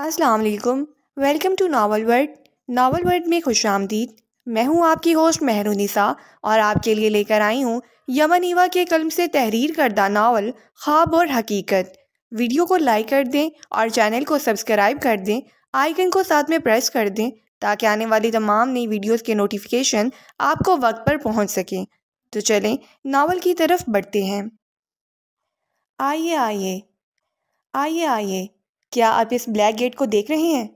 अस्सलाम वालेकुम welcome to novel world novel world में खुश आमदीद मैं हूं आपकी होस्ट महरूनिसा और आपके लिए लेकर आई हूं यमन ईवा के कलम से तहरीर करदा नावल ख्वाब और हकीकत वीडियो को लाइक कर दें और चैनल को सब्सक्राइब कर दें आइकन को साथ में प्रेस कर दें ताकि आने वाली तमाम नई वीडियोज़ के नोटिफिकेशन आपको वक्त पर पहुँच सकें तो चलें नावल की तरफ बढ़ते हैं आइए आइए आइए आइए क्या आप इस ब्लैक गेट को देख रहे हैं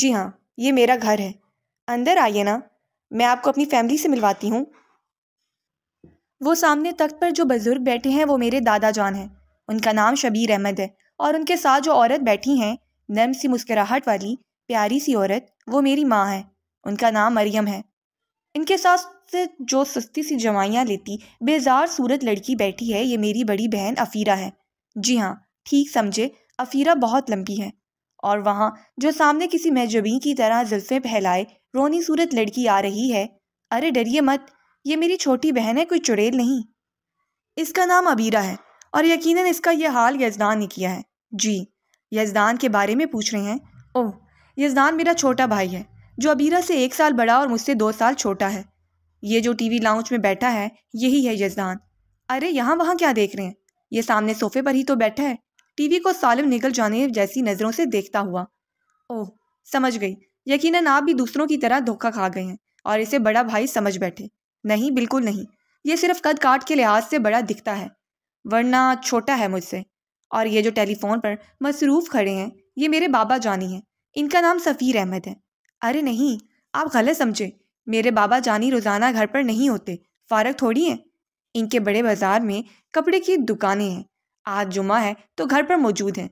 जी हाँ ये मेरा घर है अंदर आइए ना मैं आपको अपनी फैमिली से मिलवाती हूँ वो सामने तख्त पर जो बुज़ुर्ग बैठे हैं वो मेरे दादा जान हैं उनका नाम शबीर अहमद है और उनके साथ जो औरत बैठी हैं नर्म सी मुस्कराहट वाली प्यारी सी औरत वो मेरी माँ है उनका नाम मरियम है इनके साथ से जो सस्ती सी जमाइयाँ लेती बेजार सूरत लड़की बैठी है ये मेरी बड़ी बहन अफीरा है जी हाँ ठीक समझे अफीरा बहुत लंबी है और वहाँ जो सामने किसी मेजबी की तरह जुल्फे फैलाए रोनी सूरत लड़की आ रही है अरे डरिए मत ये मेरी छोटी बहन है कोई चुड़ैल नहीं इसका नाम अबीरा है और यकीनन इसका यह हाल यजदान ने किया है जी यजदान के बारे में पूछ रहे हैं ओह यजदान मेरा छोटा भाई है जो अबीरा से एक साल बड़ा और मुझसे दो साल छोटा है ये जो टीवी लाउंज में बैठा है यही है यजदान अरे यहाँ वहाँ क्या देख रहे हैं ये सामने सोफे पर ही तो बैठा है टीवी को सालिम निकल जाने जैसी नज़रों से देखता हुआ ओह समझ गई यकीनन आप भी दूसरों की तरह धोखा खा गए हैं और इसे बड़ा भाई समझ बैठे नहीं बिल्कुल नहीं ये सिर्फ कद काट के लिहाज से बड़ा दिखता है वरना छोटा है मुझसे और ये जो टेलीफोन पर मसरूफ़ खड़े हैं ये मेरे बाबा जानी हैं इनका नाम सफ़ीर अहमद है अरे नहीं आप गलत समझे मेरे बाबा जानी रोज़ाना घर पर नहीं होते फारक थोड़ी हैं इनके बड़े बाज़ार में कपड़े की दुकानें हैं आज जुमा है तो घर पर मौजूद हैं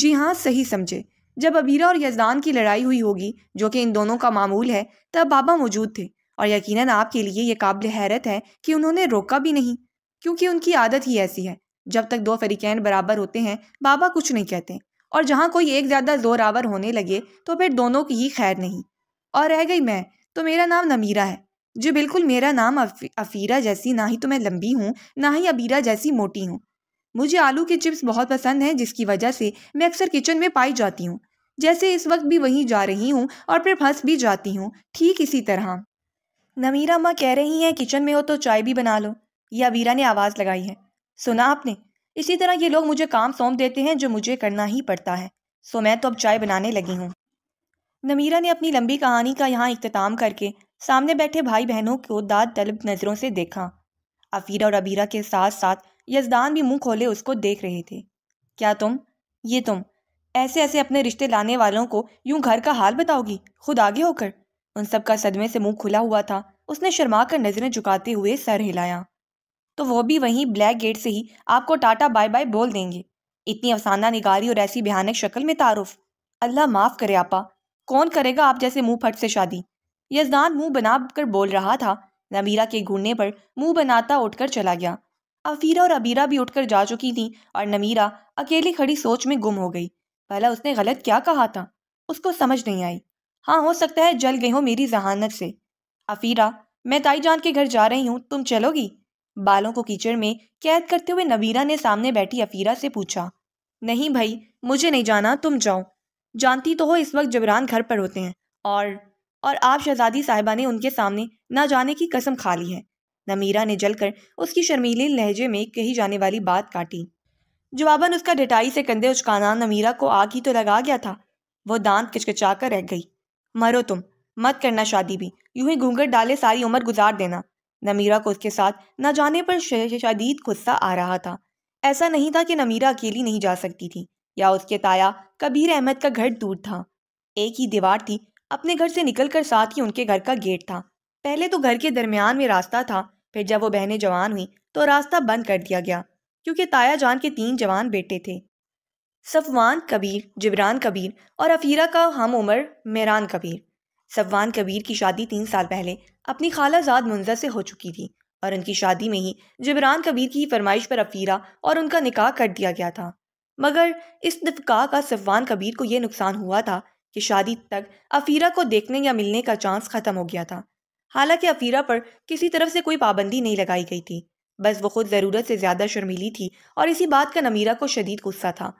जी हाँ सही समझे जब अबीरा और यजदान की लड़ाई हुई होगी जो कि इन दोनों का मामूल है तब बाबा मौजूद थे और यकीनन आपके लिए ये काबिल हैरत है कि उन्होंने रोका भी नहीं क्योंकि उनकी आदत ही ऐसी है जब तक दो फरीकैन बराबर होते हैं बाबा कुछ नहीं कहते और जहाँ कोई एक ज़्यादा जोर आवर होने लगे तो फिर दोनों की ही खैर नहीं और रह गई मैं तो मेरा नाम नमीरा है जी बिल्कुल मेरा नाम अफीरा जैसी ना ही तो मैं लंबी हूँ ना ही अबीरा जैसी मोटी हूँ मुझे आलू के चिप्स बहुत पसंद हैं जिसकी वजह से मैं अक्सर किचन में पाई जाती हूँ जैसे इस वक्त भी वहीं जा रही हूँ और फिर फंस भी जाती हूँ ठीक इसी तरह नमीरा माँ कह रही हैं किचन में हो तो चाय भी बना लो यह वीरा ने आवाज़ लगाई है सुना आपने इसी तरह ये लोग मुझे काम सौंप देते हैं जो मुझे करना ही पड़ता है सो मैं तो अब चाय बनाने लगी हूँ नमीरा ने अपनी लंबी कहानी का यहाँ इख्ताम करके सामने बैठे भाई बहनों को दाद तलब नज़रों से देखा अफीरा और अबीरा के साथ साथ यजदान भी मुंह खोले उसको देख रहे थे क्या तुम ये तुम ऐसे ऐसे अपने रिश्ते लाने वालों को यूं घर का हाल बताओगी खुद आगे होकर उन सब का सदमे से मुंह खुला हुआ था उसने शर्मा कर नजरें झुकाते हुए सर हिलाया तो वो भी वहीं ब्लैक गेट से ही आपको टाटा बाय बाय बोल देंगे इतनी अफसाना निगारी और ऐसी भयानक शक्ल में तारुफ अल्लाह माफ करे आपा कौन करेगा आप जैसे मुंह फट से शादी यजदान मुंह बना कर बोल रहा था नबीरा के घूरने पर मुंह बनाता उठकर चला गया अफीरा और अबीरा भी उठकर जा चुकी थीं और नमीरा अकेली खड़ी सोच में गुम हो गई भला उसने गलत क्या कहा था उसको समझ नहीं आई हाँ हो सकता है जल गई हो मेरी जहानत से अफीरा मैं ताई जान के घर जा रही हूँ तुम चलोगी बालों को कीचड़ में कैद करते हुए नबीरा ने सामने बैठी अफीरा से पूछा नहीं भाई मुझे नहीं जाना तुम जाओ जानती तो हो इस वक्त जबरान घर पर होते हैं और और आप शहजादी साहिबा ने उनके सामने ना जाने की कसम खा ली है नमीरा ने जलकर उसकी शर्मीले लहजे में कही जाने वाली बात काटी जवाबन उसका डिटाई से कंधे उचकाना नमीरा को आग ही तो लगा गया था वो दांत किचकिचा कर रह गई मरो तुम मत करना शादी भी यूं ही घूंघट डाले सारी उम्र गुजार देना नमीरा को उसके साथ न जाने पर शदीद गुस्सा आ रहा था ऐसा नहीं था कि नमीरा अकेली नहीं जा सकती थी या उसके ताया कबीर अहमद का घर दूर था एक ही दीवार थी अपने घर से निकलकर साथ ही उनके घर का गेट था पहले तो घर के दरमियान में रास्ता था फिर जब वो बहनें जवान हुई तो रास्ता बंद कर दिया गया क्योंकि ताया जान के तीन जवान बेटे थे सफवान कबीर जिबरान कबीर और अफीरा का हम उमर मेरान कबीर सफवान कबीर की शादी तीन साल पहले अपनी खालाजाद मुंजर से हो चुकी थी और उनकी शादी में ही जिबरान कबीर की फरमाइश पर अफीरा और उनका निकाह कर दिया गया था मगर इस दफका का सफवान कबीर को यह नुकसान हुआ था कि शादी तक अफीरा को देखने या मिलने का चांस ख़त्म हो गया था हालांकि अफीरा पर किसी तरफ से कोई पाबंदी नहीं लगाई गई थी बस वो खुद ज़रूरत से ज़्यादा शर्मीली थी और इसी बात का नमीरा को शदीद गुस्सा था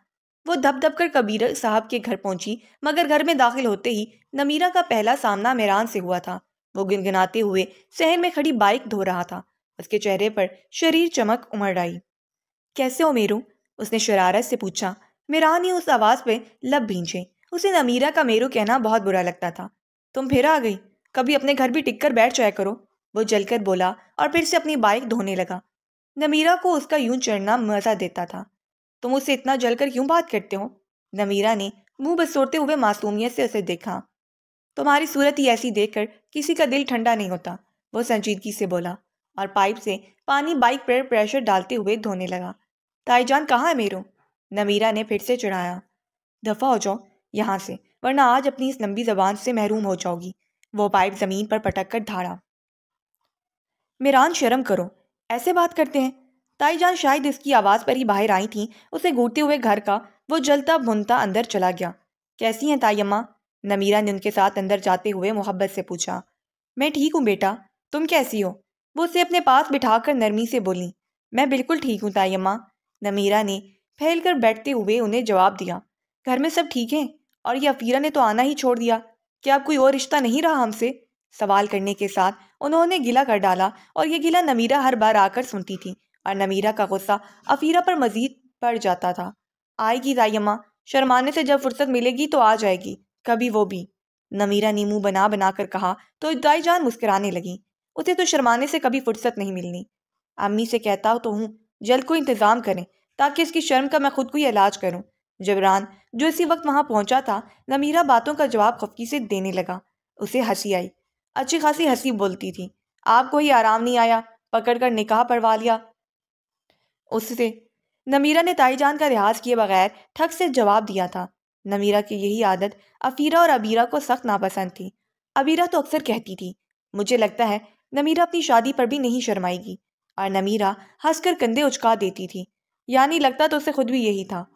वो धप धप कर कबीर साहब के घर पहुंची मगर घर में दाखिल होते ही नमीरा का पहला सामना मेहरान से हुआ था वो गिनगिनाते हुए शहर में खड़ी बाइक धो रहा था उसके चेहरे पर शरीर चमक उमड़ आई कैसे हो मेरू उसने शरारत से पूछा मेरान ने उस आवाज़ पे लब भींचे उसे नमीरा का मेरू कहना बहुत बुरा लगता था तुम फिर आ गई कभी अपने घर भी टिक कर बैठ जाया करो वो जलकर बोला और फिर से अपनी बाइक धोने लगा नमीरा को उसका यूं चढ़ना मजा देता था तुम उसे उससे इतना जलकर क्यों बात करते हो नमीरा ने मुंह बसोरते हुए मासूमियत से उसे देखा तुम्हारी सूरत ही ऐसी देखकर किसी का दिल ठंडा नहीं होता वो संजीदगी से बोला और पाइप से पानी बाइक पर प्रेशर डालते हुए धोने लगा ताईजान कहाँ है मेरो नमीरा ने फिर से चढ़ाया दफा हो जाओ यहाँ से वरना आज अपनी इस लंबी जबान से महरूम हो जाओगी वो पाइप ज़मीन पर पटक कर धाड़ा मेरान शर्म करो ऐसे बात करते हैं ताईजान शायद इसकी आवाज़ पर ही बाहर आई थी उसे घूरते हुए घर का वो जलता भुनता अंदर चला गया कैसी हैं ताई अम्मा नमीरा ने उनके साथ अंदर जाते हुए मोहब्बत से पूछा मैं ठीक हूँ बेटा तुम कैसी हो वो उसे अपने पास बिठाकर नरमी से बोली मैं बिल्कुल ठीक हूँ ताई अम्मा नमीरा ने फैल कर बैठते हुए उन्हें जवाब दिया घर में सब ठीक है और ये अफीरा ने तो आना ही छोड़ दिया क्या कोई और रिश्ता नहीं रहा हमसे सवाल करने के साथ उन्होंने गिला कर डाला और यह गिला नमीरा हर बार आकर सुनती थी और नमीरा का गुस्सा अफीरा पर मजीद बढ़ जाता था आएगी रायमा शर्माने से जब फुर्सत मिलेगी तो आ जाएगी कभी वो भी नमीरा ने मुंह बना बना कर कहा तो दाई जान मुस्कराने लगी उसे तो शर्माने से कभी फुर्सत नहीं मिलनी अम्मी से कहता तो हूँ जल्द को इंतज़ाम करें ताकि इसकी शर्म का मैं खुद को ही इलाज करूँ जबरान जो इसी वक्त वहां पहुंचा था नमीरा बातों का जवाब खफकी से देने लगा उसे हंसी आई अच्छी खासी हंसी बोलती थी आपको ही आराम नहीं आया पकड़कर निकाह पढ़वा लिया उससे नमीरा ने ताईजान का रिहाज किए बगैर ठग से जवाब दिया था नमीरा की यही आदत अफीरा और अबीरा को सख्त नापसंद थी अबीरा तो अक्सर कहती थी मुझे लगता है नमीरा अपनी शादी पर भी नहीं शर्माएगी और नमीरा हंसकर कंधे उचका देती थी यानी लगता तो उसे खुद भी यही था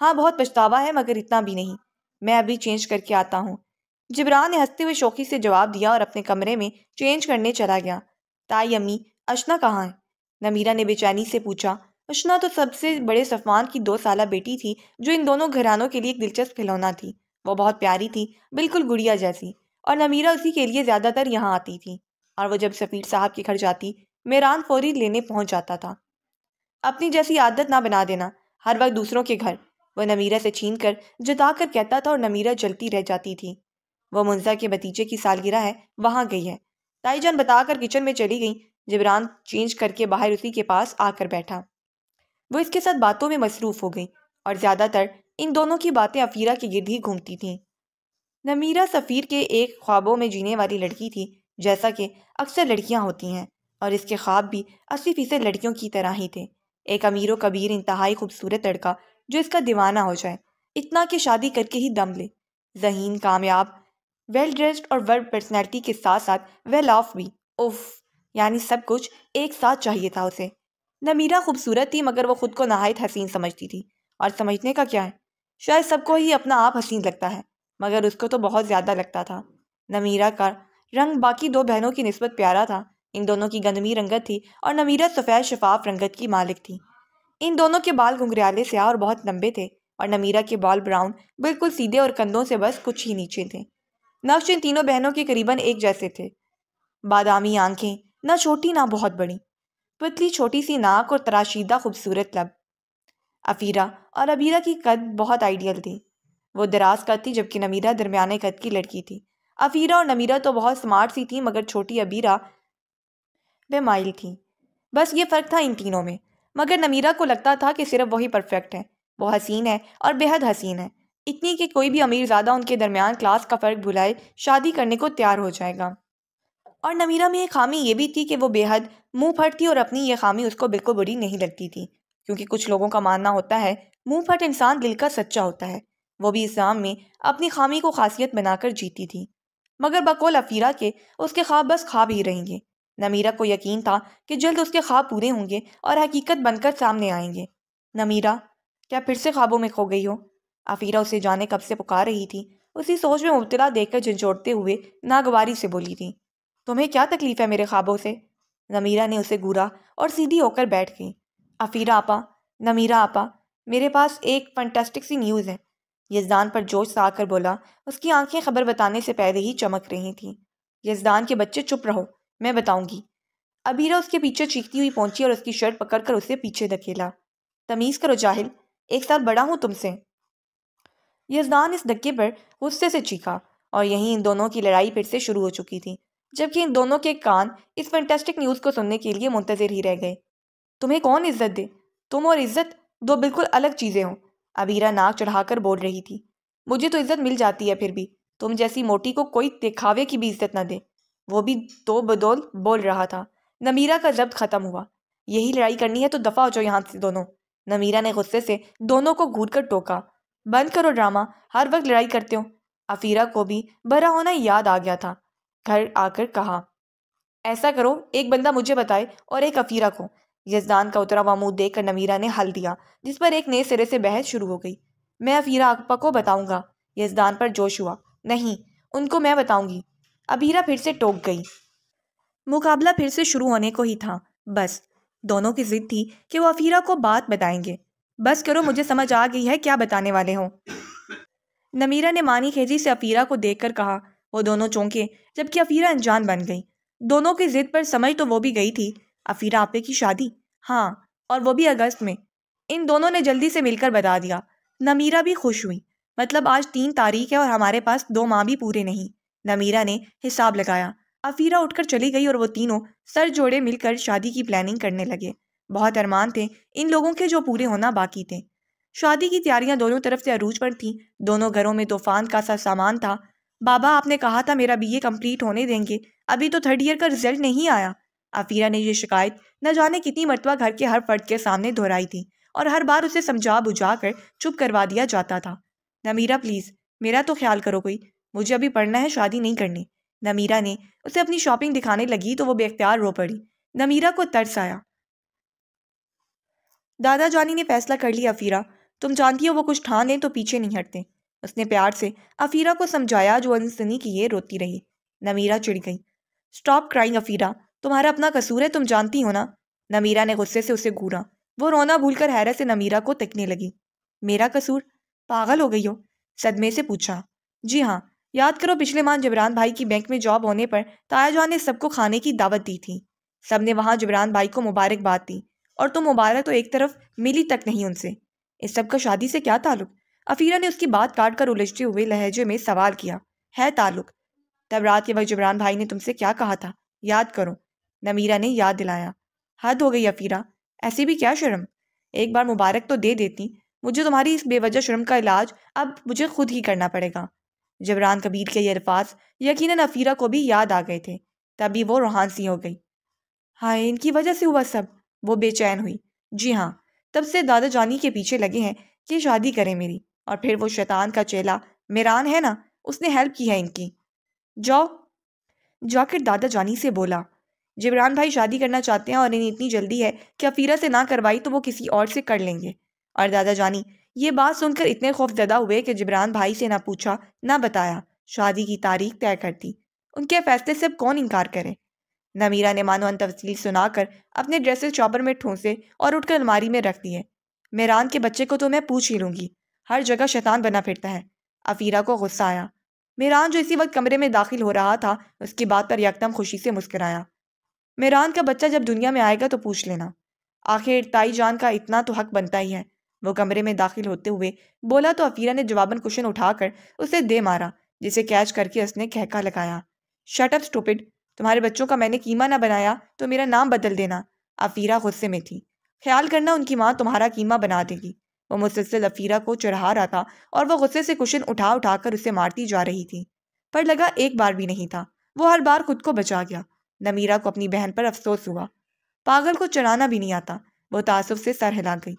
हाँ बहुत पछतावा है मगर इतना भी नहीं मैं अभी चेंज करके आता हूँ जिबरान ने हंसते हुए शौकी से जवाब दिया और अपने कमरे में चेंज करने चला गया ताई अम्मी अशना कहाँ है नमीरा ने बेचैनी से पूछा अशना तो सबसे बड़े सफमान की दो साल बेटी थी जो इन दोनों घरानों के लिए एक दिलचस्प खिलौना थी वो बहुत प्यारी थी बिल्कुल गुड़िया जैसी और नमीरा उसी के लिए ज़्यादातर यहाँ आती थी और वो जब सफ़ीर साहब के घर जाती मेरान फौरी लेने पहुँच जाता था अपनी जैसी आदत ना बना देना हर वक्त दूसरों के घर वह नमीरा से छीन कर जता कर कहता था और नमीरा जलती रह जाती थी वह मुंजा के भतीजे की सालगिरह है वहां गई है ताई जान बताकर किचन में चली गई जबरान चेंज करके बाहर उसी के पास आकर बैठा वो इसके साथ बातों में मसरूफ़ हो गई और ज़्यादातर इन दोनों की बातें अफीरा के गिर्द ही घूमती थीं नमीरा सफ़ीर के एक ख्वाबों में जीने वाली लड़की थी जैसा कि अक्सर लड़कियां होती हैं और इसके ख्वाब भी अस्सी फीसद लड़कियों की तरह ही थे एक अमीर व कबीर इंतहाई खूबसूरत लड़का जो इसका दीवाना हो जाए इतना कि शादी करके ही दम ले जहीन कामयाब वेल ड्रेस्ड और वेल पर्सनैलिटी के साथ साथ वेल ऑफ भी उफ यानी सब कुछ एक साथ चाहिए था उसे नमीरा खूबसूरत थी मगर वो खुद को नहायत हसीन समझती थी और समझने का क्या है शायद सबको ही अपना आप हसीन लगता है मगर उसको तो बहुत ज़्यादा लगता था नमीरा का रंग बाकी दो बहनों की नस्बत प्यारा था इन दोनों की गंदमी रंगत थी और नमीरा सफ़ेद शफाफ रंगत की मालिक थी इन दोनों के बाल घुंघराले से और बहुत लंबे थे और नमीरा के बाल ब्राउन बिल्कुल सीधे और कंधों से बस कुछ ही नीचे थे नक्श इन तीनों बहनों के करीबन एक जैसे थे बादामी आंखें ना छोटी ना बहुत बड़ी पतली छोटी सी नाक और तराशीदा खूबसूरत लब अफीरा और अबीरा की कद बहुत आइडियल थी वो दराज कद थी जबकि नमीरा दरमियाने कद की लड़की थी अफीरा और नमीरा तो बहुत स्मार्ट सी थी मगर छोटी अबीरा बेमाइल थी बस ये फ़र्क था इन तीनों में मगर नमीरा को लगता था कि सिर्फ वही परफेक्ट है वो हसीन है और बेहद हसीन है इतनी कि कोई भी अमीर ज़्यादा उनके दरमियान क्लास का फ़र्क भुलाए शादी करने को तैयार हो जाएगा और नमीरा में एक खामी ये भी थी कि वो बेहद मुंह फट थी और अपनी ये खामी उसको बिल्कुल बुरी नहीं लगती थी क्योंकि कुछ लोगों का मानना होता है मुंह फट इंसान दिल का सच्चा होता है वो भी इस्लाम में अपनी खामी को खासियत बनाकर जीती थी मगर बकौल अफीरा के उसके ख्वाब बस ख्वाब ही रहेंगे नमीरा को यकीन था कि जल्द उसके ख्वाब पूरे होंगे और हकीकत बनकर सामने आएंगे नमीरा क्या फिर से ख्वाबों में खो गई हो आफीरा उसे जाने कब से पुकार रही थी उसी सोच में मुबतला देखकर झंझोड़ते हुए नागवारी से बोली थी तुम्हें क्या तकलीफ है मेरे ख्वाबों से नमीरा ने उसे घूरा और सीधी होकर बैठ गई अफीरा आपा नमीरा आपा मेरे पास एक फंटेस्टिक सी न्यूज़ है यजदान पर जोश सा आकर बोला उसकी आंखें खबर बताने से पहले ही चमक रही थी यजदान के बच्चे चुप रहो मैं बताऊंगी अबीरा उसके पीछे चीखती हुई पहुंची और उसकी शर्ट पकड़कर उसे पीछे धकेला तमीज़ करो जाहिल एक साल बड़ा हूँ तुमसे यजदान इस धक्के पर गुस्से से चीखा और यहीं इन दोनों की लड़ाई फिर से शुरू हो चुकी थी जबकि इन दोनों के कान इस फैंटेस्टिक न्यूज़ को सुनने के लिए मुंतजर ही रह गए तुम्हें कौन इज्जत दे तुम और इज्जत दो बिल्कुल अलग चीज़ें हों अबीरा नाक चढ़ाकर बोल रही थी मुझे तो इज्जत मिल जाती है फिर भी तुम जैसी मोटी को कोई दिखावे की भी इज्जत ना दे वो भी दो बदौल बोल रहा था नमीरा का जब्त ख़त्म हुआ यही लड़ाई करनी है तो दफ़ा हो जाओ यहाँ से दोनों नमीरा ने गुस्से से दोनों को घूट कर टोका बंद करो ड्रामा हर वक्त लड़ाई करते हो अफीरा को भी भरा होना याद आ गया था घर आकर कहा ऐसा करो एक बंदा मुझे बताए और एक अफीरा को यजदान का उतरा हुआ मुँह देखकर नमीरा ने हल दिया जिस पर एक नए सिरे से बहस शुरू हो गई मैं अफीरा आपा को बताऊंगा यजदान पर जोश हुआ नहीं उनको मैं बताऊंगी अबीरा फिर से टोक गई मुकाबला फिर से शुरू होने को ही था बस दोनों की जिद थी कि वो अफीरा को बात बताएंगे बस करो मुझे समझ आ गई है क्या बताने वाले हो नमीरा ने मानी खेजी से अफीरा को देखकर कहा वो दोनों चौंके जबकि अफीरा अनजान बन गई दोनों की जिद पर समझ तो वो भी गई थी अफीरा आपे की शादी हाँ और वो भी अगस्त में इन दोनों ने जल्दी से मिलकर बता दिया नमीरा भी खुश हुई मतलब आज तीन तारीख है और हमारे पास दो माँ भी पूरे नहीं नमीरा ने हिसाब लगाया अफीरा उठकर चली गई और वो तीनों सर जोड़े मिलकर शादी की प्लानिंग करने लगे बहुत अरमान थे इन लोगों के जो पूरे होना बाकी थे शादी की तैयारियां दोनों तरफ से अरूज पर थीं दोनों घरों में तूफान का सा सामान था बाबा आपने कहा था मेरा बीए कंप्लीट होने देंगे अभी तो थर्ड ईयर का रिजल्ट नहीं आया अफीरा ने यह शिकायत न जाने कितनी मरतबा घर के हर फर्द के सामने दोहराई थी और हर बार उसे समझा बुझा कर चुप करवा दिया जाता था नमीरा प्लीज़ मेरा तो ख्याल करो कोई मुझे अभी पढ़ना है शादी नहीं करनी नमीरा ने उसे अपनी शॉपिंग दिखाने लगी तो वो बेख्तियार रो पड़ी नमीरा को तरस आया दादा जानी ने फैसला कर लिया अफीरा तुम जानती हो वो कुछ ठान लें तो पीछे नहीं हटते उसने प्यार से अफीरा को समझाया जो अनसनी किए रोती रही नमीरा चिड़ गई स्टॉप क्राइंग अफीरा तुम्हारा अपना कसूर है तुम जानती हो ना नमीरा ने गुस्से से उसे घूरा वो रोना भूलकर हैरत से नमीरा को तकने लगी मेरा कसूर पागल हो गई हो सदमे से पूछा जी हाँ याद करो पिछले माह जबरान भाई की बैंक में जॉब होने पर तायाजान ने सबको खाने की दावत दी थी सब ने वहाँ जबरान भाई को मुबारकबाद दी और तुम तो मुबारक तो एक तरफ मिली तक नहीं उनसे इस सब का शादी से क्या ताल्लुक अफीरा ने उसकी बात काट कर उलझते हुए लहजे में सवाल किया है ताल्लुक तब रात के वक्त जबरान भाई ने तुमसे क्या कहा था याद करो नमीरा ने याद दिलाया हद हो गई अफीरा ऐसी भी क्या शर्म एक बार मुबारक तो दे देती मुझे तुम्हारी इस बेवजह शर्म का इलाज अब मुझे खुद ही करना पड़ेगा जबरान कबीर के ये अल्फाज यकीन अफीरा को भी याद आ गए थे तभी वो रूहान सी हो गई हाय इनकी वजह से हुआ सब वो बेचैन हुई जी हाँ तब से दादा जानी के पीछे लगे हैं कि शादी करें मेरी और फिर वो शैतान का चेला मेरान है ना उसने हेल्प की है इनकी जाओ जाकर दादा जानी से बोला जबरान भाई शादी करना चाहते हैं और इन्हें इतनी जल्दी है कि अफीरा से ना करवाई तो वो किसी और से कर लेंगे और दादा जानी ये बात सुनकर इतने खौफजदा हुए कि जबरान भाई से ना पूछा ना बताया शादी की तारीख तय कर दी उनके फैसले से अब कौन इनकार करे नमीरा ने मानो अन तफसील सुनाकर अपने ड्रेसेस चॉपर में ठूंसे और उठकर अलमारी में रख दिए मेरान के बच्चे को तो मैं पूछ ही लूंगी हर जगह शैतान बना फिरता है अफीरा को गुस्सा आया मेरान जो इसी वक्त कमरे में दाखिल हो रहा था उसकी बात पर यकदम खुशी से मुस्कराया मेरान का बच्चा जब दुनिया में आएगा तो पूछ लेना आखिर ताई जान का इतना तो हक बनता ही है वो कमरे में दाखिल होते हुए बोला तो अफीरा ने जवाबन कुशन उठाकर उसे दे मारा जिसे कैच करके उसने कहका लगाया शटअप स्टूपिड तुम्हारे बच्चों का मैंने कीमा ना बनाया तो मेरा नाम बदल देना अफीरा गुस्से में थी ख्याल करना उनकी माँ तुम्हारा कीमा बना देगी वो मुसलसल अफीरा को चढ़ा रहा था और वह गुस्से से कुशन उठा उठा कर उसे मारती जा रही थी पर लगा एक बार भी नहीं था वो हर बार खुद को बचा गया नमीरा को अपनी बहन पर अफसोस हुआ पागल को चढ़ाना भी नहीं आता वो तासुब से सर हिला गई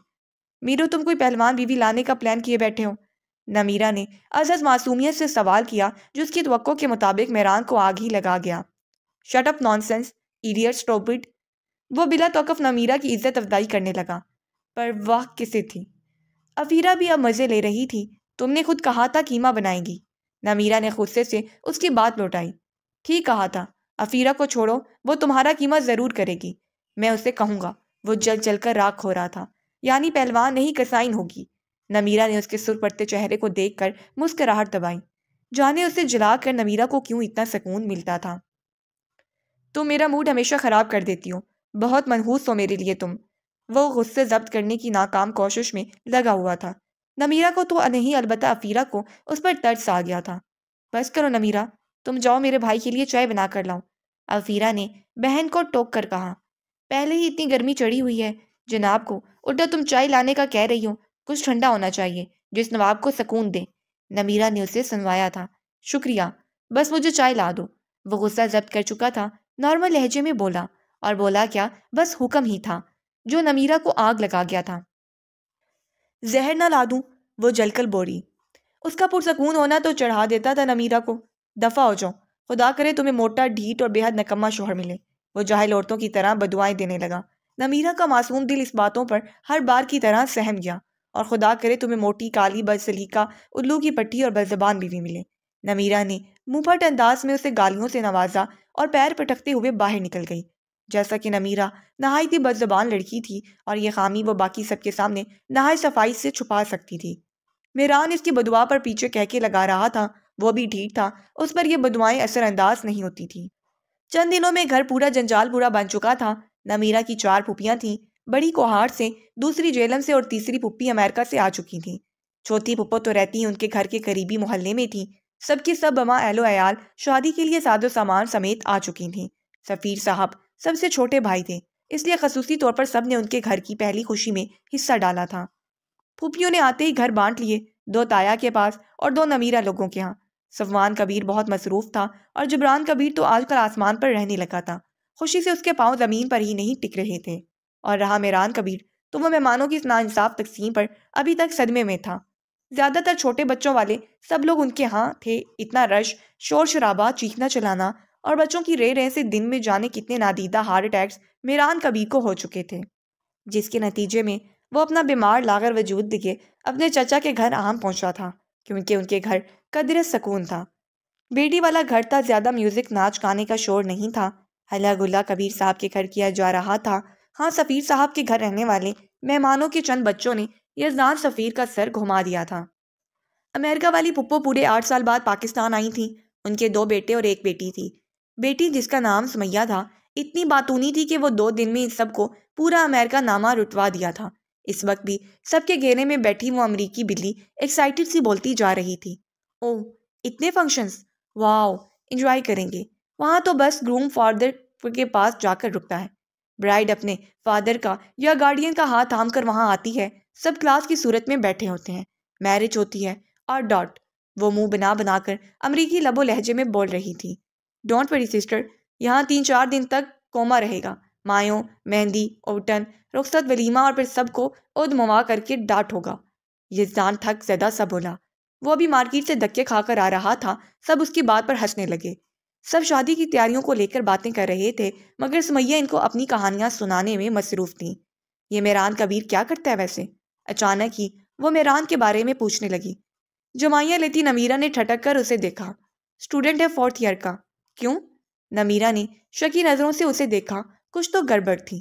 मीरो तुम कोई पहलवान बीवी लाने का प्लान किए बैठे हो नमीरा ने अजहज मासूमियत से सवाल किया जो उसकी तो के मुताबिक मेहरान को आग ही लगा गया शटअप सेंस इडियट स्टोपिड वो बिला तोकफ नमीरा की इज्जत अफजाई करने लगा पर वह किसे थी अफीरा भी अब मज़े ले रही थी तुमने खुद कहा था कीमा बनाएगी नमीरा ने गुस्से से उसकी बात लौटाई ठीक कहा था अफीरा को छोड़ो वो तुम्हारा कीमा ज़रूर करेगी मैं उसे कहूँगा वो जल जल कर राख हो रहा था यानी पहलवान नहीं कसाइन होगी नमीरा ने उसके सुर पड़ते चेहरे को देखकर मुस्कराहट दबाई जाने उसे जलाकर नमीरा को क्यों इतना सुकून मिलता था तुम तो मेरा मूड हमेशा ख़राब कर देती हो बहुत मनहूस हो मेरे लिए तुम वो गुस्से जब्त करने की नाकाम कोशिश में लगा हुआ था नमीरा को तो नहीं अलबत् अफीरा को उस पर तर्स आ गया था बस करो नमीरा तुम जाओ मेरे भाई के लिए चाय बना कर लाओ अफीरा ने बहन को टोक कर कहा पहले ही इतनी गर्मी चढ़ी हुई है जनाब को उल्टा तुम चाय लाने का कह रही हो कुछ ठंडा होना चाहिए जो इस नवाब को सुकून दे नमीरा ने उसे सुनवाया था शुक्रिया बस मुझे चाय ला दो वो गुस्सा जब्त कर चुका था नॉर्मल लहजे में बोला और बोला क्या बस हुक्म ही था जो नमीरा को आग लगा गया था जहर ना ला दूं वो जलकर बोरी उसका पुरसकून होना तो चढ़ा देता था नमीरा को दफा हो जाओ खुदा करे तुम्हें मोटा ढीट और बेहद नकम्मा शोहर मिले वो जाहिल औरतों की तरह बदुआएं देने लगा नमीरा का मासूम दिल इस बातों पर हर बार की तरह सहम गया और खुदा करे तुम्हें मोटी काली बसलीका उल्लू की पट्टी और बजबान बीवी मिले नमीरा ने मुंहफट अंदाज में उसे गालियों से नवाजा और पैर पटकते हुए बाहर निकल गई जैसा कि नमीरा नहायत ही बदजबान लड़की थी और ये खामी वो बाकी सबके सामने नहाय सफाई से छुपा सकती थी मेरान इसकी बदुआ पर पीछे कह के लगा रहा था वो भी ठीक था उस पर यह बदुआएं असरअंदाज नहीं होती थी चंद दिनों में घर पूरा जंजाल पूरा बन चुका था नमीरा की चार पुपियाँ थीं बड़ी कोहार से दूसरी जेलम से और तीसरी पुप्पी अमेरिका से आ चुकी थी चौथी पुप्पो तो रहती उनके घर के करीबी मोहल्ले में थी सबकी सब बमा एलो अयाल शादी के लिए सादो सामान समेत आ चुकी थी सफ़ीर साहब सबसे छोटे भाई थे इसलिए खसूसी तौर पर सब ने उनके घर की पहली खुशी में हिस्सा डाला था पुपियों ने आते ही घर बांट लिए दो ताया के पास और दो नमीरा लोगों के यहाँ सफवान कबीर बहुत मसरूफ़ था और जुबरान कबीर तो आजकल आसमान पर रहने लगा था खुशी से उसके पांव जमीन पर ही नहीं टिक रहे थे और रहा मेरान कबीर तो वह मेहमानों की नाइंसाफ तकसीम पर अभी तक सदमे में था ज़्यादातर छोटे बच्चों वाले सब लोग उनके यहाँ थे इतना रश शोर शराबा चीखना चलाना और बच्चों की रे रहे से दिन में जाने कितने नादीदा हार्ट अटैक्स मेरान कबीर को हो चुके थे जिसके नतीजे में वो अपना बीमार लागर वजूद दिखे अपने चचा के घर आम पहुंचा था क्योंकि उनके घर कदर सकून था बेटी वाला घर था ज़्यादा म्यूज़िक नाच गाने का शोर नहीं था हला गुला कबीर साहब के घर किया जा रहा था हाँ सफ़ीर साहब के घर रहने वाले मेहमानों के चंद बच्चों ने यजदान सफ़ीर का सर घुमा दिया था अमेरिका वाली पुप्पो पूरे आठ साल बाद पाकिस्तान आई थी उनके दो बेटे और एक बेटी थी बेटी जिसका नाम सुमैया था इतनी बातूनी थी कि वो दो दिन में इन सबको पूरा अमेरिका नामा रुटवा दिया था इस वक्त भी सबके घेरे में बैठी वो अमरीकी बिल्ली एक्साइटेड सी बोलती जा रही थी ओह इतने फंक्शंस वाओ एंजॉय करेंगे वहाँ तो बस ग्रूम फादर के पास जाकर रुकता है ब्राइड अपने फादर का या गार्डियन का हाथ थाम कर वहाँ आती है सब क्लास की सूरत में बैठे होते हैं मैरिज होती है और डॉट वो मुंह बना बनाकर अमरीकी लबो लहजे में बोल रही थी डोंट वरी सिस्टर यहाँ तीन चार दिन तक कोमा रहेगा मायों मेहंदी ओटन रुखसत वलीमा और फिर सबको उद मवा करके डांट होगा ये जान थक ज़्यादा सब बोला वो अभी मार्केट से धक्के खाकर आ रहा था सब उसकी बात पर हंसने लगे सब शादी की तैयारियों को लेकर बातें कर रहे थे मगर सुमैया इनको अपनी कहानियां सुनाने में मसरूफ थी ये मेरान कबीर क्या करता है वैसे अचानक ही वो मेरान के बारे में पूछने लगी जुमाइया लेती नमीरा ने ठटक कर उसे देखा स्टूडेंट है फोर्थ ईयर का क्यों नमीरा ने शकी नज़रों से उसे देखा कुछ तो गड़बड़ थी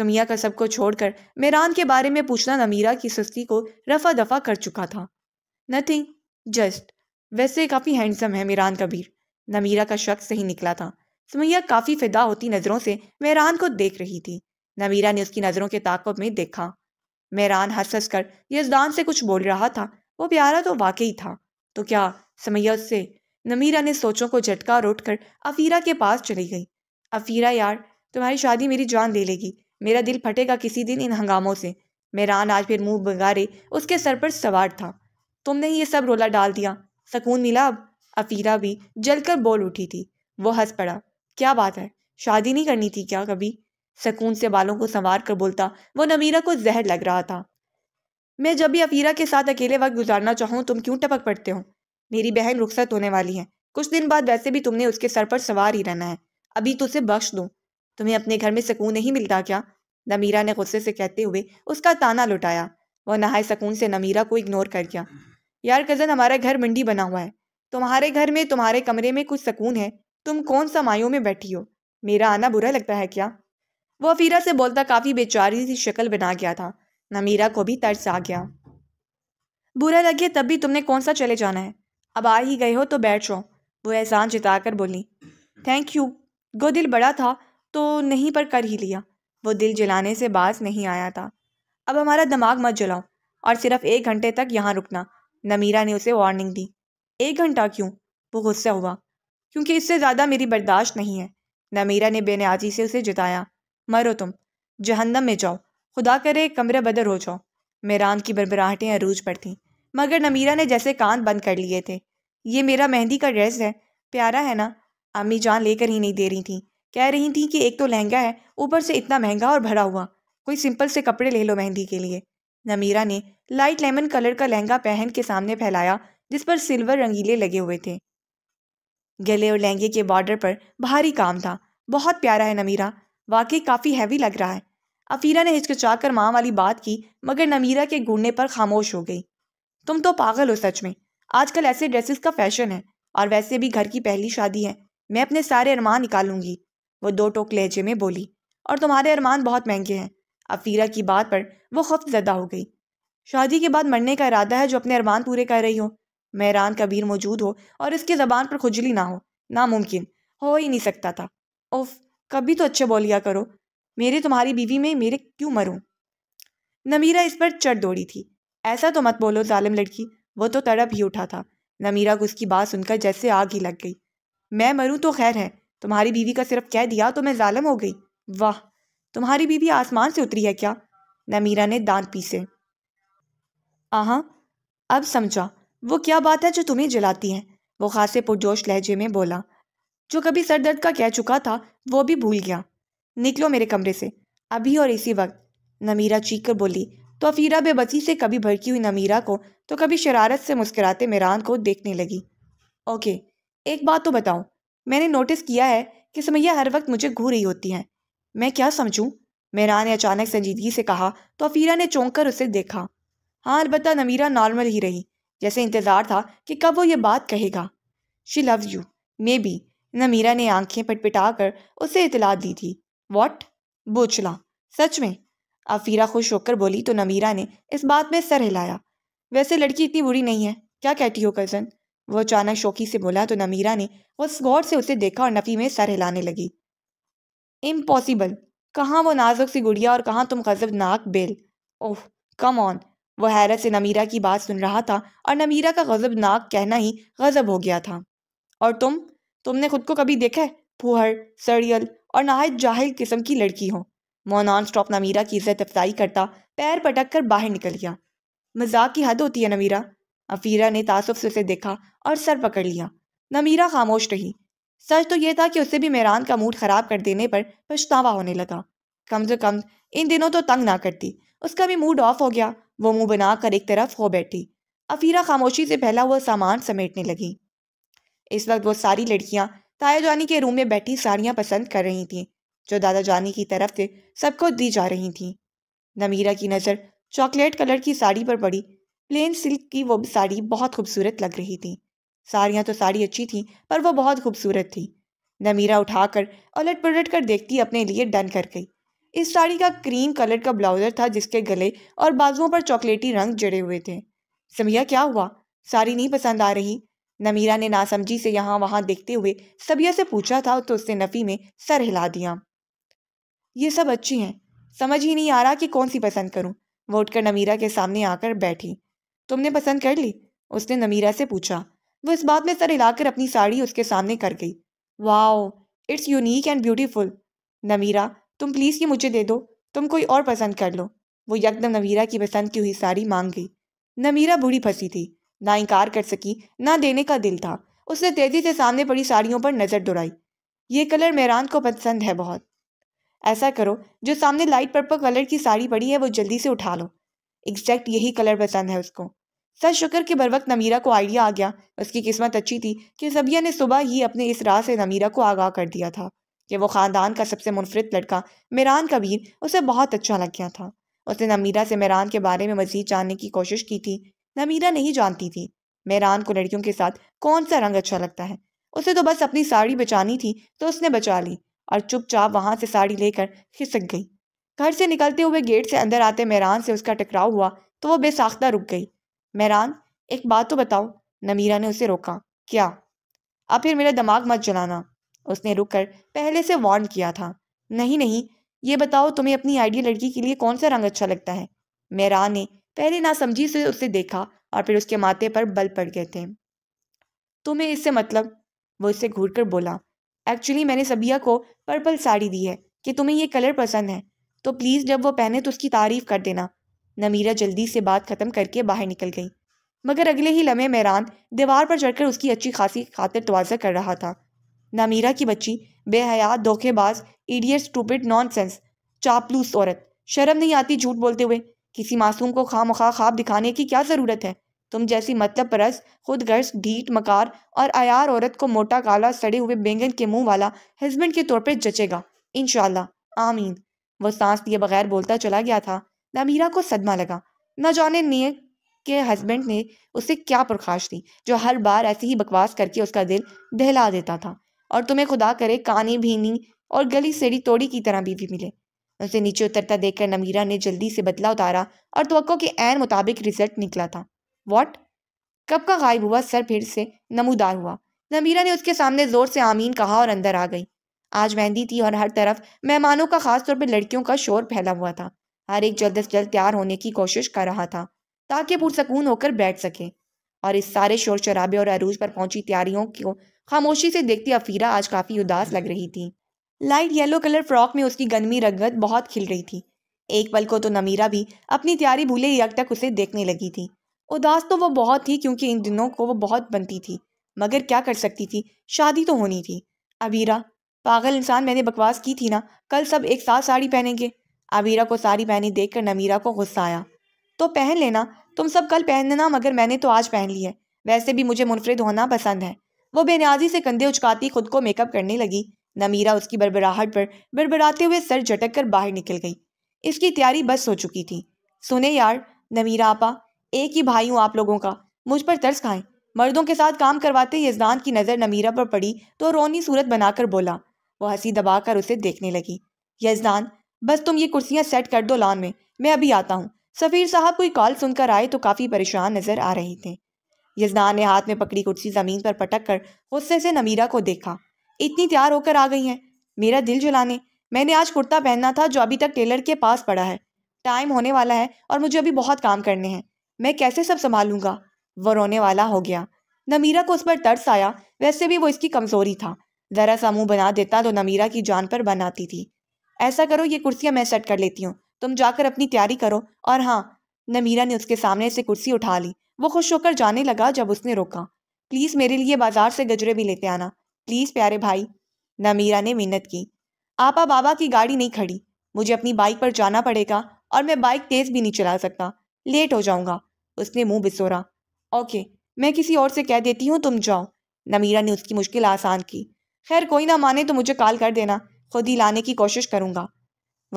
सुमैया का सबको छोड़कर मेरान के बारे में पूछना नमीरा की सुस्ती को रफा दफा कर चुका था नथिंग जस्ट वैसे काफ़ी हैंडसम है मेरान कबीर नमीरा का शक सही निकला था सुमैया काफी फिदा होती नजरों से मेहरान को देख रही थी नमीरा ने उसकी नजरों के ताकब में देखा मेहरान हंस हंस कर यजदान से कुछ बोल रहा था वो प्यारा तो वाकई था तो क्या समैया उससे नमीरा ने सोचों को झटका रोट कर अफीरा के पास चली गई अफीरा यार तुम्हारी शादी मेरी जान ले लेगी मेरा दिल फटेगा किसी दिन इन हंगामों से मेहरान आज फिर मुंह बंगारे उसके सर पर सवार था तुमने ये सब रोला डाल दिया सकून मिला अब अफीरा भी जलकर बोल उठी थी वो हंस पड़ा क्या बात है शादी नहीं करनी थी क्या कभी सकून से बालों को संवार कर बोलता वो नमीरा को जहर लग रहा था मैं जब भी अफीरा के साथ अकेले वक्त गुजारना चाहूँ तुम क्यों टपक पड़ते हो मेरी बहन रुखसत होने वाली है कुछ दिन बाद वैसे भी तुमने उसके सर पर सवार ही रहना है अभी तो उसे बख्श दो तुम्हें अपने घर में सुकून नहीं मिलता क्या नमीरा ने गुस्से से कहते हुए उसका ताना लुटाया वह नहाय सकून से नमीरा को इग्नोर कर गया यार कज़न हमारा घर मंडी बना हुआ है तुम्हारे घर में तुम्हारे कमरे में कुछ सुकून है तुम कौन सा मायों में बैठी हो मेरा आना बुरा लगता है क्या वो अफीरा से बोलता काफी बेचारी सी शक्ल बना गया था नमीरा को भी तर्स आ गया बुरा लगे तब भी तुमने कौन सा चले जाना है अब आ ही गए हो तो बैठ जाओ वो एहसान जिता कर बोली थैंक यू गो दिल बड़ा था तो नहीं पर कर ही लिया वो दिल जलाने से बाज नहीं आया था अब हमारा दिमाग मत जलाओ और सिर्फ एक घंटे तक यहाँ रुकना नमीरा ने उसे वार्निंग दी एक घंटा क्यों वो गुस्सा हुआ क्योंकि इससे ज़्यादा मेरी बर्दाश्त नहीं है नमीरा ने बेनियाजी से उसे जिताया मरो तुम जहन्नम में जाओ खुदा करे कमरे बदर हो जाओ मेरान की बरबराहटें अरूज पर थीं मगर नमीरा ने जैसे कान बंद कर लिए थे ये मेरा मेहंदी का ड्रेस है प्यारा है ना अम्मी जान लेकर ही नहीं दे रही थी कह रही थी कि एक तो लहंगा है ऊपर से इतना महंगा और भरा हुआ कोई सिंपल से कपड़े ले लो मेहंदी के लिए नमीरा ने लाइट लेमन कलर का लहंगा पहन के सामने फैलाया जिस पर सिल्वर रंगीले लगे हुए थे गले और लहंगे के बॉर्डर पर भारी काम था बहुत प्यारा है नमीरा वाकई काफ़ी हैवी लग रहा है अफीरा ने हिचकिचाकर माँ वाली बात की मगर नमीरा के घूरने पर खामोश हो गई तुम तो पागल हो सच में आजकल ऐसे ड्रेसेस का फैशन है और वैसे भी घर की पहली शादी है मैं अपने सारे अरमान निकालूंगी वो दो टोक लहजे में बोली और तुम्हारे अरमान बहुत महंगे हैं अफीरा की बात पर वो खफजदा हो गई शादी के बाद मरने का इरादा है जो अपने अरमान पूरे कर रही हो मेहरान कबीर मौजूद हो और इसके ज़बान पर खुजली ना हो नामुमकिन हो ही नहीं सकता था ओफ कभी तो अच्छे बोलिया करो मेरे तुम्हारी बीवी में मेरे क्यों मरूं नमीरा इस पर चढ़ दौड़ी थी ऐसा तो मत बोलो जालिम लड़की वो तो तड़प ही उठा था नमीरा को उसकी बात सुनकर जैसे आग ही लग गई मैं मरूं तो खैर है तुम्हारी बीवी का सिर्फ कह दिया तो मैं जालिम हो गई वाह तुम्हारी बीवी आसमान से उतरी है क्या नमीरा ने दांत पीसे आह अब समझा वो क्या बात है जो तुम्हें जलाती है वो खासे पुरजोश लहजे में बोला जो कभी सर दर्द का कह चुका था वो भी भूल गया निकलो मेरे कमरे से अभी और इसी वक्त नमीरा चीख कर बोली तो अफीरा बेबसी से कभी भड़की हुई नमीरा को तो कभी शरारत से मुस्कराते मेरान को देखने लगी ओके एक बात तो बताओ मैंने नोटिस किया है कि समैया हर वक्त मुझे घू रही होती हैं मैं क्या समझूं मेहरान ने अचानक संजीदगी से कहा तो अफीरा ने चौंक कर उसे देखा हाँ अलबत्ता नमीरा नॉर्मल ही रही जैसे इंतज़ार था कि कब वो ये बात कहेगा she love you maybe Namira ने आंखें पटपटा कर उसे इतला दी थी वॉट बोचला सच में अफीरा खुश होकर बोली तो नमीरा ने इस बात में सर हिलाया वैसे लड़की इतनी बुरी नहीं है क्या कहती हो कज़न वो अचानक शौकी से बोला तो नमीरा ने उस गौर से उसे देखा और नफ़ी में सर हिलाने लगी इम्पॉसिबल कहाँ वो नाजुक सी गुड़िया और कहाँ तुम गजबनाक बेल ओह कम ऑन वह हैरत से नमीरा की बात सुन रहा था और नमीरा का गज़ब नाक कहना ही गजब हो गया था और तुम तुमने खुद को कभी देखा है फूहर सड़ियल और नहायत जाहिल किस्म की लड़की हो मोनान नॉन स्टॉप नमीरा की इज्जत अफजाई करता पैर पटक कर बाहर निकल गया मजाक की हद होती है नमीरा अफीरा ने तासुफ से उसे देखा और सर पकड़ लिया नमीरा खामोश रही सच तो यह था कि उसे भी मेहरान का मूड खराब कर देने पर पछतावा होने लगा कम से कम इन दिनों तो तंग ना करती उसका भी मूड ऑफ हो गया वो मुंह बनाकर एक तरफ हो बैठी अफीरा खामोशी से फैला हुआ सामान समेटने लगी इस वक्त वो सारी लड़कियां ताया जानी के रूम में बैठी साड़ियाँ पसंद कर रही थीं जो दादा जानी की तरफ से सबको दी जा रही थीं नमीरा की नज़र चॉकलेट कलर की साड़ी पर पड़ी प्लेन सिल्क की वो साड़ी बहुत खूबसूरत लग रही थी साड़ियाँ तो साड़ी अच्छी थी पर वो बहुत खूबसूरत थी नमीरा उठाकर उलट पुलट कर देखती अपने लिए डन कर गई इस साड़ी का क्रीम कलर का ब्लाउजर था जिसके गले और बाजुओं पर चॉकलेटी रंग जड़े हुए थे समिया क्या हुआ साड़ी नहीं पसंद आ रही नमीरा ने नासमझी से यहाँ वहां देखते हुए सबिया से पूछा था तो उसने नफ़ी में सर हिला दिया ये सब अच्छी हैं समझ ही नहीं आ रहा कि कौन सी पसंद करूं वो उठकर नमीरा के सामने आकर बैठी तुमने पसंद कर ली उसने नमीरा से पूछा वो इस बात में सर हिलाकर अपनी साड़ी उसके सामने कर गई wow it's unique and beautiful Namira तुम प्लीज़ ये मुझे दे दो तुम कोई और पसंद कर लो वो यकदम नवीरा की पसंद की हुई साड़ी मांग गई नमीरा बुरी फंसी थी ना इनकार कर सकी ना देने का दिल था उसने तेज़ी से सामने पड़ी साड़ियों पर नज़र दौड़ाई ये कलर मेहरान को पसंद है बहुत ऐसा करो जो सामने लाइट पर्पल कलर की साड़ी पड़ी है वो जल्दी से उठा लो एग्जैक्ट यही कलर पसंद है उसको सर शुक्र के बर वक्त नमीरा को आइडिया आ गया उसकी किस्मत अच्छी थी कि सबिया ने सुबह ही अपने इस राह से नमीरा को आगाह कर दिया था कि वो ख़ानदान का सबसे मुनफरद लड़का मेरान कबीर उसे बहुत अच्छा लग गया था उसने नमीरा से मेरान के बारे में मज़ीद जानने की कोशिश की थी नमीरा नहीं जानती थी मेरान को लड़कियों के साथ कौन सा रंग अच्छा लगता है उसे तो बस अपनी साड़ी बचानी थी तो उसने बचा ली और चुपचाप वहाँ से साड़ी लेकर खिसक गई घर से निकलते हुए गेट से अंदर आते मेहरान से उसका टकराव हुआ तो वो बेसाख्ता रुक गई मेहरान एक बात तो बताओ नमीरा ने उसे रोका क्या अब फिर मेरा दिमाग मत जलाना उसने रुककर पहले से वार्न किया था नहीं नहीं ये बताओ तुम्हें अपनी आइडियल लड़की के लिए कौन सा रंग अच्छा लगता है मेरा ने पहले ना समझी से उसे देखा और फिर उसके माथे पर बल पड़ गए थे तुम्हें इससे मतलब वो इससे घूर कर बोला एक्चुअली मैंने सबिया को पर्पल साड़ी दी है कि तुम्हें ये कलर पसंद है तो प्लीज़ जब वो पहने तो उसकी तारीफ कर देना नमीरा जल्दी से बात ख़त्म करके बाहर निकल गई मगर अगले ही लम्हे मेहरान दीवार पर चढ़कर उसकी अच्छी खासी खातिर तोज़ा कर रहा था नमीरा की बच्ची बेहया धोखेबाज इडियट स्टूपिड नॉनसेंस चापलूस औरत शर्म नहीं आती झूठ बोलते हुए किसी मासूम को खाम खा ख्वाब दिखाने की क्या ज़रूरत है तुम जैसी मतलब परस खुद गर्ज ढीठ मकार और अयार औरत को मोटा काला सड़े हुए बैंगन के मुंह वाला हस्बैंड के तौर पर जचेगा इन आमीन वह सांस लिए बगैर बोलता चला गया था नमीरा को सदमा लगा न जाने नियत के हस्बैंड ने उसे क्या प्रकाश दी जो हर बार ऐसी ही बकवास करके उसका दिल दहला देता था और तुम्हें खुदा करे कानी भीनी और गली सेड़ी तोड़ी की तरह बीवी मिले उसे नीचे उतरता देखकर नमीरा ने जल्दी से बदला उतारा और तो के ऐन मुताबिक रिजल्ट निकला था वॉट कब का गायब हुआ सर फिर से नमूदार हुआ नमीरा ने उसके सामने जोर से आमीन कहा और अंदर आ गई आज मेहंदी थी और हर तरफ मेहमानों का खास तौर पर लड़कियों का शोर फैला हुआ था हर एक जल्द से जल्द तैयार होने की कोशिश कर रहा था ताकि पुरसकून होकर बैठ सके और इस सारे शोर शराबे और अरूज पर पहुंची तैयारियों को खामोशी से देखती अफीरा आज काफ़ी उदास लग रही थी लाइट येलो कलर फ्रॉक में उसकी गनमी रगत बहुत खिल रही थी एक पल को तो नमीरा भी अपनी तैयारी भूले तक उसे देखने लगी थी उदास तो वो बहुत थी क्योंकि इन दिनों को वो बहुत बनती थी मगर क्या कर सकती थी शादी तो होनी थी अबीरा पागल इंसान मैंने बकवास की थी ना कल सब एक साथ साड़ी पहनेंगे अबीरा को साड़ी पहनी देखकर नमीरा को गुस्सा आया तो पहन लेना तुम सब कल पहन लेना मगर मैंने तो आज पहन ली है वैसे भी मुझे मुनफरद होना पसंद है वो बेनियाजी से कंधे उचकाती खुद को मेकअप करने लगी नमीरा उसकी बरबराहट पर बरबराते हुए सर झटक कर बाहर निकल गई इसकी तैयारी बस हो चुकी थी सुने यार नमीरा आपा एक ही भाई हूँ आप लोगों का मुझ पर तर्स खाएं मर्दों के साथ काम करवाते यजदान की नज़र नमीरा पर पड़ी तो रोनी सूरत बनाकर बोला वो हंसी दबाकर उसे देखने लगी यजदान बस तुम ये कुर्सियाँ सेट कर दो लॉन में मैं अभी आता हूँ सफ़ीर साहब कोई कॉल सुनकर आए तो काफ़ी परेशान नज़र आ रहे थे यजदान ने हाथ में पकड़ी कुर्सी जमीन पर पटक कर गुस्से से नमीरा को देखा इतनी तैयार होकर आ गई हैं मेरा दिल जलाने मैंने आज कुर्ता पहनना था जो अभी तक टेलर के पास पड़ा है टाइम होने वाला है और मुझे अभी बहुत काम करने हैं मैं कैसे सब संभालूंगा वह रोने वाला हो गया नमीरा को उस पर तरस आया वैसे भी वो इसकी कमजोरी था जरा सा मुंह बना देता तो नमीरा की जान पर बनाती थी ऐसा करो ये कुर्सियां मैं सेट कर लेती हूँ तुम जाकर अपनी तैयारी करो और हाँ नमीरा ने उसके सामने से कुर्सी उठा ली वो खुश होकर जाने लगा जब उसने रोका प्लीज़ मेरे लिए बाजार से गजरे भी लेते आना प्लीज़ प्यारे भाई नमीरा ने मिन्नत की आपा बाबा की गाड़ी नहीं खड़ी मुझे अपनी बाइक पर जाना पड़ेगा और मैं बाइक तेज़ भी नहीं चला सकता लेट हो जाऊंगा उसने मुंह बिसोरा ओके मैं किसी और से कह देती हूँ तुम जाओ नमीरा ने उसकी मुश्किल आसान की खैर कोई ना माने तो मुझे कॉल कर देना खुद ही लाने की कोशिश करूंगा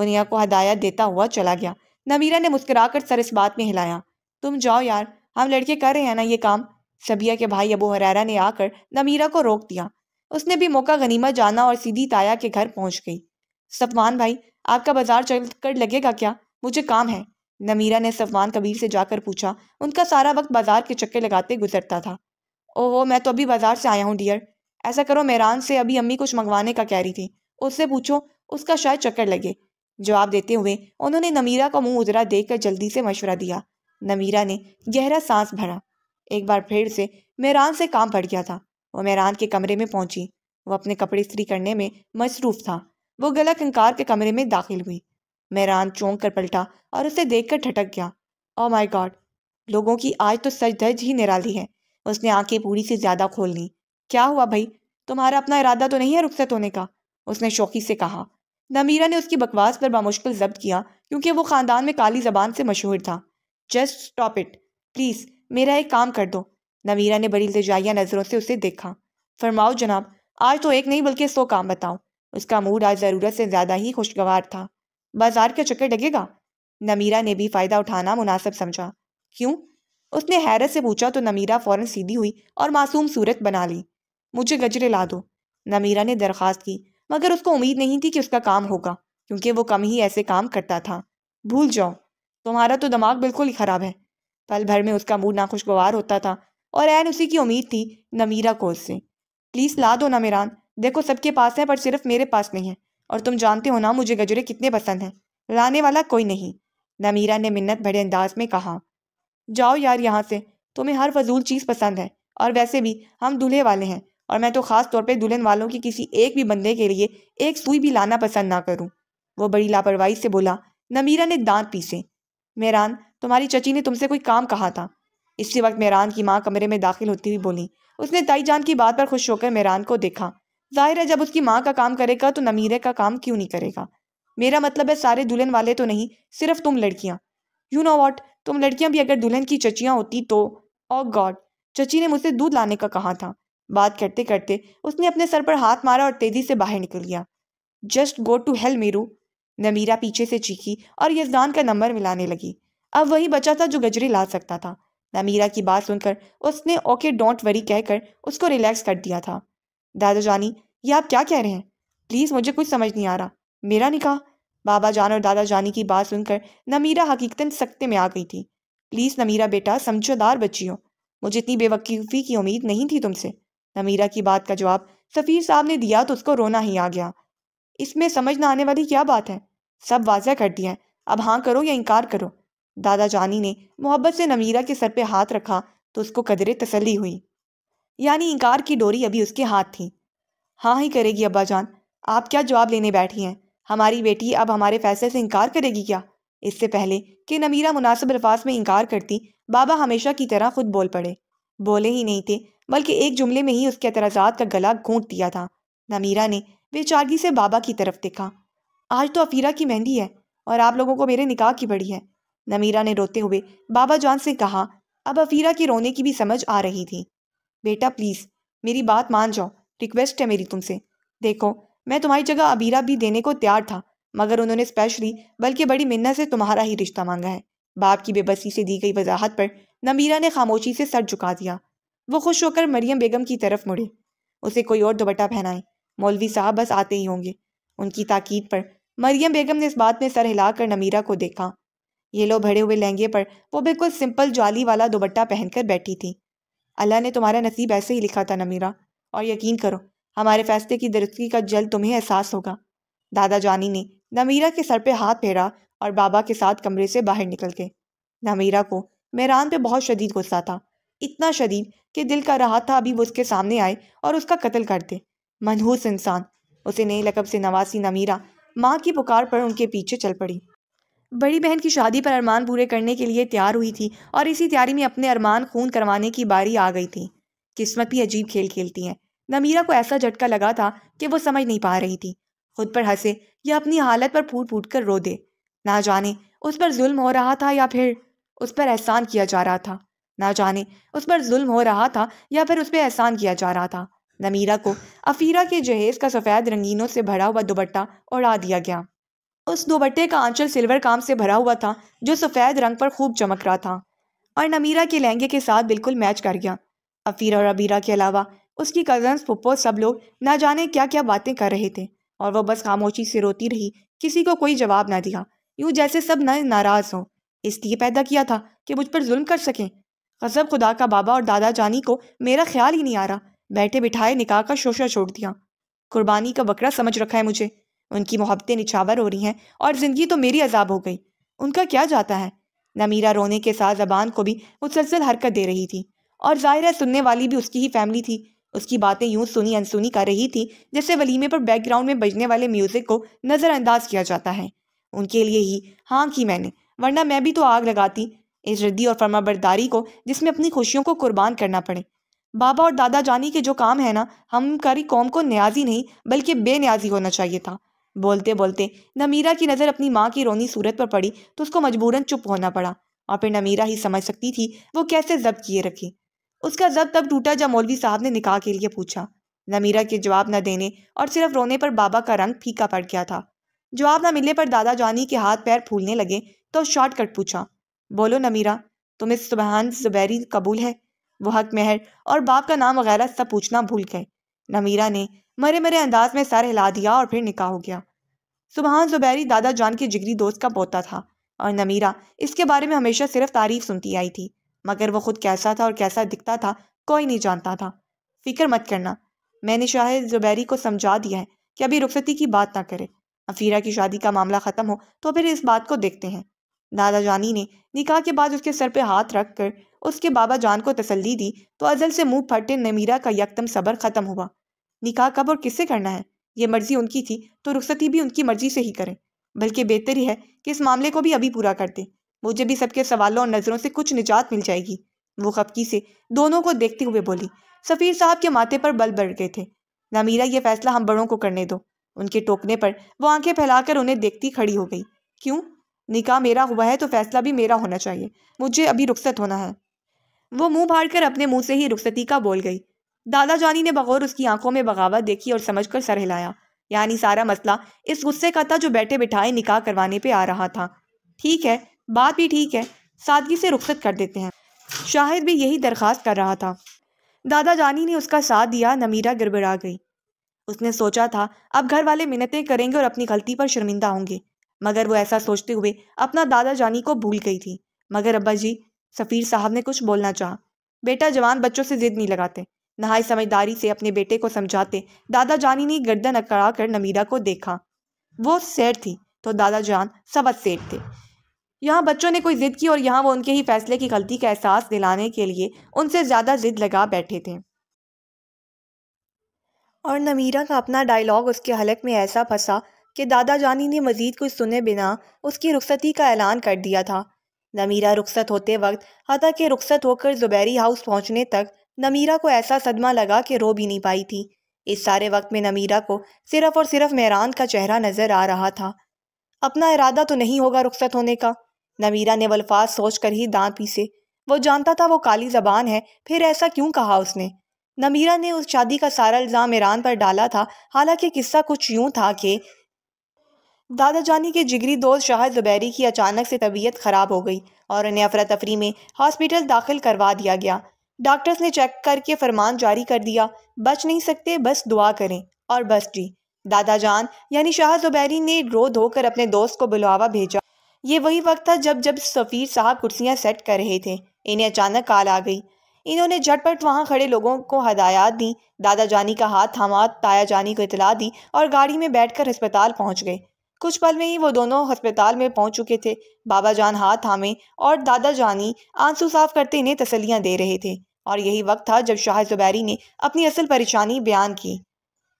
वनिया को हदायत देता हुआ चला गया नमीरा ने मुस्कुराकर सर इस बात में हिलाया तुम जाओ यार हम लड़के कर रहे हैं ना ये काम शबिया के भाई अबू हरारा ने आकर नमीरा को रोक दिया उसने भी मौका गनीमत जाना और सीधी ताया के घर पहुंच गई सफमान भाई आपका बाजार चल कर लगेगा क्या मुझे काम है नमीरा ने सफमान कबीर से जाकर पूछा उनका सारा वक्त बाजार के चक्के लगाते गुजरता था ओहो मैं तो अभी बाजार से आया हूँ डियर ऐसा करो मेहरान से अभी अम्मी कुछ मंगवाने का कह रही थी उससे पूछो उसका शायद चक्कर लगे जवाब देते हुए उन्होंने नमीरा का मुंह उजरा देखकर जल्दी से मशवरा दिया नमीरा ने गहरा सांस भरा एक बार फिर से मेहरान से काम पड़ गया था वो मेहरान के कमरे में पहुंची वो अपने कपड़े इस्त्री करने में मसरूफ था वो गला कंकार के कमरे में दाखिल हुई मेहरान चौंक कर पलटा और उसे देखकर ठटक गया ओ माय गॉड लोगों की आज तो सच धज ही निराली है उसने आंखें पूरी से ज़्यादा खोल ली क्या हुआ भाई तुम्हारा अपना इरादा तो नहीं है रुखसत होने का उसने शौकी से कहा नमीरा ने उसकी बकवास पर बामुश्किल जब्त किया क्योंकि वो ख़ानदान में काली जबान से मशहूर था जस्ट स्टॉप इट प्लीज़ मेरा एक काम कर दो नवीरा ने बड़ी तजाइया नज़रों से उसे देखा फरमाओ जनाब आज तो एक नहीं बल्कि सौ काम बताओ उसका मूड आज ज़रूरत से ज़्यादा ही खुशगवार था बाजार का चक्कर लगेगा नमीरा ने भी फ़ायदा उठाना मुनासिब समझा क्यों उसने हैरत से पूछा तो नमीरा फ़ौरन सीधी हुई और मासूम सूरत बना ली मुझे गजरे ला दो नमीरा ने दरख्वास्त की मगर उसको उम्मीद नहीं थी कि उसका काम होगा क्योंकि वो कम ही ऐसे काम करता था भूल जाओ तुम्हारा तो दिमाग बिल्कुल ही ख़राब है पल भर में उसका मूड नाखुशगवार होता था और एन उसी की उम्मीद थी नमीरा को उससे प्लीज़ ला दो ना मेरान देखो सबके पास है पर सिर्फ मेरे पास नहीं है और तुम जानते हो ना मुझे गजरे कितने पसंद हैं लाने वाला कोई नहीं नमीरा ने मिन्नत भरे अंदाज में कहा जाओ यार यहाँ से तुम्हें हर फजूल चीज़ पसंद है और वैसे भी हम दूल्हे वाले हैं और मैं तो ख़ास तौर पे दुल्हन वालों की किसी एक भी बंदे के लिए एक सुई भी लाना पसंद ना करूं वो बड़ी लापरवाही से बोला नमीरा ने दांत पीसे मेहरान तुम्हारी चची ने तुमसे कोई काम कहा था इसी वक्त मेहरान की माँ कमरे में दाखिल होती हुई बोली उसने ताई जान की बात पर खुश होकर मेहरान को देखा जाहिर है जब उसकी माँ का काम करेगा तो नमीरे का काम क्यों नहीं करेगा मेरा मतलब है सारे दुल्हन वाले तो नहीं सिर्फ तुम लड़कियाँ यू नो वॉट तुम लड़कियाँ भी अगर दुल्हन की चचियाँ होती तो ओ oh गॉड चची ने मुझसे दूध लाने का कहा था बात करते करते उसने अपने सर पर हाथ मारा और तेजी से बाहर निकल गया just go to hell Meeru Namira पीछे से चीखी और यजदान का नंबर मिलाने लगी अब वही बचा था जो गजरे ला सकता था नमीरा की बात सुनकर उसने ओके डोंट वरी कहकर उसको रिलैक्स कर दिया था दादा जानी ये आप क्या कह रहे हैं प्लीज़ मुझे कुछ समझ नहीं आ रहा मेरा निकाह बाबा जान और दादा जानी की बात सुनकर नमीरा हकीकतन सकते में आ गई थी प्लीज़ नमीरा बेटा समझोदार बच्ची हो मुझे इतनी बेवकूफ़ी की उम्मीद नहीं थी तुमसे नमीरा की बात का जवाब सफ़ीर साहब ने दिया तो उसको रोना ही आ गया इसमें समझ ना आने वाली क्या बात है सब वाजह कर दिया है अब हाँ करो या इनकार करो दादा जानी ने मोहब्बत से नमीरा के सर पे हाथ रखा तो उसको कदरे तसली हुई यानी इनकार की डोरी अभी उसके हाथ थी हाँ ही करेगी अब्बा जान आप क्या जवाब लेने बैठी हैं हमारी बेटी अब हमारे फैसले से इनकार करेगी क्या इससे पहले कि नमीरा मुनासिब अल्फाज में इनकार करती बाबा हमेशा की तरह खुद बोल पड़े बोले ही नहीं थे बल्कि एक जुमले में ही उसके एतराज़ात का गला घूंट दिया था नमीरा ने बेचारगी से बाबा की तरफ देखा आज तो अफीरा की मेहंदी है और आप लोगों को मेरे निकाह की पड़ी है नमीरा ने रोते हुए बाबा जान से कहा अब अफीरा के रोने की भी समझ आ रही थी बेटा प्लीज़ मेरी बात मान जाओ रिक्वेस्ट है मेरी तुमसे देखो मैं तुम्हारी जगह अबीरा भी देने को तैयार था मगर उन्होंने स्पेशली बल्कि बड़ी मिन्नत से तुम्हारा ही रिश्ता मांगा है बाप की बेबसी से दी गई वजाहत पर नमीरा ने खामोशी से सर झुका दिया वो खुश होकर मरियम बेगम की तरफ मुड़े उसे कोई और दुपट्टा पहनाए मौलवी साहब बस आते ही होंगे उनकी ताकीद पर मरियम बेगम ने इस बात में सर हिलाकर नमीरा को देखा ये लो भरे हुए लहंगे पर वो बिल्कुल सिंपल जाली वाला दुबट्टा पहनकर बैठी थी अल्लाह ने तुम्हारा नसीब ऐसे ही लिखा था नमीरा और यकीन करो हमारे फैसले की दुरुस्ती का जल्द तुम्हें एहसास होगा दादा जानी ने नमीरा के सर पे हाथ फेरा और बाबा के साथ कमरे से बाहर निकल गए नमीरा को मेहरान पे बहुत शदीद गुस्सा था इतना शदीद कि दिल का रहा था अभी वो उसके सामने आए और उसका कत्ल कर दे मनहूस इंसान उसे नए लकब से नवासी नमीरा माँ की पुकार पर उनके पीछे चल पड़ी बड़ी बहन की शादी पर अरमान पूरे करने के लिए तैयार हुई थी और इसी तैयारी में अपने अरमान खून करवाने की बारी आ गई थी किस्मत भी अजीब खेल खेलती है नमीरा को ऐसा झटका लगा था कि वो समझ नहीं पा रही थी खुद पर हंसे या अपनी हालत पर फूट फूट कर रो दे ना जाने उस पर जुल्म हो रहा था या फिर उस पर एहसान किया जा रहा था ना जाने उस पर जुल्म हो रहा था या फिर उस पर एहसान किया जा रहा था नमीरा को अफीरा के जहेज का सफ़ेद रंगीनों से भरा हुआ दुबट्टा उड़ा दिया गया उस दुबट्टे का आंचल सिल्वर काम से भरा हुआ था जो सफ़ेद रंग पर खूब चमक रहा था और नमीरा के लहंगे के साथ बिल्कुल मैच कर गया अफीरा और अबीरा के अलावा उसकी कज़न्स पप्पो सब लोग ना जाने क्या क्या बातें कर रहे थे और वह बस खामोशी से रोती रही किसी को कोई जवाब ना दिया यूं जैसे सब नए नाराज़ हों इसलिए पैदा किया था कि मुझ पर जुल्म कर सकें गजब खुदा का बाबा और दादा जानी को मेरा ख्याल ही नहीं आ रहा बैठे बिठाए निकाह का शोशा छोड़ दिया कुर्बानी का बकरा समझ रखा है मुझे उनकी मोहब्बतें निछावर हो रही हैं और ज़िंदगी तो मेरी अजाब हो गई उनका क्या जाता है नमीरा रोने के साथ जबान को भी मुसलसल हरकत दे रही थी और ज़ाहिर है सुनने वाली भी उसकी ही फैमिली थी उसकी बातें यूं सुनी अनसुनी कर रही थी जैसे वलीमे पर बैकग्राउंड में बजने वाले म्यूज़िक को नज़रअंदाज किया जाता है उनके लिए ही हाँ की मैंने वरना मैं भी तो आग लगाती इस रद्दी और फर्माबरदारी को जिसमें अपनी खुशियों को कुर्बान करना पड़े बाबा और दादा जानी के जो काम है ना हम करी कौम को न्याजी नहीं बल्कि बेन्याजी होना चाहिए था बोलते बोलते नमीरा की नज़र अपनी माँ की रोनी सूरत पर पड़ी तो उसको मजबूरन चुप होना पड़ा और फिर नमीरा ही समझ सकती थी वो कैसे जब्त किए रखी उसका जब तब टूटा जब मौलवी साहब ने निकाह के लिए पूछा नमीरा के जवाब न देने और सिर्फ रोने पर बाबा का रंग फीका पड़ गया था जवाब न मिलने पर दादा जानी के हाथ पैर फूलने लगे तो शॉर्टकट पूछा बोलो नमीरा तुम्हें सुबहान जुबैरी कबूल है बहुत मेहर और बाप का नाम वगैरह सब पूछना भूल गए नमीरा ने मरे मरे अंदाज में सर हिला दिया और फिर निकाह हो गया सुबहान जुबैरी दादा जान के जिगरी दोस्त का पोता था और नमीरा इसके बारे में हमेशा सिर्फ तारीफ सुनती आई थी मगर वो खुद कैसा था और कैसा दिखता था कोई नहीं जानता था फिक्र मत करना मैंने शाहिद जुबैरी को समझा दिया है कि अभी रुखसती की बात ना करे अफीरा की शादी का मामला ख़त्म हो तो फिर इस बात को देखते हैं दादा जानी ने निकाह के बाद उसके सर पे हाथ रख कर उसके बाबा जान को तसल्ली दी तो अजल से मुंह फटे नमीरा का यकदम सबर खत्म हुआ निकाह कब और किससे करना है ये मर्जी उनकी थी तो रुखसती भी उनकी मर्जी से ही करें बल्कि बेहतर ही है कि इस मामले को भी अभी पूरा कर दे मुझे भी सबके सवालों और नज़रों से कुछ निजात मिल जाएगी वो खपकी से दोनों को देखते हुए बोली सफ़ीर साहब के माथे पर बल बढ़ गए थे नमीरा ये फैसला हम बड़ों को करने दो उनके टोकने पर वो आंखें फैलाकर उन्हें देखती खड़ी हो गई क्यों निकाह मेरा हुआ है तो फैसला भी मेरा होना चाहिए मुझे अभी रुखसत होना है वो मुंह भाड़ कर अपने मुंह से ही रुखसती का बोल गई दादाजानी ने बगौर उसकी आंखों में बगावत देखी और समझकर सर हिलाया यानी सारा मसला इस गुस्से का था जो बैठे बिठाए निकाह करवाने पे आ रहा था ठीक है बात भी ठीक है सादगी से रुखसत कर देते हैं शाहिद भी यही दरख्वास्त कर रहा था दादा जानी ने उसका साथ दिया नमीरा गिड़बिड़ा गई उसने सोचा था अब घर वाले मिन्नतें करेंगे और अपनी गलती पर शर्मिंदा होंगे मगर वो ऐसा सोचते हुए अपना दादा जानी को भूल गई थी मगर अब्बा जी सफ़ीर साहब ने कुछ बोलना चाहा बेटा जवान बच्चों से जिद नहीं लगाते नहाय समझदारी से अपने बेटे को समझाते दादा जानी ने गर्दन अकड़ा कर नमीरा को देखा वो सैर थी तो दादा जान सबक सेठ थे यहाँ बच्चों ने कोई ज़िद की और यहाँ वो उनके ही फैसले की गलती का एहसास दिलाने के लिए उनसे ज़्यादा ज़िद लगा बैठे थे और नमीरा का अपना डायलॉग उसके हलक में ऐसा फंसा कि दादा जानी ने मज़ीद कुछ सुने बिना उसकी रुखसती का ऐलान कर दिया था नमीरा रुखसत होते वक्त हता के रुखसत होकर जुबैरी हाउस पहुंचने तक नमीरा को ऐसा सदमा लगा कि रो भी नहीं पाई थी इस सारे वक्त में नमीरा को सिर्फ और सिर्फ मेहरान का चेहरा नज़र आ रहा था अपना इरादा तो नहीं होगा रुखसत होने का नमीरा ने वल्फाज सोच कर ही दांत पीसे वो जानता था वो काली जबान है फिर ऐसा क्यों कहा उसने नमीरा ने उस शादी का सारा इल्ज़ाम ईरान पर डाला था हालांकि किस्सा कुछ यूं था कि दादा जानी के जिगरी दोस्त शाह जुबैरी की अचानक से तबीयत ख़राब हो गई और उन्हें अफरा तफरी में हॉस्पिटल दाखिल करवा दिया गया डॉक्टर्स ने चेक करके फरमान जारी कर दिया बच नहीं सकते बस दुआ करें और बस जी दादा जान यानी शाह जुबैरी ने रो धोकर अपने दोस्त को बुलावा भेजा ये वही वक्त था जब जब सफ़ीर साहब कुर्सियाँ सेट कर रहे थे इन्हें अचानक काल आ गई इन्होंने झटपट वहाँ खड़े लोगों को हदायत दी दादा जानी का हाथ थामा ताया जानी को इतला दी और गाड़ी में बैठकर अस्पताल पहुँच गए कुछ पल में ही वो दोनों अस्पताल में पहुंच चुके थे बाबा जान हाथ थामे और दादा जानी आंसू साफ करते इन्हें तसलियां दे रहे थे और यही वक्त था जब शाह जुबैरी ने अपनी असल परेशानी बयान की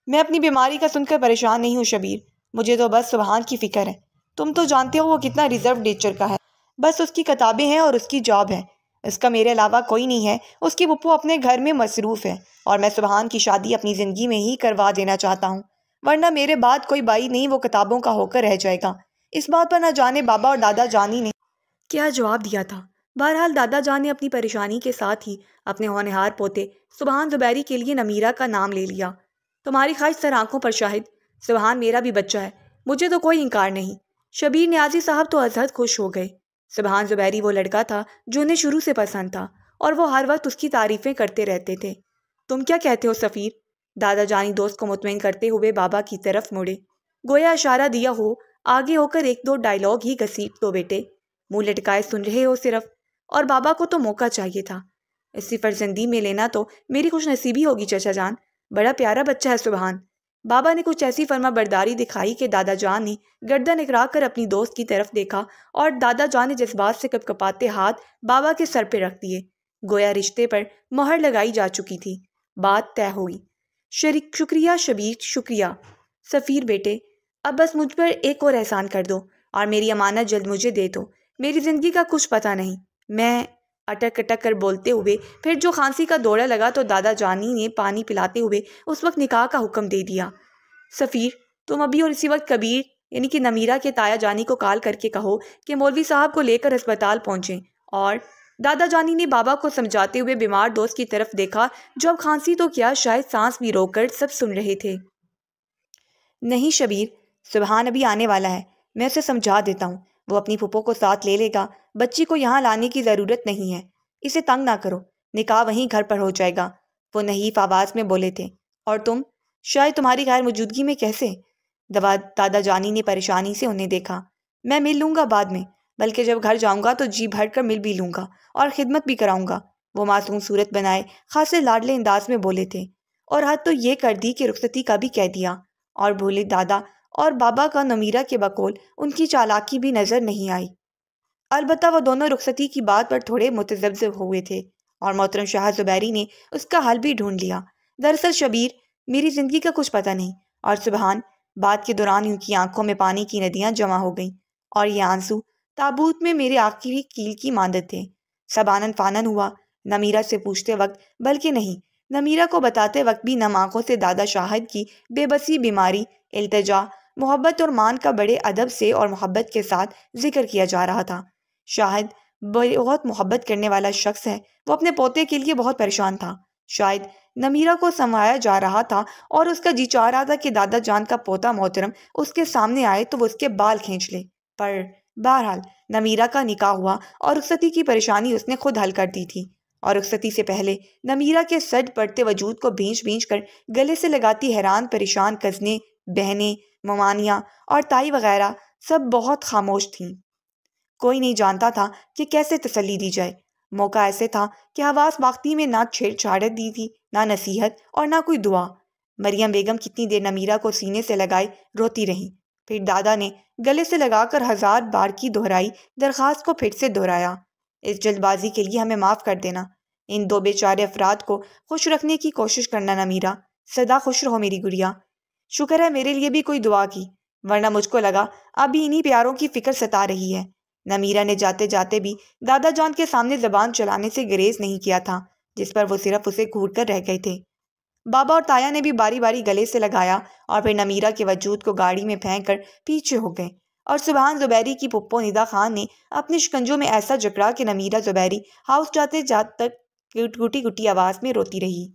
मैं अपनी बीमारी का सुनकर परेशान नहीं हूँ शबीर मुझे तो बस सुबहान की फ़िक्र है तुम तो जानते हो वो कितना रिजर्व नेचर का है बस उसकी किताबें हैं और उसकी जॉब है इसका मेरे अलावा कोई नहीं है उसकी पप्पू अपने घर में मसरूफ़ है और मैं सुबहान की शादी अपनी ज़िंदगी में ही करवा देना चाहता हूँ वरना मेरे बाद कोई बाई नहीं वो किताबों का होकर रह जाएगा इस बात पर न जाने बाबा और दादा जानी ने क्या जवाब दिया था बहरहाल दादा जान ने अपनी परेशानी के साथ ही अपने होनहार पोते सुबहान जुबैरी के लिए नमीरा का नाम ले लिया तुम्हारी ख्वाहिश सर आंखों पर शाहिद सुबहान मेरा भी बच्चा है मुझे तो कोई इनकार नहीं शबीर न्याजी साहब तो अजहद खुश हो गए सुबहान जुबैरी वो लड़का था जो उन्हें शुरू से पसंद था और वो हर वक्त उसकी तारीफ़ें करते रहते थे तुम क्या कहते हो सफ़ीर दादा जानी दोस्त को मुतमिन करते हुए बाबा की तरफ मुड़े गोया इशारा दिया हो आगे होकर एक दो डायलॉग ही घसीट दो बेटे मुंह लटकाए सुन रहे हो सिर्फ और बाबा को तो मौका चाहिए था इसी फर्जंदी में लेना तो मेरी कुछ नसीबी होगी चचा जान बड़ा प्यारा बच्चा है सुबहान बाबा ने कुछ ऐसी फर्मा बरदारी दिखाई कि दादा जान ने गर्दन इकरा कर अपनी दोस्त की तरफ देखा और दादा जान ने जज्बात से कपकपाते हाथ बाबा के सर पर रख दिए गोया रिश्ते पर मोहर लगाई जा चुकी थी बात तय हुई शरीक शुक्रिया शबीर शुक्रिया सफ़ीर बेटे अब बस मुझ पर एक और एहसान कर दो और मेरी अमानत जल्द मुझे दे दो मेरी ज़िंदगी का कुछ पता नहीं मैं अटक अटक कर बोलते हुए फिर जो खांसी का दौरा लगा तो दादा जानी ने पानी पिलाते हुए उस वक्त निकाह का हुक्म दे दिया सफ़ीर तुम अभी और इसी वक्त कबीर यानी कि नमीरा के ताया जानी को कॉल करके कहो कि मौलवी साहब को लेकर अस्पताल पहुँचें और दादा जानी ने बाबा को समझाते हुए बीमार दोस्त की तरफ देखा जो अब खांसी तो क्या शायद सांस भी रोककर सब सुन रहे थे नहीं शबीर सुबहान अभी आने वाला है मैं उसे समझा देता हूँ वो अपनी फुप्पो को साथ ले लेगा बच्ची को यहाँ लाने की ज़रूरत नहीं है इसे तंग ना करो निकाह वहीं घर पर हो जाएगा वो नहीफ आवाज़ में बोले थे और तुम शायद तुम्हारी गैर मौजूदगी में कैसे दवा दादा जानी ने परेशानी से उन्हें देखा मैं मिल लूंगा बाद में बल्कि जब घर जाऊंगा तो जी भर कर मिल भी लूंगा और ख़िदमत भी कराऊंगा वो मासूम सूरत बनाए खासे लाडले अंदाज में बोले थे और हद तो ये कर दी कि रुखसती का भी कह दिया और बोले दादा और बाबा का नमीरा के बकोल उनकी चालाकी भी नज़र नहीं आई अलबत् वह दोनों रुखसती की बात पर थोड़े मुतजब हुए थे और मोहतरम शाह जुबैरी ने उसका हल भी ढूंढ लिया दरअसल शबीर मेरी ज़िंदगी का कुछ पता नहीं और सुबहान बात के दौरान उनकी आंखों में पानी की नदियां जमा हो गईं और ये आंसू ताबूत में मेरे आखिरी कील की मांदत थे सब आनंद फानंद हुआ नमीरा से पूछते वक्त बल्कि नहीं नमीरा को बताते वक्त भी नम आंखों से दादा शाहिद की बेबसी बीमारी अल्तजा मोहब्बत और मान का बड़े अदब से और मोहब्बत के साथ जिक्र किया जा रहा था शाहिद बहुत मोहब्बत करने वाला शख्स है वो अपने पोते के लिए बहुत परेशान था शायद नमीरा को समाया जा रहा था और उसका जी चाह रहा था कि दादा जान का पोता मोहतरम उसके सामने आए तो वो उसके बाल खींच ले पर बहरहाल नमीरा का निकाह हुआ और रुखसती की परेशानी उसने खुद हल कर दी थी और रुखसती से पहले नमीरा के सट पड़ते वजूद को भींच भींच कर गले से लगाती हैरान परेशान कजने बहने ममानियाँ और ताई वगैरह सब बहुत खामोश थीं कोई नहीं जानता था कि कैसे तसली दी जाए मौका ऐसे था कि हवास बाख्ती में ना छेड़छाड़ दी थी ना नसीहत और ना कोई दुआ मरियम बेगम कितनी देर नमीरा को सीने से लगाए रोती रहीं फिर दादा ने गले से लगाकर हजार बार की दोहराई दरखास्त को फिर से दोहराया इस जल्दबाजी के लिए हमें माफ़ कर देना इन दो बेचारे अफराद को खुश रखने की कोशिश करना ना मीरा सदा खुश रहो मेरी गुड़िया शुक्र है मेरे लिए भी कोई दुआ की वरना मुझको लगा अभी इन्हीं प्यारों की फिक्र सता रही है नमीरा ने जाते जाते भी दादा जॉन के सामने जबान चलाने से गरेज नहीं किया था जिस पर वो सिर्फ उसे घूर कर रह गए थे बाबा और ताया ने भी बारी बारी गले से लगाया और फिर नमीरा के वजूद को गाड़ी में फेंक कर पीछे हो गए और सुबहान जुबैरी की पुप्पो निदा खान ने अपने शिकंजों में ऐसा जकड़ा कि नमीरा जुबैरी हाउस जाते जात तक गुटी गुटी आवाज़ में रोती रही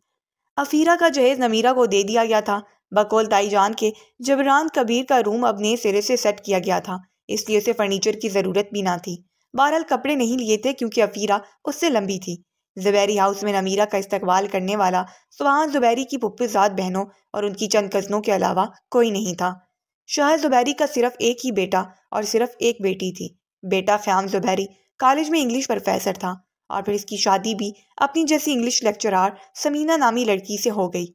अफीरा का जहेज नमीरा को दे दिया गया था बकोल ताई जान के जबरान कबीर का रूम अब नए सिरे से सेट किया गया था इसलिए उसे फर्नीचर की ज़रूरत भी ना थी बहरहाल कपड़े नहीं लिए थे क्योंकि अफीरा उससे लंबी थी जुबैरी हाउस में नमीरा का इस्तकबाल करने वाला सुबहान जुबैरी की पुप्पीजात बहनों और उनकी चंद कजनों के अलावा कोई नहीं था शाह जुबैरी का सिर्फ एक ही बेटा और सिर्फ एक बेटी थी बेटा फ्याम जुबैरी कॉलेज में इंग्लिश प्रोफेसर था और फिर इसकी शादी भी अपनी जैसी इंग्लिश लेक्चरार समीना नामी लड़की से हो गई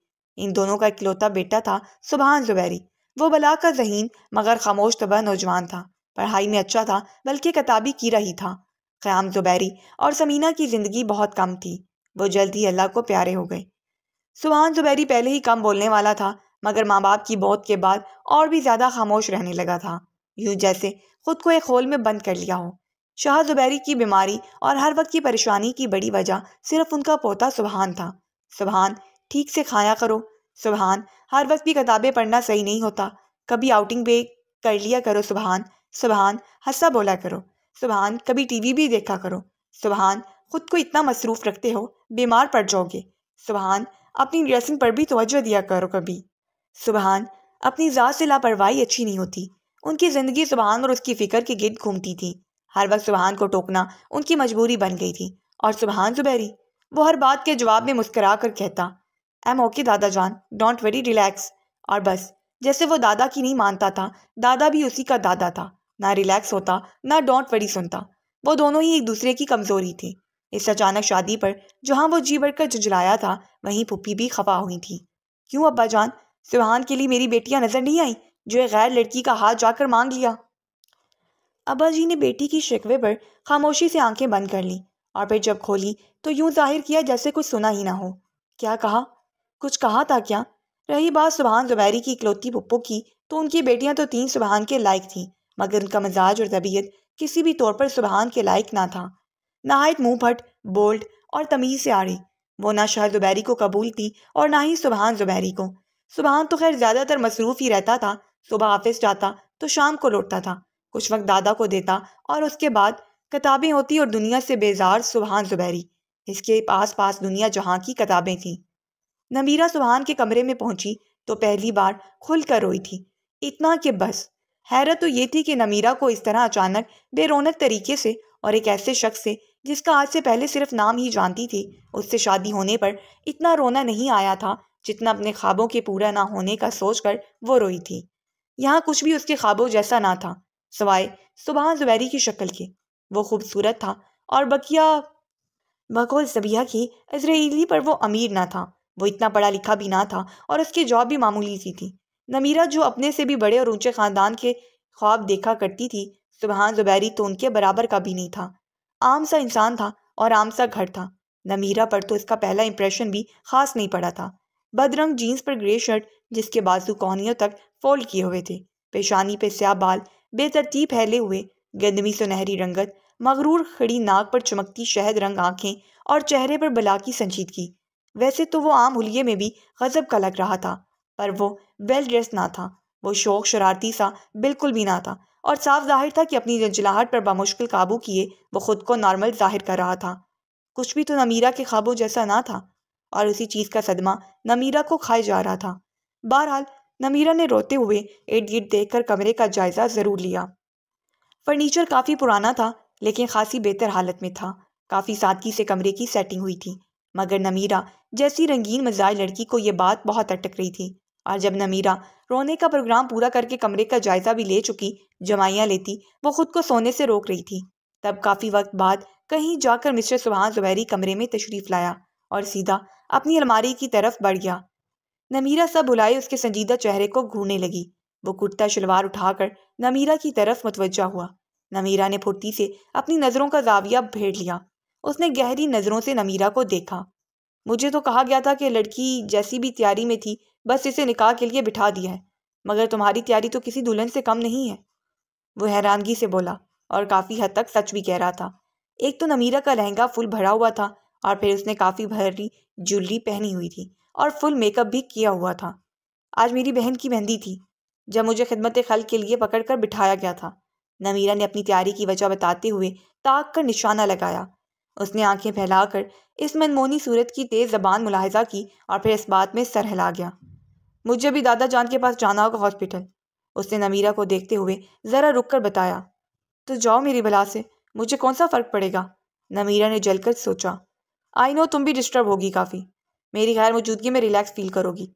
इन दोनों का इकलौता बेटा था सुबहान जुबैरी वो बला का जहीन मगर खामोश तबा तो नौजवान था पढ़ाई में अच्छा था बल्कि कताबी कीरा ही था क्याम ज़ुबैरी तो और समीना की ज़िंदगी बहुत कम थी वो जल्द ही अल्लाह को प्यारे हो गए सुबहान ज़ुबैरी पहले ही कम बोलने वाला था मगर माँ बाप की मौत के बाद और भी ज़्यादा खामोश रहने लगा था यूं जैसे खुद को एक होल में बंद कर लिया हो शाह ज़ुबैरी की बीमारी और हर वक्त की परेशानी की बड़ी वजह सिर्फ उनका पोता सुबहान था सुबहान ठीक से खाया करो सुबहान हर वक्त भी किताबें पढ़ना सही नहीं होता कभी आउटिंग पे कर लिया करो सुबहान सुबहान हंसा बोला करो सुबहान कभी टीवी भी देखा करो सुबहान खुद को इतना मसरूफ़ रखते हो बीमार पड़ जाओगे सुबहान अपनी ड्रेसिंग पर भी तोज्जो दिया करो कभी सुबहान अपनी ज़ात से लापरवाही अच्छी नहीं होती उनकी ज़िंदगी सुबहान और उसकी फ़िक्र के गिर्द घूमती थी हर वक्त सुबहान को टोकना उनकी मजबूरी बन गई थी और सुबहान जुबैरी वो हर बात के जवाब में मुस्करा कर कहता एम ओके दादा जान डोंट वेरी रिलैक्स और बस जैसे वो दादा की नहीं मानता था दादा भी उसी का दादा था ना रिलैक्स होता ना डॉट वरी सुनता वो दोनों ही एक दूसरे की कमजोरी थी इस अचानक शादी पर जहाँ वो जी बढ़कर झुंझलाया था वहीं पुप्पी भी खफा हुई थी क्यों अब्बा जान सुहान के लिए मेरी बेटियां नजर नहीं आई जो एक गैर लड़की का हाथ जाकर मांग लिया अब्बा जी ने बेटी की शिकवे पर खामोशी से आंखें बंद कर ली और फिर जब खोली तो यूं जाहिर किया जैसे कुछ सुना ही ना हो क्या कहा कुछ कहा था क्या रही बात सुबहान जुबैरी की इकलौती पप्पो की तो उनकी बेटियां तो तीन सुबहान के लायक थीं मगर उनका मिजाज और तबीयत किसी भी तौर पर सुबहान के लायक ना था नहायत मुँह फट बोल्ड और तमीज़ से आड़ी वो ना शाह जुबैरी को कबूल थी और ना ही सुबहान जुबैरी को सुबहान तो खैर ज़्यादातर मसरूफ़ ही रहता था सुबह ऑफिस जाता तो शाम को लौटता था कुछ वक्त दादा को देता और उसके बाद किताबें होती और दुनिया से बेजार सुबहान जुबैरी इसके पास पास दुनिया जहां की किताबें थी नमीरा सुबहान के कमरे में पहुंची तो पहली बार खुल कर रोई थी इतना कि बस हैरत तो ये थी कि नमीरा को इस तरह अचानक बेरोनक तरीके से और एक ऐसे शख्स से जिसका आज से पहले सिर्फ नाम ही जानती थी उससे शादी होने पर इतना रोना नहीं आया था जितना अपने ख्वाबों के पूरा ना होने का सोचकर वो रोई थी यहाँ कुछ भी उसके ख्वाबों जैसा ना था सवाए सुबह जुबैरी की शक्ल के वो खूबसूरत था और बकिया बकौल सबिया की इसराइली पर वो अमीर ना था वो इतना पढ़ा लिखा भी ना था और उसकी जॉब भी मामूली सी थी नमीरा जो अपने से भी बड़े और ऊंचे ख़ानदान के ख्वाब देखा करती थी सुबहान जुबैरी तो उनके बराबर का भी नहीं था आम सा इंसान था और आम सा घर था नमीरा पर तो इसका पहला इंप्रेशन भी खास नहीं पड़ा था बदरंग जीन्स पर ग्रे शर्ट जिसके बाजू कोहनियों तक फोल्ड किए हुए थे पेशानी पे स्या बाल बेतरतीब फैले हुए गंदमी सुनहरी रंगत मगरूर खड़ी नाक पर चमकती शहद रंग आंखें और चेहरे पर बला की संजीदगी वैसे तो वो आम हुलिये में भी गजब का लग रहा था पर वो वेल ड्रेस ना था वो शौक शरारती सा बिल्कुल भी ना था और साफ जाहिर था कि अपनी जंजलाहट पर बामुश्किल काबू किए वो ख़ुद को नॉर्मल जाहिर कर रहा था कुछ भी तो नमीरा के खाबों जैसा ना था और उसी चीज़ का सदमा नमीरा को खाए जा रहा था बहरहाल नमीरा ने रोते हुए इर्द गिर्द देख कर कमरे का जायज़ा ज़रूर लिया फर्नीचर काफ़ी पुराना था लेकिन खासी बेहतर हालत में था काफ़ी सादगी से कमरे की सेटिंग हुई थी मगर नमीरा जैसी रंगीन मजाज लड़की को ये बात बहुत अटक रही थी और जब नमीरा रोने का प्रोग्राम पूरा करके कमरे का जायजा भी ले चुकी जमाइयाँ लेती वो खुद को सोने से रोक रही थी तब काफ़ी वक्त बाद कहीं जाकर मिस्टर सुबहान जुबैरी कमरे में तशरीफ़ लाया और सीधा अपनी अलमारी की तरफ बढ़ गया नमीरा सब बुलाए उसके संजीदा चेहरे को घूरने लगी वो कुर्ता शलवार उठाकर नमीरा की तरफ मुतवजा हुआ नमीरा ने फुर्ती से अपनी नज़रों का जाविया भेड़ लिया उसने गहरी नज़रों से नमीरा को देखा मुझे तो कहा गया था कि लड़की जैसी भी तैयारी में थी बस इसे निकाह के लिए बिठा दिया है मगर तुम्हारी तैयारी तो किसी दुल्हन से कम नहीं है वो हैरानगी से बोला और काफ़ी हद तक सच भी कह रहा था एक तो नमीरा का लहंगा फुल भरा हुआ था और फिर उसने काफ़ी भरी ज्वेलरी पहनी हुई थी और फुल मेकअप भी किया हुआ था आज मेरी बहन की मेहंदी थी जब मुझे खिदमत खल के लिए पकड़ कर बिठाया गया था नमीरा ने अपनी तैयारी की वजह बताते हुए ताक कर निशाना लगाया उसने आंखें फैलाकर इस मनमोनी सूरत की तेज़ जबान मुलाहजा की और फिर इस बात में सर हिला गया मुझे भी दादा जान के पास जाना होगा हॉस्पिटल उसने नमीरा को देखते हुए ज़रा रुक कर बताया तो जाओ मेरी भला से मुझे कौन सा फ़र्क पड़ेगा नमीरा ने जलकर सोचा आई नो तुम भी डिस्टर्ब होगी काफ़ी मेरी गैर मौजूदगी में रिलैक्स फील करोगी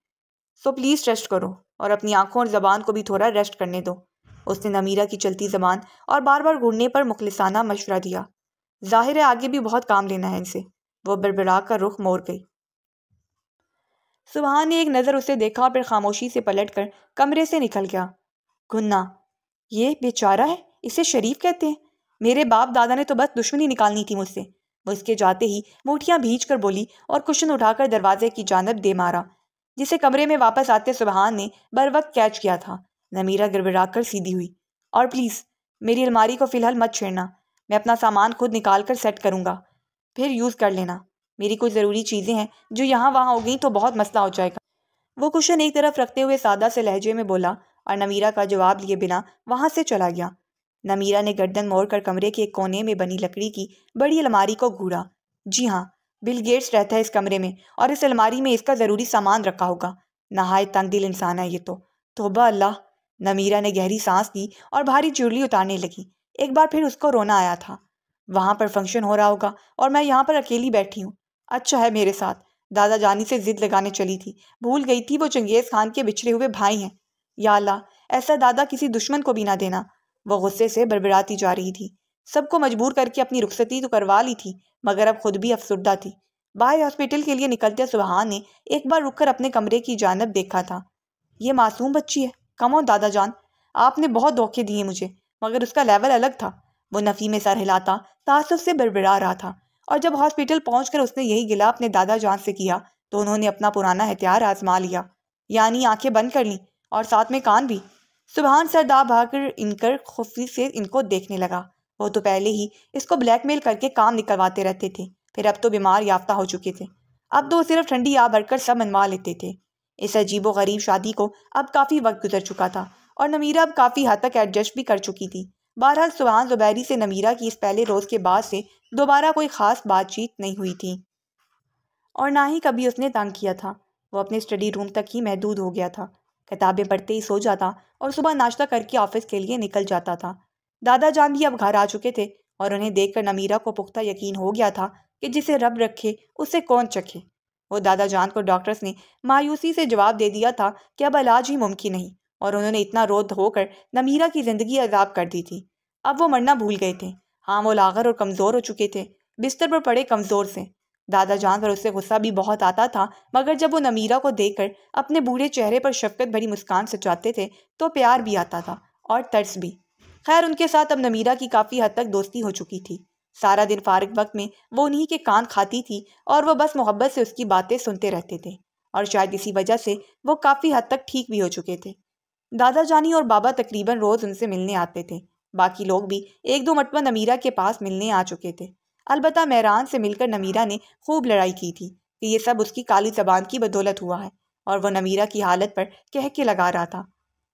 सो प्लीज़ रेस्ट करो और अपनी आंखों और ज़बान को भी थोड़ा रेस्ट करने दो उसने नमीरा की चलती जबान और बार बार घूरने पर मुखलसाना मशवरा दिया जाहिर है आगे भी बहुत काम लेना है इनसे वो बड़बड़ा कर रुख मोड़ गई सुबह ने एक नज़र उसे देखा और फिर खामोशी से पलट कर कमरे से निकल गया गुन्ना ये बेचारा है इसे शरीफ कहते हैं मेरे बाप दादा ने तो बस दुश्मनी निकालनी थी मुझसे वो इसके जाते ही मुठियाँ भींच कर बोली और कुशन उठाकर दरवाजे की जानब दे मारा जिसे कमरे में वापस आते सुबहान ने बर वक्त कैच किया था नमीरा गिरबिरा कर सीधी हुई और प्लीज़ मेरी अलमारी को फ़िलहाल मत छेड़ना मैं अपना सामान खुद निकाल कर सेट करूँगा फिर यूज़ कर लेना मेरी कुछ ज़रूरी चीज़ें हैं जो यहाँ वहाँ हो गई तो बहुत मसला हो जाएगा वो कुशन एक तरफ रखते हुए सादा से लहजे में बोला और नमीरा का जवाब लिए बिना वहाँ से चला गया नमीरा ने गर्दन मोड़ कर कमरे के एक कोने में बनी लकड़ी की बड़ी अलमारी को घूरा जी हाँ बिल गेट्स रहता है इस कमरे में और इस अलमारी में इसका ज़रूरी सामान रखा होगा नहाय तंगदिल इंसान है ये तो तोबा अल्लाह नमीरा ने गहरी सांस ली और भारी चुरली उतारने लगी एक बार फिर उसको रोना आया था वहां पर फंक्शन हो रहा होगा और मैं यहाँ पर अकेली बैठी हूँ अच्छा है मेरे साथ दादा जानी से जिद लगाने चली थी भूल गई थी वो चंगेज़ खान के बिछड़े हुए भाई हैं या ऐसा दादा किसी दुश्मन को भी ना देना वह गुस्से से बड़बड़ाती जा रही थी सबको मजबूर करके अपनी रुखसती तो करवा ली थी मगर अब खुद भी अफसुदा थी बाहर हॉस्पिटल के लिए निकलते सुबहान ने एक बार रुककर अपने कमरे की जानब देखा था ये मासूम बच्ची है कमो दादा जान आपने बहुत धोखे दिए मुझे मगर उसका लेवल अलग था वो नफ़ी में सर हिलाता तासुब से बड़बड़ा रहा था और जब हॉस्पिटल पहुंचकर उसने यही गिला अपने दादा जान से किया तो उन्होंने अपना पुराना हथियार आजमा लिया यानी आंखें बंद कर ली और साथ में कान भी सुबहान सरदा दाब भाकर इनकर खुफी से इनको देखने लगा वो तो पहले ही इसको ब्लैकमेल करके काम निकलवाते रहते थे फिर अब तो बीमार याफ्ता हो चुके थे अब तो सिर्फ ठंडी आ भरकर सब मनवा लेते थे इस अजीब गरीब शादी को अब काफ़ी वक्त गुजर चुका था और नमीरा अब काफ़ी हद तक एडजस्ट भी कर चुकी थी बहरहाल सुबह जुबैरी से नमीरा की इस पहले रोज़ के बाद से दोबारा कोई ख़ास बातचीत नहीं हुई थी और ना ही कभी उसने तंग किया था वो अपने स्टडी रूम तक ही महदूद हो गया था किताबें पढ़ते ही सो जाता और सुबह नाश्ता करके ऑफिस के लिए निकल जाता था दादा जान भी अब घर आ चुके थे और उन्हें देखकर नमीरा को पुख्ता यकीन हो गया था कि जिसे रब रखे उसे कौन चखे वो दादा जान को डॉक्टर्स ने मायूसी से जवाब दे दिया था कि अब इलाज ही मुमकिन नहीं और उन्होंने इतना रोध होकर नमीरा की ज़िंदगी अजाब कर दी थी अब वो मरना भूल गए थे हाँ वो लागर और कमज़ोर हो चुके थे बिस्तर पर पड़े कमज़ोर से दादा जान पर उससे गुस्सा भी बहुत आता था मगर जब वो नमीरा को देखकर अपने बूढ़े चेहरे पर शफकत भरी मुस्कान सचाते थे तो प्यार भी आता था और तर्स भी खैर उनके साथ अब नमीरा की काफ़ी हद तक दोस्ती हो चुकी थी सारा दिन फारग वक्त में वो उन्हीं के कान खाती थी और वह बस मोहब्बत से उसकी बातें सुनते रहते थे और शायद इसी वजह से वो काफ़ी हद तक ठीक भी हो चुके थे दादा जानी और बाबा तकरीबन रोज़ उनसे मिलने आते थे बाकी लोग भी एक दो मटवा नमीरा के पास मिलने आ चुके थे अलबत् मैरान से मिलकर नमीरा ने खूब लड़ाई की थी कि ये सब उसकी काली जबान की बदौलत हुआ है और वह नमीरा की हालत पर कह के लगा रहा था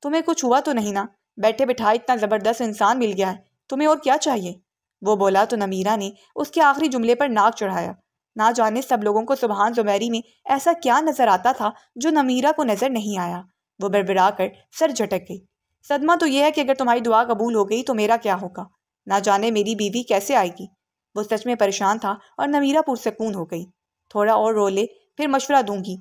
तुम्हें कुछ हुआ तो नहीं ना बैठे बिठाए इतना ज़बरदस्त इंसान मिल गया है तुम्हें और क्या चाहिए वो बोला तो नमीरा ने उसके आखिरी जुमले पर नाक चढ़ाया ना जाने सब लोगों को सुबहान जुमैरी में ऐसा क्या नज़र आता था जो नमीरा को नज़र नहीं आया वो बड़बड़ा कर सर झटक गई सदमा तो यह है कि अगर तुम्हारी दुआ कबूल हो गई तो मेरा क्या होगा ना जाने मेरी बीवी कैसे आएगी वो सच में परेशान था और नमीरा पुरसकून हो गई थोड़ा और रो ले फिर मशवरा दूंगी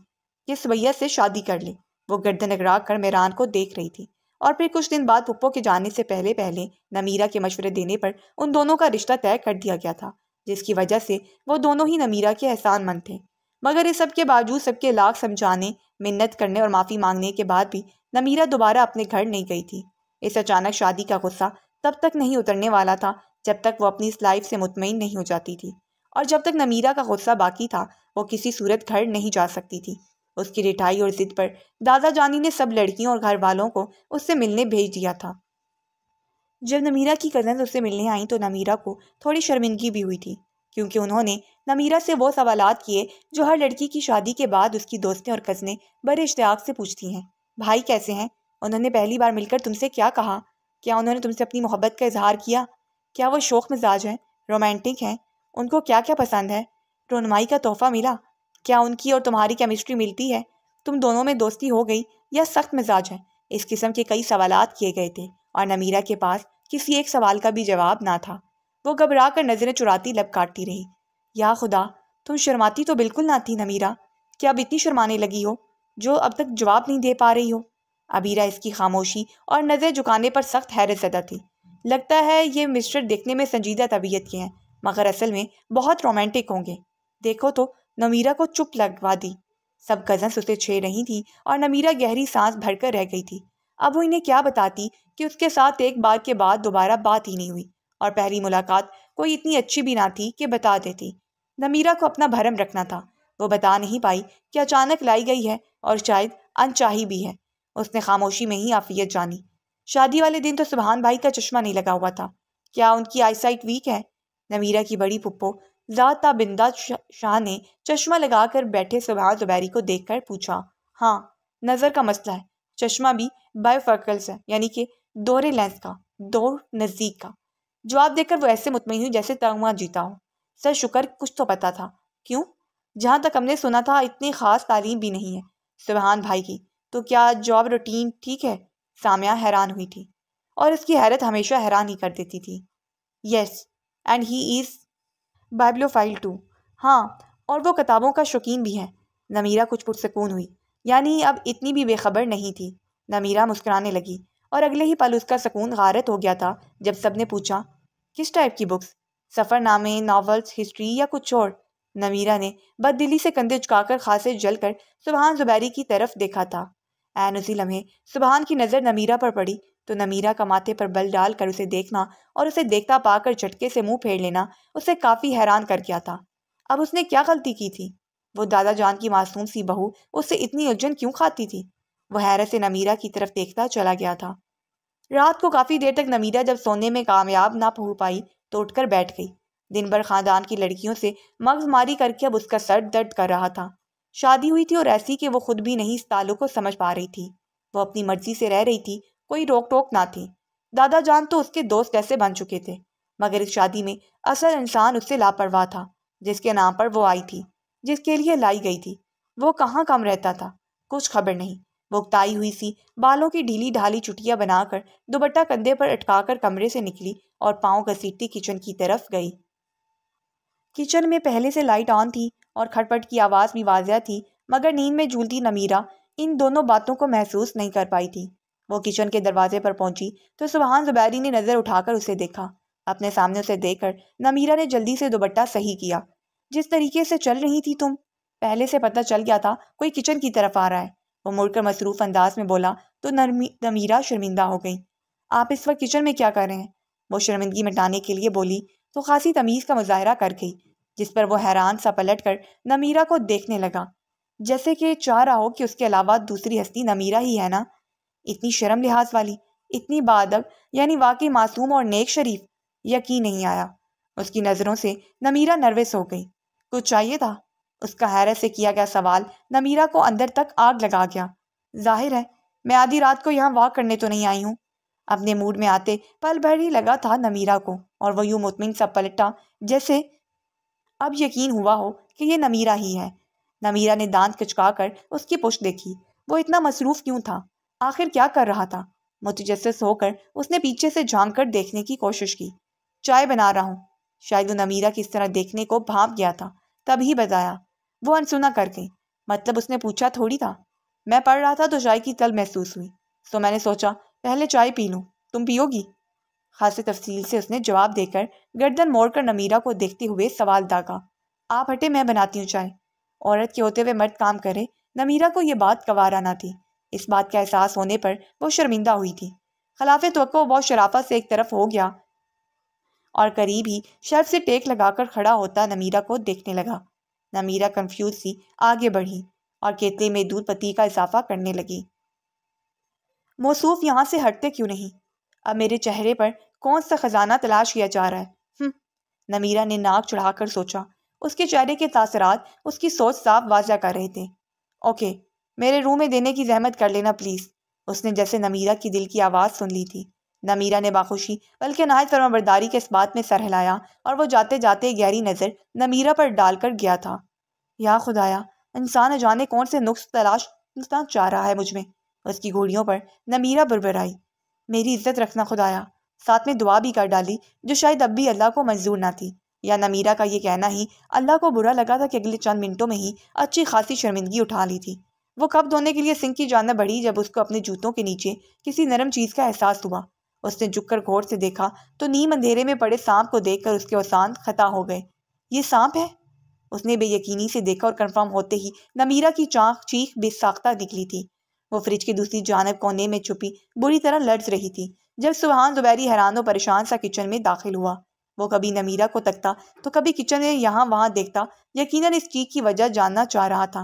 कि सवैया से शादी कर ले वो गर्दन अगरा कर मेरान को देख रही थी और फिर कुछ दिन बाद पुप्पो के जाने से पहले पहले नमीरा के मशवरे देने पर उन दोनों का रिश्ता तय कर दिया गया था जिसकी वजह से वो दोनों ही नमीरा के मंद थे मगर इस सब के बावजूद सबके लाख समझाने मिन्नत करने और माफ़ी मांगने के बाद भी नमीरा दोबारा अपने घर नहीं गई थी इस अचानक शादी का गुस्सा तब तक नहीं उतरने वाला था जब तक वो अपनी इस लाइफ से मुतमिन नहीं हो जाती थी और जब तक नमीरा का गुस्सा बाकी था वो किसी सूरत घर नहीं जा सकती थी उसकी रिठाई और जिद पर दादा जानी ने सब लड़कियों और घर वालों को उससे मिलने भेज दिया था जब नमीरा की कज़न उससे मिलने आई तो नमीरा को थोड़ी शर्मिंदगी भी हुई थी क्योंकि उन्होंने नमीरा से वो सवाल किए जो हर लड़की की शादी के बाद उसकी दोस्तें और कज़नें बड़े इश्तियाक से पूछती हैं भाई कैसे हैं उन्होंने पहली बार मिलकर तुमसे क्या कहा क्या उन्होंने तुमसे अपनी मोहब्बत का इजहार किया क्या वो शोक मिजाज हैं रोमांटिक हैं उनको क्या क्या पसंद है रोनमाई का तोहफ़ा मिला क्या उनकी और तुम्हारी केमिस्ट्री मिलती है तुम दोनों में दोस्ती हो गई या सख्त मिजाज है इस किस्म के कई सवाल किए गए थे और नमीरा के पास किसी एक सवाल का भी जवाब ना था वो घबरा कर नज़रें चुराती लब काटती रही या खुदा तुम शर्माती तो बिल्कुल ना थी नमीरा कि अब इतनी शर्माने लगी हो जो अब तक जवाब नहीं दे पा रही हो अबीरा इसकी खामोशी और नज़र झुकाने पर सख्त हैरत ज़दा थी लगता है ये मिस्टर देखने में संजीदा तबीयत के हैं मगर असल में बहुत रोमांटिक होंगे देखो तो नमीरा को चुप लगवा दी सब कजन्स उसे छेड़ रही थी और नमीरा गहरी सांस भरकर रह गई थी अब वो इन्हें क्या बताती कि उसके साथ एक बार के बाद दोबारा बात ही नहीं हुई और पहली मुलाकात कोई इतनी अच्छी भी ना थी कि बता देती नमीरा को अपना भरम रखना था वो बता नहीं पाई कि अचानक लाई गई है और शायद अनचाही भी है उसने खामोशी में ही आफियत जानी शादी वाले दिन तो सुबहान भाई का चश्मा नहीं लगा हुआ था क्या उनकी आईसाइट वीक है नमीरा की बड़ी पुप्पो जाता बिंदा शाह ने चश्मा लगाकर बैठे सुबहान जुबैरी को देखकर पूछा हाँ नज़र का मसला है चश्मा भी बायोफर्कल्स है यानी कि दोहरे लेंस का दौर नज़दीक का जवाब देकर वो ऐसे मुतमिन हुई जैसे तगमा जीता हो सर शुक्र कुछ तो पता था क्यों जहाँ तक हमने सुना था इतनी ख़ास तालीम भी नहीं है सुबहान भाई की तो क्या जॉब रूटीन ठीक है सामिया हैरान हुई थी और उसकी हैरत हमेशा हैरान ही कर देती थी यस एंड ही इज़ बाइबलो फाइल टू हाँ और वो किताबों का शौकीन भी है नमीरा कुछ पुरसकून हुई यानी अब इतनी भी बेखबर नहीं थी नमीरा मुस्कुराने लगी और अगले ही पल उसका सुकून गारत हो गया था जब सब ने पूछा किस टाइप की बुक्स सफ़रनामे नावल्स हिस्ट्री या कुछ और नवीरा ने बद दिली से कंधे चुकाकर खासे जल कर सुबहान जुबैरी की तरफ देखा था एन उसी लम्हे सुबहान की नज़र नमीरा पर पड़ी तो नमीरा का माथे पर बल डालकर उसे देखना और उसे देखता पाकर झटके से मुंह फेर लेना उसे काफ़ी हैरान कर गया था अब उसने क्या गलती की थी वो दादा जान की मासूम सी बहू उससे इतनी उलझन क्यों खाती थी वह हैरत से नमीरा की तरफ देखता चला गया था रात को काफ़ी देर तक नमीरा जब सोने में कामयाब ना हो पाई तो उठकर बैठ गई दिन भर खानदान की लड़कियों से मगज मारी करके अब उसका सर दर्द कर रहा था शादी हुई थी और ऐसी कि वो खुद भी नहीं इस ताल्लुक को समझ पा रही थी वो अपनी मर्जी से रह रही थी कोई रोक टोक ना थी दादा जान तो उसके दोस्त ऐसे बन चुके थे मगर इस शादी में असल इंसान उससे लापरवाह था जिसके नाम पर वो आई थी जिसके लिए लाई गई थी वो कहाँ कम रहता था कुछ खबर नहीं भुगताई हुई सी बालों की ढीली ढाली चुटिया बनाकर दुबट्टा कंधे पर अटकाकर कमरे से निकली और पाँव घसीटती किचन की तरफ गई किचन में पहले से लाइट ऑन थी और खटपट की आवाज़ भी वाजिया थी मगर नींद में झूलती नमीरा इन दोनों बातों को महसूस नहीं कर पाई थी वो किचन के दरवाजे पर पहुंची तो सुबहान जुबैरी ने नज़र उठाकर उसे देखा अपने सामने उसे देखकर नमीरा ने जल्दी से दुबट्टा सही किया जिस तरीके से चल रही थी तुम पहले से पता चल गया था कोई किचन की तरफ आ रहा है वो मुड़कर मसरूफ़ अंदाज में बोला तो नमीरा शर्मिंदा हो गई आप इस वक्त किचन में क्या कर रहे हैं वो शर्मिंदगी मिटाने के लिए बोली तो खासी तमीज़ का मुजाहरा कर गई जिस पर वो हैरान सा पलट कर नमीरा को देखने लगा जैसे कि चाह रहा हो कि उसके अलावा दूसरी हस्ती नमीरा ही है ना इतनी शर्म लिहाज वाली इतनी बादब यानी वाकई मासूम और नेक शरीफ यकीन नहीं आया उसकी नज़रों से नमीरा नर्वस हो गई कुछ चाहिए था उसका हैरत से किया गया सवाल नमीरा को अंदर तक आग लगा गया जाहिर है मैं आधी रात को यहाँ वॉक करने तो नहीं आई हूँ अपने मूड में आते पल भर ही लगा था नमीरा को और वह यूं मुतमिन सा पलटा जैसे अब यकीन हुआ हो कि यह नमीरा ही है नमीरा ने दांत कर उसकी पुष्ट देखी वो इतना मसरूफ क्यों था आखिर क्या कर रहा था मुतजस होकर उसने पीछे से झांक कर देखने की कोशिश की चाय बना रहा हूँ शायद वो नमीरा की इस तरह देखने को भाप गया था तभी बताया वो अनसुना कर गई मतलब उसने पूछा थोड़ी था मैं पढ़ रहा था तो चाय की तल महसूस हुई सो तो मैंने सोचा पहले चाय पी लूँ तुम पियोगी खासी तफसील से उसने जवाब देकर गर्दन मोड़कर नमीरा को देखते हुए सवाल दागा आप हटे मैं बनाती हूँ चाय औरत के होते हुए मर्द काम करे नमीरा को यह बात गवारा ना थी इस बात का एहसास होने पर वो शर्मिंदा हुई थी खिलाफ तो बहुत शराफत से एक तरफ हो गया और करीब ही शर्फ से टेक लगाकर खड़ा होता नमीरा को देखने लगा नमीरा कंफ्यूज सी आगे बढ़ी और केतले में दूध पत्ती का इजाफा करने लगी मौसूफ यहाँ से हटते क्यों नहीं अब मेरे चेहरे पर कौन सा खजाना तलाश किया जा रहा है हम्म, नमीरा ने नाक चढ़ाकर सोचा उसके चेहरे के तासरात उसकी सोच साफ वाजा कर रहे थे ओके मेरे रूम में देने की जहमत कर लेना प्लीज़ उसने जैसे नमीरा की दिल की आवाज़ सुन ली थी नमीरा ने बाखुशी बल्कि नायत फरमाबरदारी के इस बात में सर हिलाया और वो जाते जाते गहरी नज़र नमीरा पर डालकर गया था या खुदाया इंसान जाने कौन से नुस्ख तलाश चाह रहा है मुझ में उसकी घोड़ियों पर नमीरा बुरबराई मेरी इज्जत रखना खुदाया साथ में दुआ भी कर डाली जो शायद अब भी अल्लाह को मंजूर ना थी या नमीरा का ये कहना ही अल्लाह को बुरा लगा था कि अगले चंद मिनटों में ही अच्छी खासी शर्मिंदगी उठा ली थी वो कब धोने के लिए सिंह की जानना बढ़ी जब उसको अपने जूतों के नीचे किसी नरम चीज़ का एहसास हुआ उसने झुककर घोर से देखा तो नीम अंधेरे में पड़े सांप को देखकर उसके औसान खता हो गए ये सांप है उसने बेयकीनी से देखा और कंफर्म होते ही नमीरा की चाँख चीख बेसाख्ता निकली थी वो फ्रिज की दूसरी जानब कोने में छुपी बुरी तरह लड़ रही थी जब सुबहान दोपहरी हैरान और परेशान सा किचन में दाखिल हुआ वो कभी नमीरा को तकता तो कभी किचन में यहाँ वहाँ देखता यकीनन इस चीख की वजह जानना चाह रहा था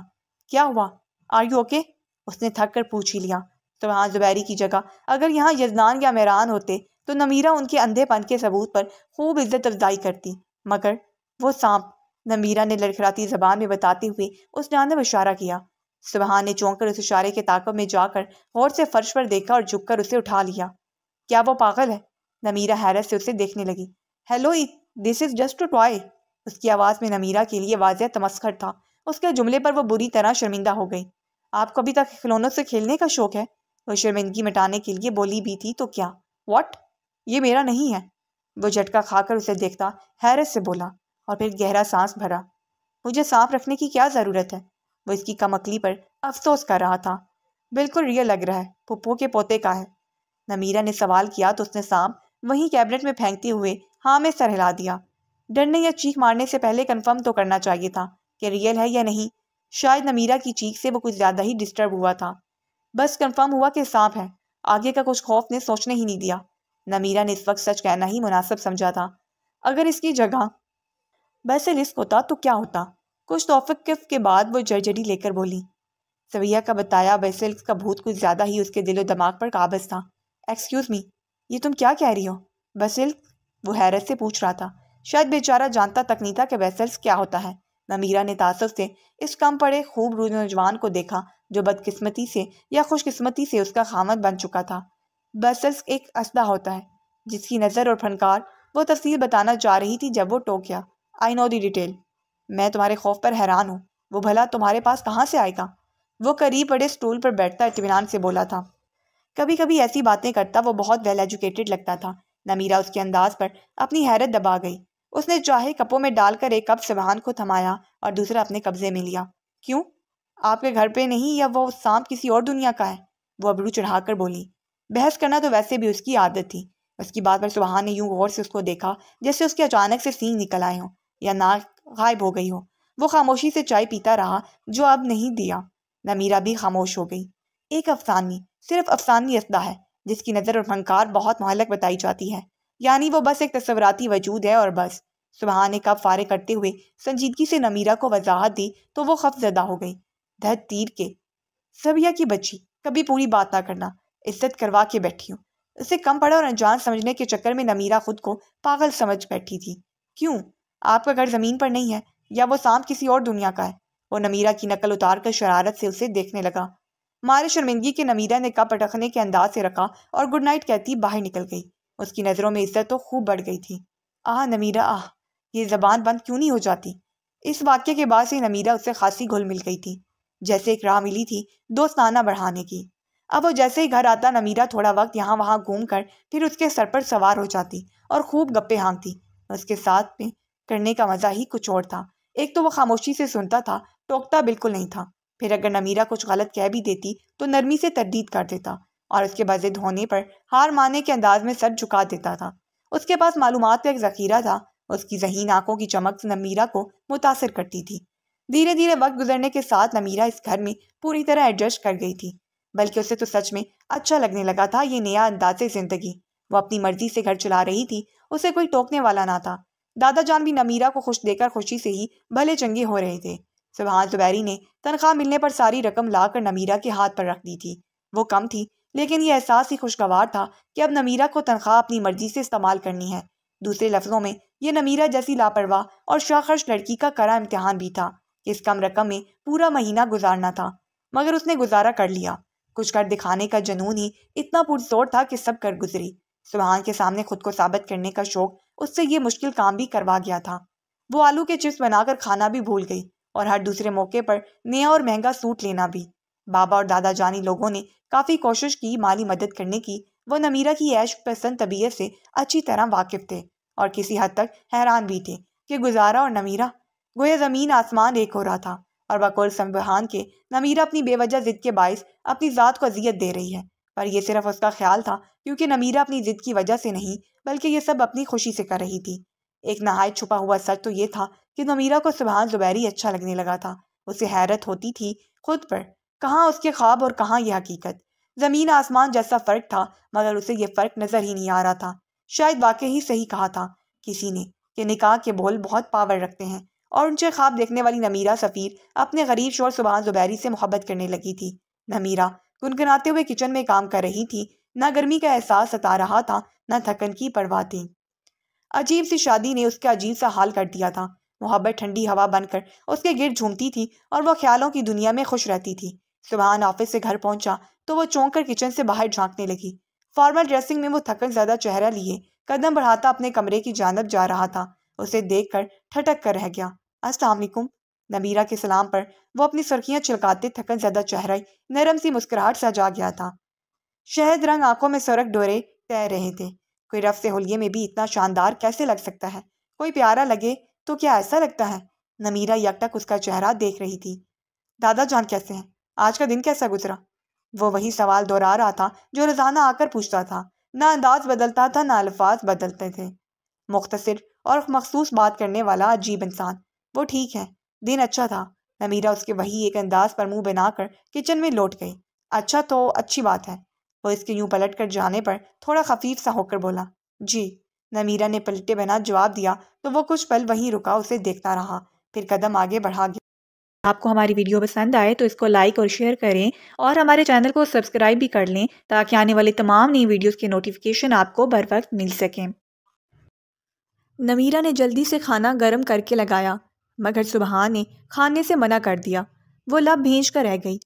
क्या हुआ आर यू ओके उसने थक कर पूछ ही लिया तो वहाँ जुबैरी की जगह अगर यहाँ यजनान या मेरान होते तो नमीरा उनके अंधेपन के सबूत पर खूब इज्जत अफजाई करती मगर वो सांप नमीरा ने लड़खड़ाती जबान में बताते हुए उस जानब इशारा किया सुबहान ने चौंक कर उस इशारे के ताकब में जाकर गौर से फर्श पर देखा और झुककर उसे उठा लिया क्या वो पागल है नमीरा हैरत से उसे देखने लगी hello this is just to toy उसकी आवाज़ में नमीरा के लिए वाज तमस्कर था उसके जुमले पर वो बुरी तरह शर्मिंदा हो गई आपको अभी तक खिलौनों से खेलने का शौक है वो शर्मिंदगी मिटाने के लिए बोली भी थी तो क्या वॉट ये मेरा नहीं है वो झटका खाकर उसे देखता हैरत से बोला और फिर गहरा सांस भरा मुझे साफ रखने की क्या ज़रूरत है वो इसकी कमकली पर अफसोस कर रहा था बिल्कुल रियल लग रहा है पुप्पो के पोते का है नमीरा ने सवाल किया तो उसने सांप वहीं कैबिनेट में फेंकते हुए हाँ में सर हिला दिया डरने या चीख मारने से पहले कंफर्म तो करना चाहिए था कि रियल है या नहीं शायद नमीरा की चीख से वो कुछ ज़्यादा ही डिस्टर्ब हुआ था बस कंफर्म हुआ कि सांप है आगे का कुछ खौफ ने सोचने ही नहीं दिया नमीरा ने इस वक्त सच कहना ही मुनासिब समझा था अगर इसकी जगह वैसे रिस्क होता तो क्या होता कुछ तोफ़िकफ के बाद वो जर्जरी लेकर बोली सवैया का बताया वैसे का भूत कुछ ज़्यादा ही उसके दिलो दिमाग पर काबज था एक्सक्यूज़ मी ये तुम क्या कह रही हो वसील वो हैरत से पूछ रहा था शायद बेचारा जानता तक नहीं था कि बैसल्स क्या होता है नमीरा ने तासुब से इस कम पड़े खूब नौजवान को देखा जो बदकिस्मती से या खुशकिस्मती से उसका खामद बन चुका था बसर्स एक असदा होता है जिसकी नज़र और फनकार वो तफसील बताना चाह रही थी जब वो टोक गया आई नो दी डिटेल मैं तुम्हारे खौफ पर हैरान हूँ वो भला तुम्हारे पास कहाँ से आएगा वो करीब बड़े स्टूल पर बैठता इतमान से बोला था कभी कभी ऐसी बातें करता वो बहुत वेल एजुकेटेड लगता था नमीरा उसके अंदाज पर अपनी हैरत दबा गई उसने चाहे कपों में डालकर एक कप सबान को थमाया और दूसरा अपने कब्जे में लिया क्यों आपके घर पे नहीं या वो सांप किसी और दुनिया का है वो अबरू चढ़ाकर बोली बहस करना तो वैसे भी उसकी आदत थी उसकी बात पर सुबह ने यूं गौर से उसको देखा जैसे उसके अचानक से सींग निकल आए हों या नाक गायब हो गई हो वो खामोशी से चाय पीता रहा जो अब नहीं दिया नमीरा भी खामोश हो गई एक अफसानी सिर्फ अफसानी असदा है जिसकी नज़र और फनकार बहुत महलक बताई जाती है यानी वो बस एक तस्वराती वजूद है और बस सुबह ने कब फारे करते हुए संजीदगी से नमीरा को वजाहत दी तो वो खफजदा हो गई धर तीर के सबिया की बच्ची कभी पूरी बात ना करना इज्जत करवा के बैठी हूँ उसे कम पड़ा और अनजान समझने के चक्कर में नमीरा खुद को पागल समझ बैठी थी क्यों आपका घर ज़मीन पर नहीं है या वो सांप किसी और दुनिया का है वो नमीरा की नकल उतार कर शरारत से उसे देखने लगा मारे शर्मिंदगी के नमीरा ने कप अटकने के अंदाज से रखा और गुड नाइट कहती बाहर निकल गई उसकी नज़रों में इज्जत तो खूब बढ़ गई थी आह नमीरा आह ये जबान बंद क्यों नहीं हो जाती इस वाक्य के बाद से नमीरा उससे खासी घुल मिल गई थी जैसे एक राह मिली थी दोस्ताना बढ़ाने की अब वो जैसे ही घर आता नमीरा थोड़ा वक्त यहाँ वहाँ घूम कर फिर उसके सर पर सवार हो जाती और खूब गप्पे हाँकती उसके साथ में करने का मज़ा ही कुछ और था एक तो वो खामोशी से सुनता था टोकता बिल्कुल नहीं था फिर अगर नमीरा कुछ गलत कह भी देती तो नरमी से तरदीद कर देता और उसके बजे धोने पर हार माने के अंदाज में सर झुका देता था उसके पास मालूम का एक जखीरा था उसकी जहीन आंखों की चमक नमीरा को मुतासर करती थी धीरे धीरे वक्त गुजरने के साथ नमीरा इस घर में पूरी तरह एडजस्ट कर गई थी बल्कि उसे तो सच में अच्छा लगने लगा था ये नया अंदाजे जिंदगी वो अपनी मर्जी से घर चला रही थी उसे कोई टोकने वाला ना था दादा जान भी नमीरा को खुश देकर खुशी से ही भले चंगे हो रहे थे सुबहान जुबैरी ने तनख्वाह मिलने पर सारी रकम लाकर नमीरा के हाथ पर रख दी थी वो कम थी लेकिन ये एहसास ही खुशगवार था कि अब नमीरा को तनख्वाह अपनी मर्जी से इस्तेमाल करनी है दूसरे लफ्जों में ये नमीरा जैसी लापरवाह और शाखर्श लड़की का कड़ा इम्तहान भी था इस कम रकम में पूरा महीना गुजारना था मगर उसने गुजारा कर लिया कुछ कर दिखाने का जुनून ही इतना पुरजोर था कि सब कर गुजरी सुबहान के सामने खुद को साबित करने का शौक उससे ये मुश्किल काम भी करवा गया था वो आलू के चिप्स बनाकर खाना भी भूल गई और हर दूसरे मौके पर नया और महंगा सूट लेना भी बाबा और दादा जानी लोगों ने काफ़ी कोशिश की माली मदद करने की वो नमीरा की ऐश पसंद तबीयत से अच्छी तरह वाकिफ थे और किसी हद तक हैरान भी थे कि गुजारा और नमीरा गोया ज़मीन आसमान एक हो रहा था और बकौल संबहान के नमीरा अपनी बेवजह जिद के बायस अपनी ज़ात को अजियत दे रही है पर यह सिर्फ उसका ख्याल था क्योंकि नमीरा अपनी जिद की वजह से नहीं बल्कि यह सब अपनी खुशी से कर रही थी एक नहाय छुपा हुआ सच तो यह था कि नमीरा को सुबहान जुबैरी अच्छा लगने लगा था उसे हैरत होती थी खुद पर कहाँ उसके ख्वाब और कहाँ यह हकीकत ज़मीन आसमान जैसा फ़र्क था मगर उसे यह फ़र्क नज़र ही नहीं आ रहा था शायद वाकई ही सही कहा था किसी ने कि निकाह के बोल बहुत पावर रखते हैं और उनसे ख्वाब देखने वाली नमीरा सफ़ीर अपने गरीब शोर सुबहान जुबैरी से मोहब्बत करने लगी थी नमीरा गुनगुनाते हुए किचन में काम कर रही थी ना गर्मी का एहसास सता रहा था ना थकन की परवाह थी अजीब सी शादी ने उसका अजीब सा हाल कर दिया था मोहब्बत ठंडी हवा बनकर उसके गिर झूमती थी और वह ख्यालों की दुनिया में खुश रहती थी सुबहान ऑफिस से घर पहुंचा तो वह चौंक कर किचन से बाहर झांकने लगी फॉर्मल ड्रेसिंग में वो थकन ज़्यादा चेहरा लिए कदम बढ़ाता अपने कमरे की जानब जा रहा था उसे देख कर ठटक कर रह गया असलकुम नबीरा के सलाम पर वो अपनी सुर्खियाँ छिलकाते थकन ज़्यादा चेहरा नरम सी मुस्कुराहट सा जा गया था शहद रंग आंखों में सुरख डोरे तैर रहे थे कोई रफ से होलिये में भी इतना शानदार कैसे लग सकता है कोई प्यारा लगे तो क्या ऐसा लगता है नमीरा यकटक उसका चेहरा देख रही थी दादा जान कैसे हैं आज का दिन कैसा गुजरा वो वही सवाल दोहरा रहा था जो रोज़ाना आकर पूछता था ना अंदाज बदलता था ना अल्फाज बदलते थे मुख्तर और मखसूस बात करने वाला अजीब इंसान वो ठीक है दिन अच्छा था नमीरा उसके वही एक अंदाज पर मुंह बनाकर किचन में लौट गई अच्छा तो अच्छी बात है वो इसके यूं पलट कर जाने पर थोड़ा खफीफ सा होकर बोला जी नमीरा ने पलटे बना जवाब दिया तो वो कुछ पल वहीं रुका उसे देखता रहा फिर कदम आगे बढ़ा गया आपको हमारी वीडियो पसंद आए तो इसको लाइक और शेयर करें और हमारे चैनल को सब्सक्राइब भी कर लें ताकि आने वाली तमाम नई वीडियोज़ के नोटिफिकेशन आपको बर वक्त मिल सकें नमीरा ने जल्दी से खाना गर्म करके लगाया मगर सुबह ने खाने से मना कर दिया वो लब भेज कर रह गई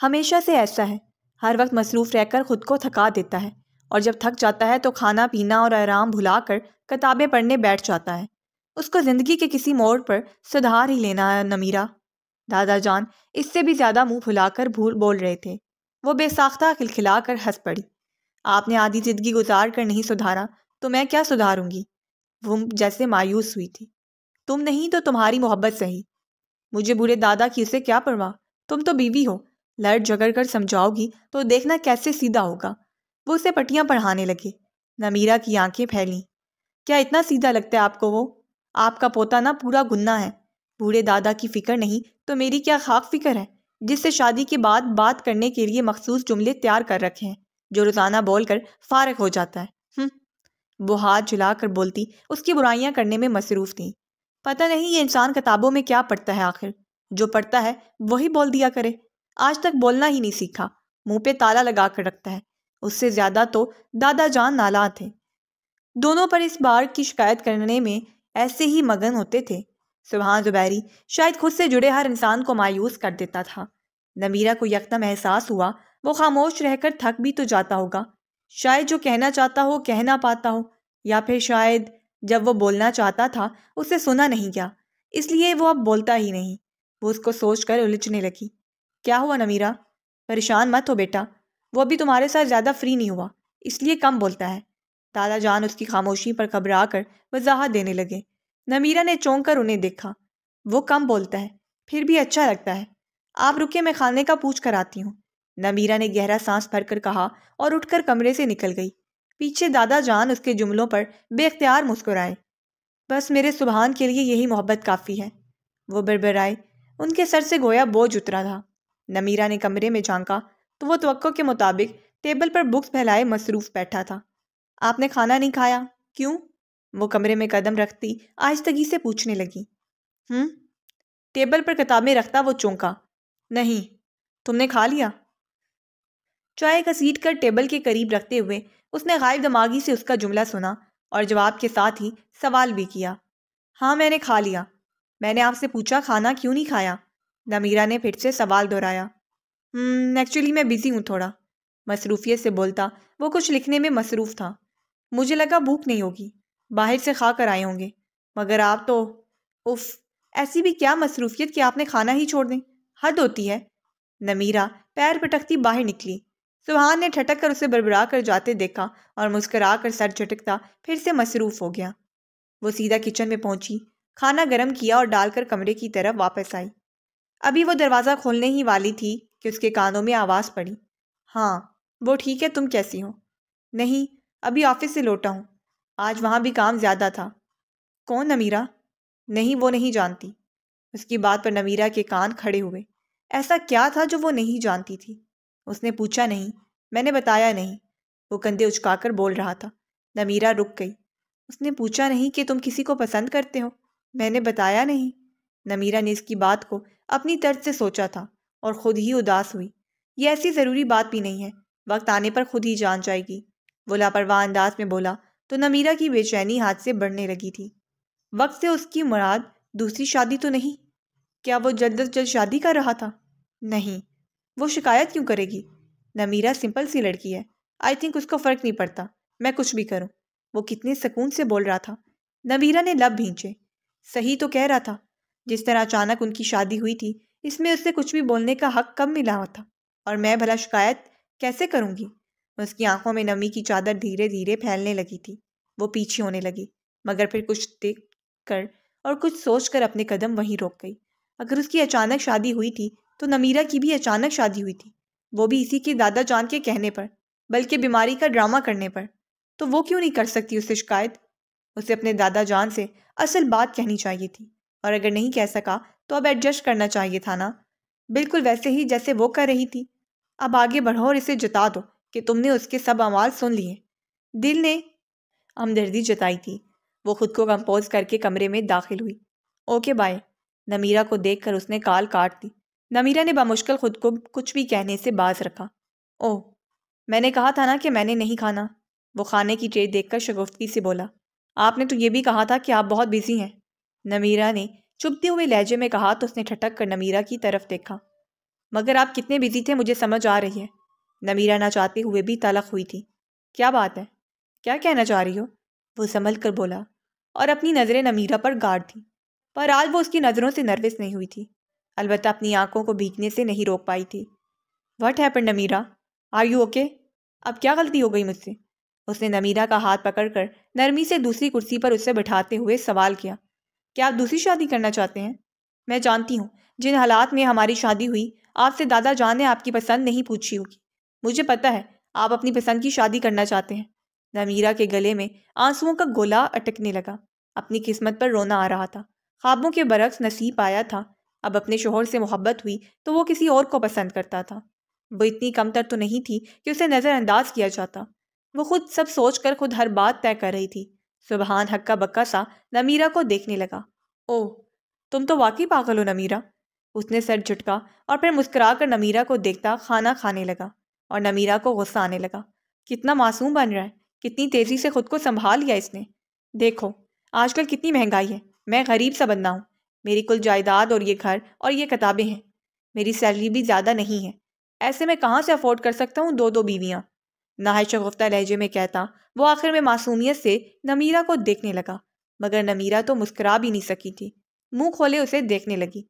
हमेशा से ऐसा है हर वक्त मसरूफ़ रहकर ख़ुद को थका देता है और जब थक जाता है तो खाना पीना और आराम भुलाकर किताबें पढ़ने बैठ जाता है उसको ज़िंदगी के किसी मोड़ पर सुधार ही लेना है नमीरा दादा जान इससे भी ज़्यादा मुंह फुलाकर भूल बोल रहे थे वो बेसाख्ता खिलखिला कर हंस पड़ी आपने आधी ज़िंदगी गुजार कर नहीं सुधारा तो मैं क्या सुधारूंगी वो जैसे मायूस हुई थी तुम नहीं तो तुम्हारी मोहब्बत सही मुझे बूढ़े दादा की उसे क्या परवाह तुम तो बीवी हो लड़ झगड़ कर समझाओगी तो देखना कैसे सीधा होगा वो उसे पटियाँ पढ़ाने लगे नमीरा की आंखें फैली क्या इतना सीधा लगता है आपको वो आपका पोता ना पूरा गुन्ना है बूढ़े दादा की फिक्र नहीं तो मेरी क्या खाक फिक्र है जिससे शादी के बाद बात करने के लिए मखसूस जुमले तैयार कर रखे हैं जो रोज़ाना बोलकर फारग हो जाता है वो हाथ कर बोलती उसकी बुराइयां करने में मसरूफ थी पता नहीं ये इंसान किताबों में क्या पढ़ता है आखिर जो पढ़ता है वही बोल दिया करे आज तक बोलना ही नहीं सीखा मुंह पे ताला लगा कर रखता है उससे ज्यादा तो दादा जान नाला थे दोनों पर इस बार की शिकायत करने में ऐसे ही मगन होते थे सुबहान जुबैरी शायद खुद से जुड़े हर इंसान को मायूस कर देता था नमीरा को यकदम एहसास हुआ वो खामोश रहकर थक भी तो जाता होगा शायद जो कहना चाहता हो कह ना पाता हो या फिर शायद जब वो बोलना चाहता था उसे सुना नहीं गया इसलिए वो अब बोलता ही नहीं वो उसको सोच कर उलझने लगी क्या हुआ नमीरा परेशान मत हो बेटा वो अभी तुम्हारे साथ ज़्यादा फ्री नहीं हुआ इसलिए कम बोलता है दादा जान उसकी खामोशी पर घबरा कर वजाहत देने लगे नमीरा ने चौंक कर उन्हें देखा वो कम बोलता है फिर भी अच्छा लगता है आप रुके मैं खाने का पूछ कर आती हूँ नमीरा ने गहरा सांस भरकर कहा और उठकर कमरे से निकल गई पीछे दादा जान उसके जुमलों पर बेख्तियार मुस्कुराए बस मेरे सुबहान के लिए यही मोहब्बत काफ़ी है वो बरबराए उनके सर से गोया बोझ उतरा था नमीरा ने कमरे में झांका तो वो तो के मुताबिक टेबल पर बुक्स फैलाए मसरूफ बैठा था आपने खाना नहीं खाया क्यों वो कमरे में कदम रखती आहिस्तगी से पूछने लगी हम्म टेबल पर किताबें रखता वो चौंका नहीं तुमने खा लिया चाय का सीट कर टेबल के करीब रखते हुए उसने गायब दिमागी से उसका जुमला सुना और जवाब के साथ ही सवाल भी किया हाँ मैंने खा लिया मैंने आपसे पूछा खाना क्यों नहीं खाया नमीरा ने फिर से सवाल दोहराया हम्म, एक्चुअली मैं बिज़ी हूँ थोड़ा मसरूफियत से बोलता वो कुछ लिखने में मसरूफ़ था मुझे लगा भूख नहीं होगी बाहर से खा कर आए होंगे मगर आप तो उफ ऐसी भी क्या मसरूफियत कि आपने खाना ही छोड़ दें हद होती है नमीरा पैर पटकती बाहर निकली सुबहान तो ने ठटक कर उसे बरबरा कर जाते देखा और मुस्करा कर सर झटकता फिर से मसरूफ़ हो गया वो सीधा किचन में पहुंची खाना गर्म किया और डालकर कमरे की तरफ वापस आई अभी वो दरवाज़ा खोलने ही वाली थी कि उसके कानों में आवाज़ पड़ी हाँ वो ठीक है तुम कैसी हो नहीं अभी ऑफिस से लौटा हूँ आज वहां भी काम ज़्यादा था कौन नमीरा नहीं वो नहीं जानती उसकी बात पर नमीरा के कान खड़े हुए ऐसा क्या था जो वो नहीं जानती थी उसने पूछा नहीं मैंने बताया नहीं वो कंधे उचकाकर बोल रहा था नमीरा रुक गई उसने पूछा नहीं कि तुम किसी को पसंद करते हो मैंने बताया नहीं नमीरा ने इसकी बात को अपनी तर्ज से सोचा था और ख़ुद ही उदास हुई ये ऐसी ज़रूरी बात भी नहीं है वक्त आने पर खुद ही जान जाएगी वो लापरवाह अंदाज में बोला तो नमीरा की बेचैनी हाथ से बढ़ने लगी थी वक्त से उसकी मुराद दूसरी शादी तो नहीं क्या वो जल्द अज जल्द शादी कर रहा था नहीं वो शिकायत क्यों करेगी नमीरा सिंपल सी लड़की है आई थिंक उसको फ़र्क नहीं पड़ता मैं कुछ भी करूँ वो कितने सुकून से बोल रहा था नमीरा ने लब भींचे सही तो कह रहा था जिस तरह अचानक उनकी शादी हुई थी इसमें उससे कुछ भी बोलने का हक कब मिला हुआ था और मैं भला शिकायत कैसे करूँगी उसकी आंखों में नमी की चादर धीरे धीरे फैलने लगी थी वो पीछे होने लगी मगर फिर कुछ देख कर और कुछ सोच कर अपने कदम वहीं रोक गई अगर उसकी अचानक शादी हुई थी तो नमीरा की भी अचानक शादी हुई थी वो भी इसी के दादा जान के कहने पर बल्कि बीमारी का ड्रामा करने पर तो वो क्यों नहीं कर सकती उससे शिकायत उसे अपने दादा जान से असल बात कहनी चाहिए थी और अगर नहीं कह सका तो अब एडजस्ट करना चाहिए था ना बिल्कुल वैसे ही जैसे वो कर रही थी अब आगे बढ़ो और इसे जता दो कि तुमने उसके सब आवाज़ सुन लिए दिल ने हमदर्दी जताई थी वो खुद को कंपोज करके कमरे में दाखिल हुई ओके बाय नमीरा को देखकर उसने काल काट दी नमीरा ने बामुश्किल खुद को कुछ भी कहने से बाज रखा ओह मैंने कहा था ना कि मैंने नहीं खाना वो खाने की ट्रे देखकर शगुफ्ती से बोला आपने तो ये भी कहा था कि आप बहुत बिजी हैं नमीरा ने चुभते हुए लहजे में कहा तो उसने ठटक कर नमीरा की तरफ देखा मगर आप कितने बिजी थे मुझे समझ आ रही है नमीरा ना चाहते हुए भी तलक हुई थी क्या बात है क्या कहना चाह रही हो वो संभल कर बोला और अपनी नज़रें नमीरा पर गाड़ दी पर आज वो उसकी नज़रों से नर्वस नहीं हुई थी अलबत् अपनी आंखों को भीगने से नहीं रोक पाई थी what happen Namira are you okay अब क्या गलती हो गई मुझसे उसने नमीरा का हाथ पकड़कर नरमी से दूसरी कुर्सी पर उसे बैठाते हुए सवाल किया क्या आप दूसरी शादी करना चाहते हैं मैं जानती हूँ जिन हालात में हमारी शादी हुई आपसे दादा जान ने आपकी पसंद नहीं पूछी होगी मुझे पता है आप अपनी पसंद की शादी करना चाहते हैं नमीरा के गले में आंसुओं का गोला अटकने लगा अपनी किस्मत पर रोना आ रहा था ख्वाबों के बरक्स नसीब आया था अब अपने शोहर से मोहब्बत हुई तो वो किसी और को पसंद करता था वो इतनी कमतर तो नहीं थी कि उसे नज़रअंदाज किया जाता वो खुद सब सोच कर खुद हर बात तय कर रही थी सुबहान हक्का बक्का सा नमीरा को देखने लगा ओह तुम तो वाकई पागल हो नमीरा उसने सर झुटका और फिर मुस्करा कर नमीरा को देखता खाना खाने लगा और नमीरा को गुस्सा आने लगा कितना मासूम बन रहा है कितनी तेज़ी से खुद को संभाल लिया इसने देखो आजकल कितनी महंगाई है मैं गरीब सा बनना हूँ मेरी कुल जायदाद और ये घर और ये किताबें हैं मेरी सैलरी भी ज़्यादा नहीं है ऐसे में कहाँ से अफोर्ड कर सकता हूँ दो दो बीवियाँ नाहज शगुफ्ता लहजे में कहता वो आखिर में मासूमियत से नमीरा को देखने लगा मगर नमीरा तो मुस्करा भी नहीं सकी थी मुंह खोले उसे देखने लगी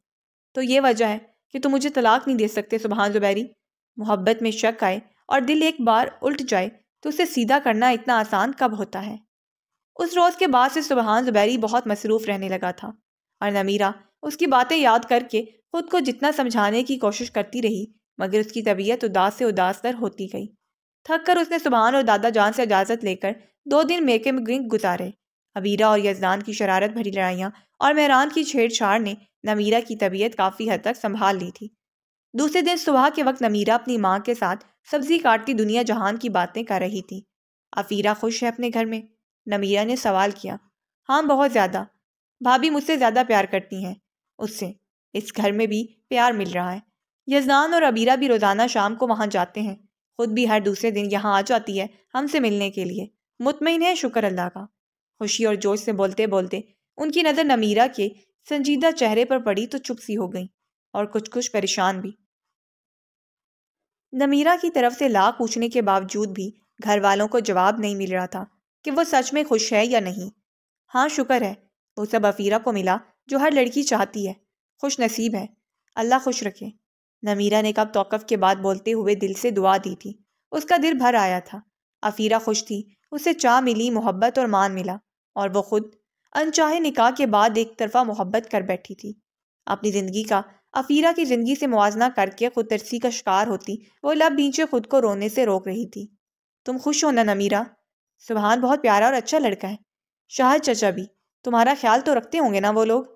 तो ये वजह है कि तुम मुझे तलाक नहीं दे सकते सुबहान जुबैरी मोहब्बत में शक आए और दिल एक बार उल्ट जाए तो उसे सीधा करना इतना आसान कब होता है उस रोज़ के बाद से सुबहान जुबैरी बहुत मसरूफ़ रहने लगा था और नमीरा उसकी बातें याद करके खुद को जितना समझाने की कोशिश करती रही मगर उसकी तबीयत उदास से उदास तर होती गई थक कर उसने सुबहान और दादा जान से इजाज़त लेकर दो दिन मेके में गुजारे अबीरा और यजदान की शरारत भरी लड़ाइयाँ और मेहरान की छेड़छाड़ ने नमीरा की तबीयत काफ़ी हद तक संभाल ली थी दूसरे दिन सुबह के वक्त नमीरा अपनी माँ के साथ सब्जी काटती दुनिया जहान की बातें कर रही थी अफीरा खुश है अपने घर में नमीरा ने सवाल किया हाँ बहुत ज़्यादा भाभी मुझसे ज़्यादा प्यार करती हैं उससे इस घर में भी प्यार मिल रहा है यजनान और अबीरा भी रोज़ाना शाम को वहाँ जाते हैं खुद भी हर दूसरे दिन यहाँ आ जाती है हमसे मिलने के लिए मुतमिन है शुक्र अल्लाह का खुशी और जोश से बोलते बोलते उनकी नज़र नमीरा के संजीदा चेहरे पर पड़ी तो चुप सी हो गई और कुछ कुछ परेशान भी नमीरा की तरफ से ला पूछने के बावजूद भी घर वालों को जवाब नहीं मिल रहा था कि वो सच में खुश है या नहीं हाँ शुक्र है वो सब अफीरा को मिला जो हर लड़की चाहती है खुश नसीब है अल्लाह खुश रखे नमीरा ने कब तोकफ के बाद बोलते हुए दिल से दुआ दी थी उसका दिल भर आया था अफीरा खुश थी उसे चाह मिली मोहब्बत और मान मिला और वो खुद अनचाहे निकाह के बाद एक तरफा मोहब्बत कर बैठी थी अपनी ज़िंदगी का अफीरा की ज़िंदगी से मुआजना करके खुद तरसी का शिकार होती वो लब नीचे खुद को रोने से रोक रही थी तुम खुश हो ना नमीरा सुबहान बहुत प्यारा और अच्छा लड़का है शाह चचा भी तुम्हारा ख्याल तो रखते होंगे ना वो लोग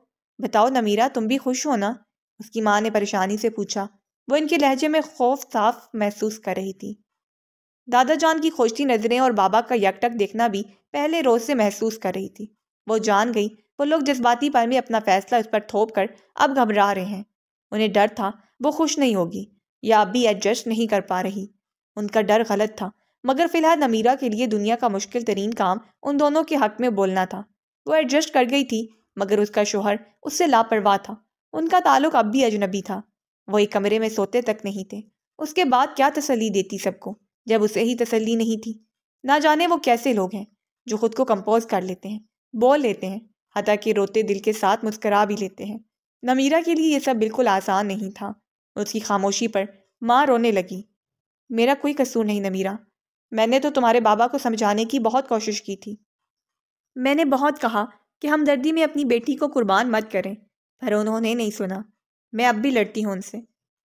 बताओ नमीरा तुम भी खुश हो ना उसकी माँ ने परेशानी से पूछा वो इनके लहजे में खौफ साफ महसूस कर रही थी दादा जान की खोजती नज़रें और बाबा का यकटक देखना भी पहले रोज़ से महसूस कर रही थी वो जान गई वो लोग जज्बाती पर भी अपना फैसला उस पर थोप कर अब घबरा रहे हैं उन्हें डर था वो खुश नहीं होगी या अब भी एडजस्ट नहीं कर पा रही उनका डर गलत था मगर फिलहाल नमीरा के लिए दुनिया का मुश्किल तरीन काम उन दोनों के हक में बोलना था वो एडजस्ट कर गई थी मगर उसका शोहर उससे लापरवाह था उनका ताल्लुक अब भी अजनबी था वो एक कमरे में सोते तक नहीं थे उसके बाद क्या तसली देती सबको जब उसे ही तसली नहीं थी ना जाने वो कैसे लोग हैं जो खुद को कंपोज कर लेते हैं बोल लेते हैं हता के रोते दिल के साथ मुस्करा भी लेते हैं नमीरा के लिए यह सब बिल्कुल आसान नहीं था उसकी खामोशी पर माँ रोने लगी मेरा कोई कसूर नहीं नमीरा मैंने तो तुम्हारे बाबा को समझाने की बहुत कोशिश की थी मैंने बहुत कहा कि हम दर्दी में अपनी बेटी को कुर्बान मत करें पर उन्होंने नहीं सुना मैं अब भी लड़ती हूँ उनसे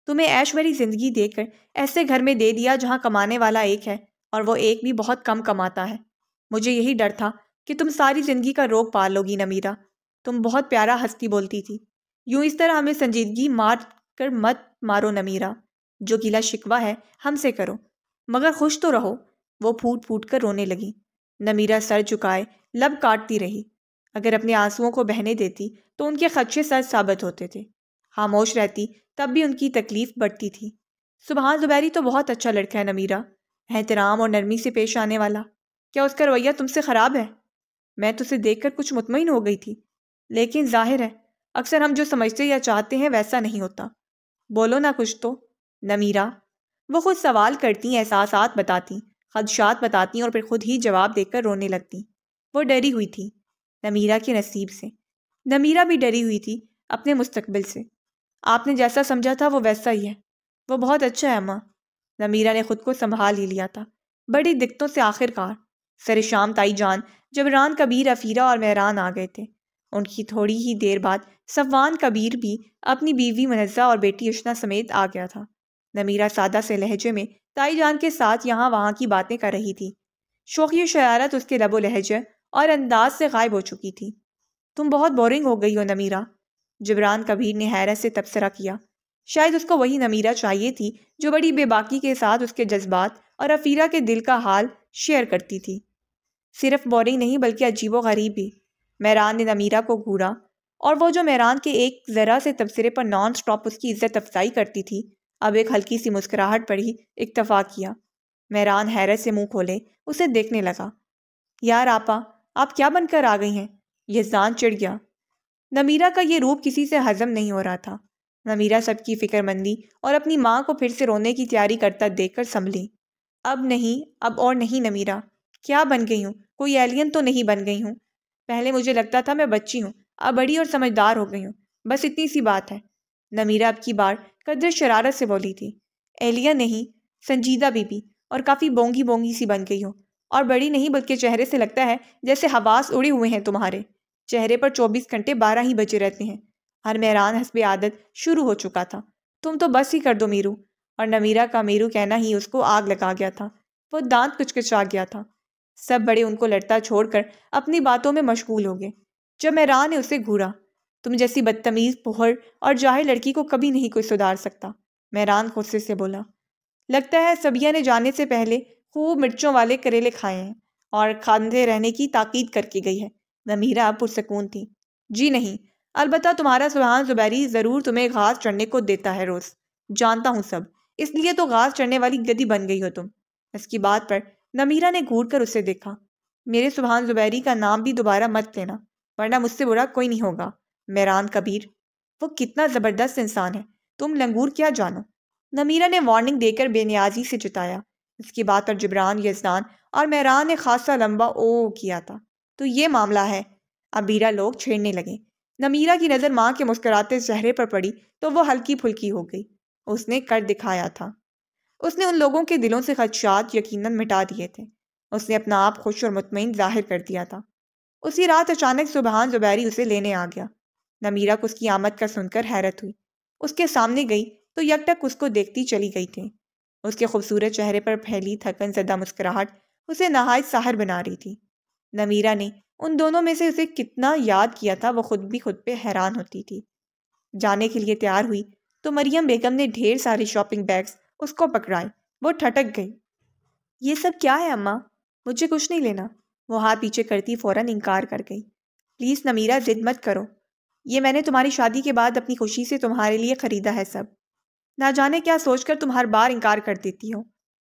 तुम्हें ऐश भरी ज़िंदगी देकर ऐसे घर में दे दिया जहाँ कमाने वाला एक है और वो एक भी बहुत कम कमाता है मुझे यही डर था कि तुम सारी ज़िंदगी का रोग पाल लोगी नमीरा तुम बहुत प्यारा हस्ती बोलती थी यूं इस तरह हमें संजीदगी मार कर मत मारो नमीरा जो गिला शिकवा है हमसे करो मगर खुश तो रहो वो फूट फूट कर रोने लगी नमीरा सर झुकाए लब काटती रही अगर अपने आंसुओं को बहने देती तो उनके खदशे सच साबित होते थे खामोश रहती तब भी उनकी तकलीफ बढ़ती थी सुबहान जुबैरी तो बहुत अच्छा लड़का है नमीरा एहतराम और नरमी से पेश आने वाला क्या उसका रवैया तुमसे ख़राब है मैं तुझे कर कुछ मुतमिन हो गई थी लेकिन जाहिर है अक्सर हम जो समझते या चाहते हैं वैसा नहीं होता बोलो ना कुछ तो नमीरा वो खुद सवाल करती एहसास बताती खदशात बताती और फिर खुद ही जवाब देकर रोने लगती वो डरी हुई थी नमीरा के नसीब से नमीरा भी डरी हुई थी अपने मुस्तकबिल से आपने जैसा समझा था वो वैसा ही है वो बहुत अच्छा है अम्मा नमीरा ने खुद को संभाल ही लिया था बड़ी दिक्कतों से आखिरकार सर शाम ताई जान जबरान कबीर अफीरा और मेहरान आ गए थे उनकी थोड़ी ही देर बाद सफवान कबीर भी अपनी बीवी मनजा और बेटी अशना समेत आ गया था नमीरा सादा से लहजे में ताईजान के साथ यहाँ वहाँ की बातें कर रही थी शोखी शरारत उसके लबो लहजे और अंदाज से गायब हो चुकी थी तुम बहुत बोरिंग हो गई हो नमीरा जबरान कबीर ने हैरत से तबसरा किया शायद उसको वही नमीरा चाहिए थी जो बड़ी बेबाकी के साथ उसके जज्बात और अफीरा के दिल का हाल शेयर करती थी सिर्फ बोरिंग नहीं बल्कि व गरीब भी मैरान ने नमीरा को घूरा और वो जो मैरान के एक ज़रा से तबसरे पर नॉन स्टॉप उसकी इज्जत अफजाई करती थी अब एक हल्की सी मुस्कुराहट पर ही इक्तफा किया मेहरान हैरत से मुंह खोले उसे देखने लगा यार आपा आप क्या बनकर आ गई हैं यह जान चिड़ गया नमीरा का यह रूप किसी से हजम नहीं हो रहा था नमीरा सबकी फिक्रमंदी और अपनी माँ को फिर से रोने की तैयारी करता देखकर संभली अब नहीं अब और नहीं नमीरा क्या बन गई हूँ कोई एलियन तो नहीं बन गई हूँ पहले मुझे लगता था मैं बच्ची हूँ अब बड़ी और समझदार हो गई हूँ बस इतनी सी बात है नमीरा अब की बार कदर शरारत से बोली थी एलिया नहीं संजीदा बीबी और काफ़ी बोंगी बोंगी सी बन गई हो और बड़ी नहीं बल्कि चेहरे से लगता है जैसे हवास उड़े हुए हैं तुम्हारे चेहरे पर चौबीस घंटे बारह ही बचे रहते हैं हर मेहरान हंसब आदत शुरू हो चुका था तुम तो बस ही कर दो मीरू और नमीरा का मीरू कहना ही उसको आग लगा गया था वो दांत कुचकुचा गया था सब बड़े उनको लड़ता छोड़कर अपनी बातों में मशगूल हो गए जब मेहरान ने उसे घूरा तुम जैसी बदतमीज पोहर और जाहिर लड़की को कभी नहीं कोई सुधार सकता मेहरान गुस्से से बोला लगता है सबिया ने जाने से पहले खूब मिर्चों वाले करेले खाए हैं और खाते रहने की ताकीद करके गई है नमीरा अब पुरसकून थी जी नहीं अलबत् तुम्हारा सुबहान जुबैरी ज़रूर तुम्हें घास चढ़ने को देता है रोज़ जानता हूँ सब इसलिए तो घास चढ़ने वाली गदी बन गई हो तुम इसकी बात पर नमीरा ने घूर कर उसे देखा मेरे सुबहान जुबैरी का नाम भी दोबारा मत लेना वरना मुझसे बुरा कोई नहीं होगा मेहरान कबीर वो कितना ज़बरदस्त इंसान है तुम लंगूर क्या जानो नमीरा ने वार्निंग देकर बेनियाजी से जिताया इसकी बात पर जबरान यजदान और मेहरान ने खासा लंबा ओ किया था तो ये मामला है अबीरा लोग छेड़ने लगे नमीरा की नज़र माँ के मुस्कराते चेहरे पर पड़ी तो वो हल्की फुल्की हो गई उसने कर दिखाया था उसने उन लोगों के दिलों से खदशात यकीनन मिटा दिए थे उसने अपना आप खुश और मुतमिन जाहिर कर दिया था उसी रात अचानक सुबहान जुबैरी उसे लेने आ गया नमीरा को उसकी आमद का सुनकर हैरत हुई उसके सामने गई तो यकटक उसको देखती चली गई थी उसके खूबसूरत चेहरे पर फैली थकन जदा मुस्कुराहट उसे नहाय साहर बना रही थी नमीरा ने उन दोनों में से उसे कितना याद किया था वह खुद भी खुद पे हैरान होती थी जाने के लिए तैयार हुई तो मरियम बेगम ने ढेर सारे शॉपिंग बैग्स उसको पकड़ाए वो ठटक गई ये सब क्या है अम्मा मुझे कुछ नहीं लेना वो हाथ पीछे करती फ़ौरन इनकार कर गई प्लीज़ नमीरा जिद मत करो ये मैंने तुम्हारी शादी के बाद अपनी खुशी से तुम्हारे लिए खरीदा है सब ना जाने क्या सोचकर तुम हर बार इनकार कर देती हो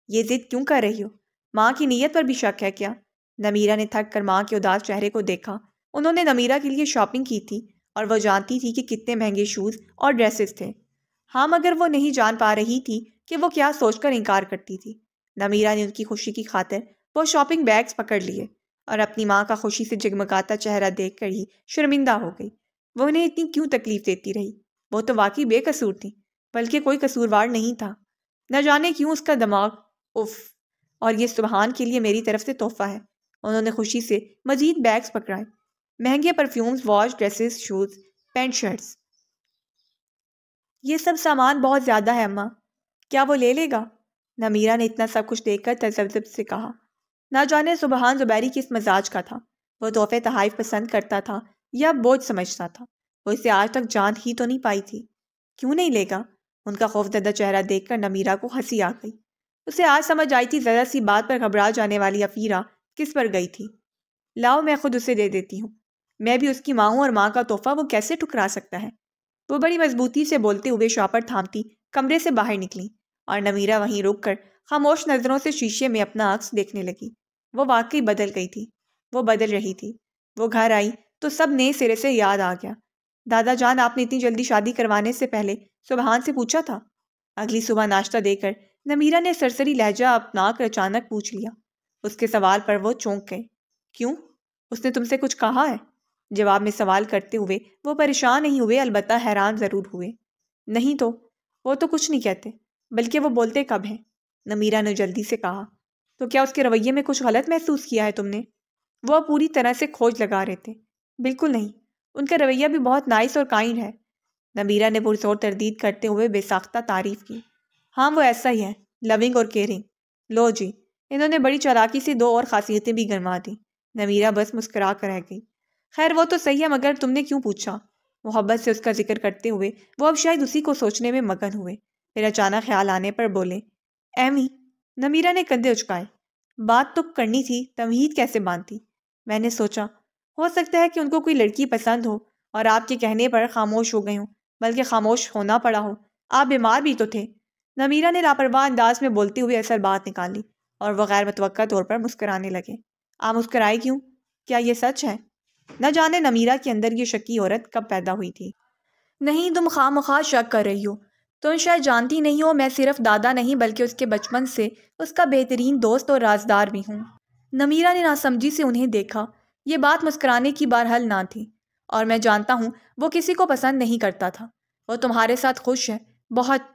ये जिद क्यों कर रही हो माँ की नीयत पर भी शक है क्या नमीरा ने थक कर माँ के उदास चेहरे को देखा उन्होंने नमीरा के लिए शॉपिंग की थी और वह जानती थी कि कितने महंगे शूज़ और ड्रेसेस थे हाँ मगर वो नहीं जान पा रही थी कि वो क्या सोचकर इनकार करती थी नमीरा ने उनकी खुशी की खातिर वो शॉपिंग बैग्स पकड़ लिए और अपनी माँ का खुशी से जगमगाता चेहरा देख कर ही शर्मिंदा हो गई वो उन्हें इतनी क्यों तकलीफ देती रही वो तो वाकई बेकसूर थी बल्कि कोई कसूरवार नहीं था न जाने क्यों उसका दिमाग उफ और ये सुबहान के लिए मेरी तरफ से तोहफा है उन्होंने खुशी से मजीद बैग्स पकड़ाए महंगे perfumes watch dresses shoes pant shirts ये सब सामान बहुत ज़्यादा है अम्मा क्या वो ले लेगा नमीरा ने इतना सब कुछ देखकर तजब से कहा ना जाने सुबहान जुबैरी किस मजाज का था वो तोहफे तहाइफ पसंद करता था या बोझ समझता था वो इसे आज तक जान ही तो नहीं पाई थी क्यों नहीं लेगा उनका खौफजदा चेहरा देखकर नमीरा को हंसी आ गई उसे आज समझ आई थी ज़रा सी बात पर घबरा जाने वाली अफीरा किस पर गई थी लाओ मैं खुद उसे दे देती हूँ मैं भी उसकी माँ हूँ और माँ का तोहफा वो कैसे ठुकरा सकता है वो बड़ी मजबूती से बोलते हुए शॉपर थामती कमरे से बाहर निकली और नमीरा वहीं रुक कर खामोश नज़रों से शीशे में अपना अक्स देखने लगी वो वाकई बदल गई थी वो बदल रही थी वो घर आई तो सब नए सिरे से याद आ गया दादा जान आपने इतनी जल्दी शादी करवाने से पहले सुबहान से पूछा था अगली सुबह नाश्ता देकर नमीरा ने सरसरी लहजा अपना कर अचानक पूछ लिया उसके सवाल पर वो चौंक गए क्यों उसने तुमसे कुछ कहा है जवाब में सवाल करते हुए वो परेशान नहीं हुए अलबत् हैरान ज़रूर हुए नहीं तो वो तो कुछ नहीं कहते बल्कि वो बोलते कब हैं नमीरा ने जल्दी से कहा तो क्या उसके रवैये में कुछ गलत महसूस किया है तुमने वो पूरी तरह से खोज लगा रहे थे बिल्कुल नहीं उनका रवैया भी बहुत नाइस और काइंड है नबीरा ने पुरजोर तरदीद करते हुए बेसाख्ता तारीफ की हाँ वो ऐसा ही है लविंग और केयरिंग लो जी इन्होंने बड़ी चराकी से दो और खासियतें भी गनवा दी नबीरा बस मुस्करा कर रह गई खैर वो तो सही है मगर तुमने क्यों पूछा मोहब्बत से उसका जिक्र करते हुए वो अब शायद उसी को सोचने में मगन हुए फिर अचानक ख्याल आने पर बोले एमी नमीरा ने कंधे उचकाए बात तो करनी थी तमहीद कैसे बांधती मैंने सोचा हो सकता है कि उनको कोई लड़की पसंद हो और आपके कहने पर खामोश हो गई हूँ बल्कि खामोश होना पड़ा हो आप बीमार भी तो थे नमीरा ने लापरवाह अंदाज में बोलते हुए असर बात निकाली और वह गैर मतव तौर पर मुस्कराने लगे आप मुस्कराए क्यों क्या यह सच है न जाने नमीरा के अंदर ये शक्की औरत कब पैदा हुई थी नहीं तुम खाम शक कर रही हो तुम शायद जानती नहीं हो मैं सिर्फ दादा नहीं बल्कि उसके बचपन से उसका बेहतरीन दोस्त और राजदार भी हूँ नमीरा ने नासमझी से उन्हें देखा ये बात मुस्कुराने की बहरहल ना थी और मैं जानता हूँ वो किसी को पसंद नहीं करता था वो तुम्हारे साथ खुश है बहुत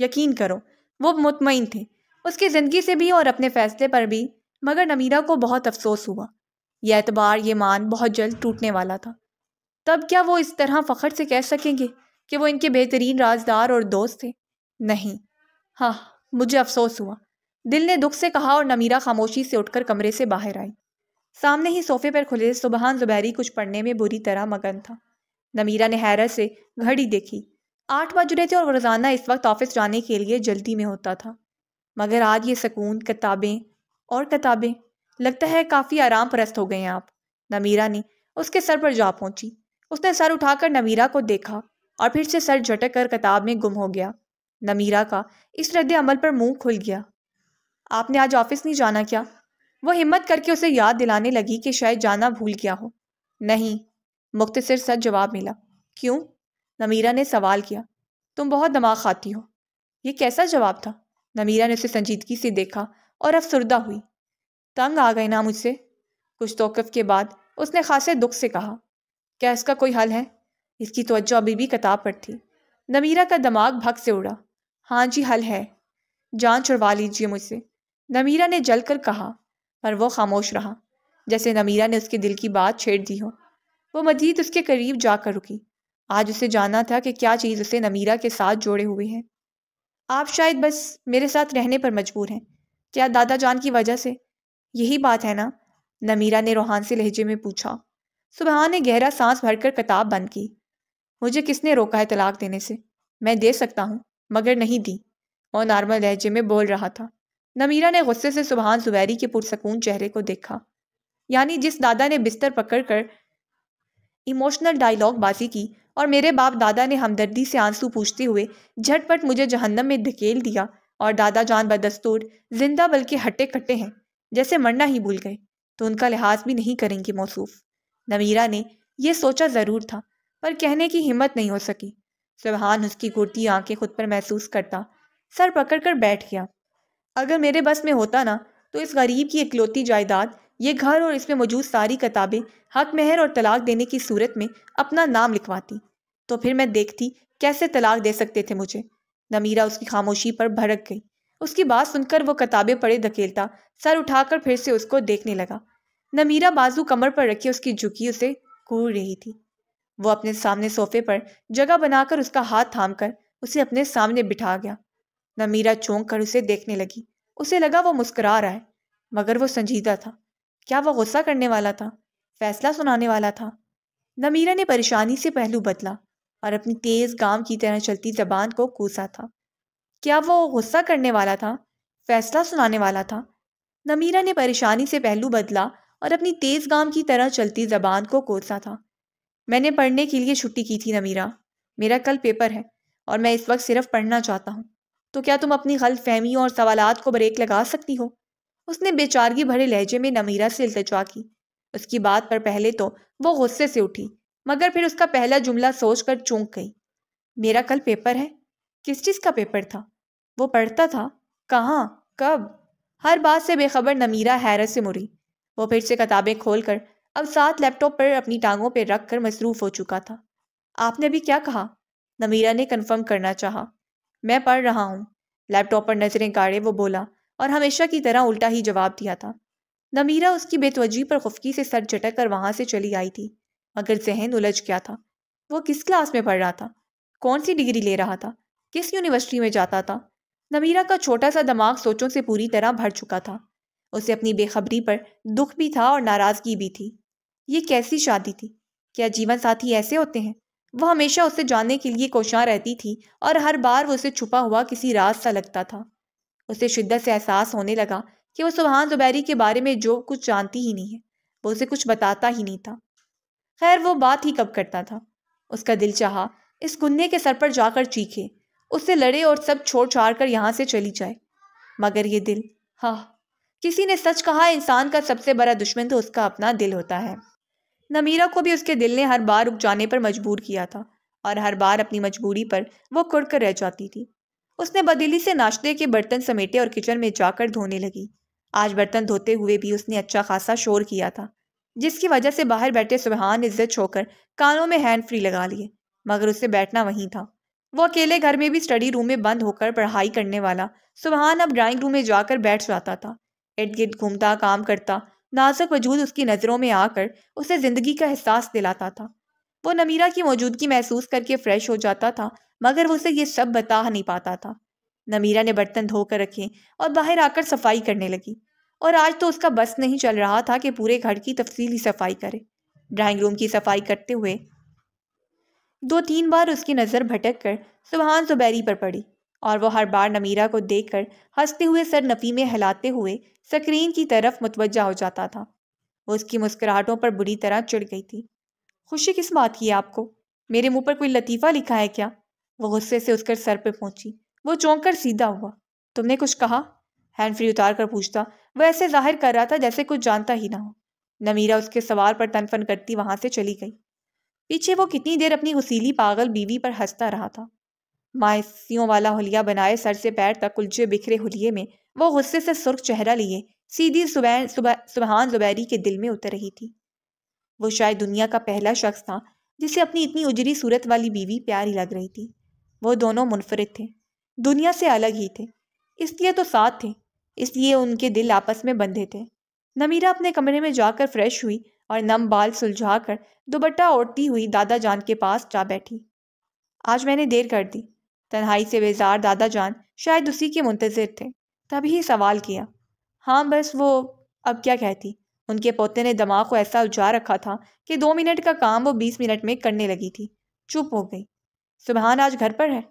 यकीन करो वो मुतमिन थे उसकी ज़िंदगी से भी और अपने फैसले पर भी मगर नमीरा को बहुत अफसोस हुआ यह एतबार ये मान बहुत जल्द टूटने वाला था तब क्या वो इस तरह फ़खर से कह सकेंगे कि वो इनके बेहतरीन राजदार और दोस्त थे नहीं हाँ मुझे अफसोस हुआ दिल ने दुख से कहा और नमीरा खामोशी से उठकर कमरे से बाहर आई सामने ही सोफे पर खुले सुबहान जुबैरी कुछ पढ़ने में बुरी तरह मगन था नमीरा ने हैरत से घड़ी देखी आठ बज रहे थे और रोज़ाना इस वक्त ऑफिस जाने के लिए जल्दी में होता था मगर आज ये सुकून किताबें और किताबें लगता है काफ़ी आराम परस्त हो गए हैं आप नमीरा ने उसके सर पर जा पहुंची उसने सर उठाकर नमीरा को देखा और फिर से सर झटक कर किताब में गुम हो गया नमीरा का इस रद्द अमल पर मुंह खुल गया आपने आज ऑफिस नहीं जाना क्या वो हिम्मत करके उसे याद दिलाने लगी कि शायद जाना भूल गया हो नहीं मुख्तसर सच जवाब मिला क्यों नमीरा ने सवाल किया तुम बहुत दिमाग खाती हो यह कैसा जवाब था नमीरा ने उसे संजीदगी से देखा और अफसरदा हुई तंग आ गए ना मुझसे कुछ तोकफ के बाद उसने खासे दुख से कहा क्या इसका कोई हल है इसकी तोज्जो अभी भी किताब पर थी नमीरा का दिमाग भग से उड़ा हाँ जी हल है जान छुड़वा लीजिए मुझसे नमीरा ने जल कर कहा पर वो खामोश रहा जैसे नमीरा ने उसके दिल की बात छेड़ दी हो वो मजीद उसके करीब जाकर रुकी आज उसे जाना था कि क्या चीज़ उसे नमीरा के साथ जोड़े हुए है आप शायद बस मेरे साथ रहने पर मजबूर हैं क्या दादा जान की वजह से यही बात है ना नमीरा ने रोहान से लहजे में पूछा सुबहान ने गहरा सांस भरकर किताब बंद की मुझे किसने रोका है तलाक देने से मैं दे सकता हूँ मगर नहीं दी और नॉर्मल लहजे में बोल रहा था नमीरा ने गुस्से से सुबहान जुबैरी के पुरसकून चेहरे को देखा यानी जिस दादा ने बिस्तर पकड़कर इमोशनल डायलॉग बाजी की और मेरे बाप दादा ने हमदर्दी से आंसू पूछते हुए झटपट मुझे जहन्नम में धकेल दिया और दादा जान बदस्तूर जिंदा बल्कि हट्टे कट्टे हैं जैसे मरना ही भूल गए तो उनका लिहाज भी नहीं करेंगे मौसूफ नमीरा ने यह सोचा ज़रूर था पर कहने की हिम्मत नहीं हो सकी सुबहान उसकी गुड़ती आंखें खुद पर महसूस करता सर पकड़कर बैठ गया अगर मेरे बस में होता ना तो इस गरीब की इकलौती जायदाद ये घर और इसमें मौजूद सारी किताबें हक महर और तलाक देने की सूरत में अपना नाम लिखवाती तो फिर मैं देखती कैसे तलाक दे सकते थे मुझे नमीरा उसकी खामोशी पर भड़क गई उसकी बात सुनकर वो किताबें पड़े धकेलता सर उठाकर फिर से उसको देखने लगा नमीरा बाजू कमर पर रखे उसकी झुकी उसे घूर रही थी वो अपने सामने सोफे पर जगह बनाकर उसका हाथ थाम कर उसे अपने सामने बिठा गया नमीरा चौंक कर उसे देखने लगी उसे लगा वो मुस्कुरा रहा है मगर वो संजीदा था क्या वह गुस्सा करने वाला था फैसला सुनाने वाला था नमीरा ने परेशानी से पहलू बदला और अपनी तेज़ गांव की तरह चलती जबान को कूसा था क्या वो गुस्सा करने वाला था फैसला सुनाने वाला था नमीरा ने परेशानी से पहलू बदला और अपनी तेज़ गांव की तरह चलती जबान को कोसा था मैंने पढ़ने के लिए छुट्टी की थी नमीरा मेरा कल पेपर है और मैं इस वक्त सिर्फ पढ़ना चाहता हूँ तो क्या तुम अपनी गलत फहमी और सवालत को ब्रेक लगा सकती हो उसने बेचारगी भरे लहजे में नमीरा से इल्तजा की उसकी बात पर पहले तो वो गुस्से से उठी मगर फिर उसका पहला जुमला सोच कर चूंक गई मेरा कल पेपर है किस चीज़ का पेपर था वो पढ़ता था कहाँ कब हर बात से बेखबर नमीरा हैरत से मुड़ी वो फिर से किताबें खोल कर अब साथ लैपटॉप पर अपनी टांगों पर रख कर मसरूफ़ हो चुका था आपने अभी क्या कहा नमीरा ने कन्फर्म करना चाहा मैं पढ़ रहा हूँ लैपटॉप पर नजरें गाड़े वो बोला और हमेशा की तरह उल्टा ही जवाब दिया था नमीरा उसकी बेतवजी पर खुफकी से सर झटक कर वहां से चली आई थी मगर जहन उलझ गया था वो किस क्लास में पढ़ रहा था कौन सी डिग्री ले रहा था किस यूनिवर्सिटी में जाता था नमीरा का छोटा सा दिमाग सोचों से पूरी तरह भर चुका था उसे अपनी बेखबरी पर दुख भी था और नाराज़गी भी थी ये कैसी शादी थी क्या जीवन साथी ऐसे होते हैं वह हमेशा उसे जानने के लिए कोशां रहती थी और हर बार वो उसे छुपा हुआ किसी राज सा लगता था उसे शिद्दत से एहसास होने लगा कि वो सुबहान जुबैरी के बारे में जो कुछ जानती ही नहीं है वो उसे कुछ बताता ही नहीं था खैर वो बात ही कब करता था उसका दिल चाह इस गुन्ने के सर पर जाकर चीखे उससे लड़े और सब छोड़ छाड़ कर यहाँ से चली जाए मगर ये दिल हाँ किसी ने सच कहा इंसान का सबसे बड़ा दुश्मन तो उसका अपना दिल होता है नमीरा को भी उसके दिल ने हर बार रुक जाने पर मजबूर किया था और हर बार अपनी मजबूरी पर वो कर रह जाती थी उसने बदली से नाश्ते के बर्तन समेटे और किचन में जाकर धोने लगी आज बर्तन धोते हुए भी उसने अच्छा खासा शोर किया था जिसकी वजह से बाहर बैठे सुबहान इज्जत छोकर कानों में हैंड फ्री लगा लिए मगर उसे बैठना वहीं था वो अकेले घर में भी स्टडी रूम में बंद होकर पढ़ाई करने वाला सुबहान अब ड्राइंग रूम में जाकर बैठ जाता था इर्द गिर्द घूमता काम करता नाजुक वजूद उसकी नज़रों में आकर उसे ज़िंदगी का एहसास दिलाता था वो नमीरा की मौजूदगी महसूस करके फ्रेश हो जाता था मगर वो उसे ये सब बता नहीं पाता था नमीरा ने बर्तन धोकर रखे और बाहर आकर सफाई करने लगी और आज तो उसका बस नहीं चल रहा था कि पूरे घर की तफसीली सफाई करे ड्राइंग रूम की सफाई करते हुए दो तीन बार उसकी नज़र भटक कर सुबहान जुबैरी पर पड़ी और वह हर बार नमीरा को देखकर हंसते हुए सर नफी में हिलाते हुए स्क्रीन की तरफ मुतवजा हो जाता था वो उसकी मुस्कुराहटों पर बुरी तरह चिड़ गई थी खुशी किस बात की है आपको मेरे मुंह पर कोई लतीफ़ा लिखा है क्या वो गुस्से से उसके सर पर पहुंची वो चौंक कर सीधा हुआ तुमने कुछ कहा हैंनफ्री उतार कर पूछता वह ऐसे जाहिर कर रहा था जैसे कुछ जानता ही ना हो नमीरा उसके सवाल पर तनफन करती वहां से चली गई पीछे वो कितनी देर अपनी हसीली पागल बीवी पर हंसता रहा था मायसियों वाला हुलिया बनाए सर से पैर तक कुलचे बिखरे हुलिये में वो गुस्से से सुर्ख चेहरा लिए सीधी सुबह सुबहान जुबैरी के दिल में उतर रही थी वो शायद दुनिया का पहला शख्स था जिसे अपनी इतनी उजरी सूरत वाली बीवी प्यारी लग रही थी वो दोनों मुनफरद थे दुनिया से अलग ही थे इसलिए तो साथ थे इसलिए उनके दिल आपस में बंधे थे नमीरा अपने कमरे में जाकर फ्रेश हुई और नम बाल सुलझा कर ओढ़ती हुई दादा जान के पास जा बैठी आज मैंने देर कर दी तन्हाई से बेजार दादा जान शायद उसी के मुंतज़र थे तभी सवाल किया हाँ बस वो अब क्या कहती उनके पोते ने दिमाग को ऐसा उजा रखा था कि दो मिनट का काम वो बीस मिनट में करने लगी थी चुप हो गई सुबहान आज घर पर है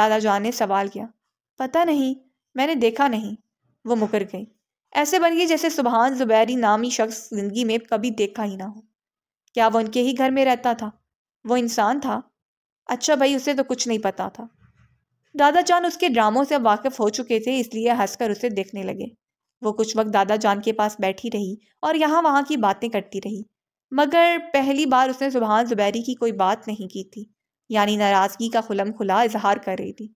दादा जान ने सवाल किया पता नहीं मैंने देखा नहीं वो मुकर गई ऐसे बन गई जैसे सुबहान जुबैरी नामी शख्स जिंदगी में कभी देखा ही ना हो क्या वो उनके ही घर में रहता था वो इंसान था अच्छा भाई उसे तो कुछ नहीं पता था दादा जान उसके ड्रामों से वाकिफ हो चुके थे इसलिए हंसकर उसे देखने लगे वो कुछ वक्त दादा जान के पास बैठी रही और यहाँ वहाँ की बातें करती रही मगर पहली बार उसने सुबहान जुबैरी की कोई बात नहीं की थी यानी नाराज़गी का खुलम खुला इजहार कर रही थी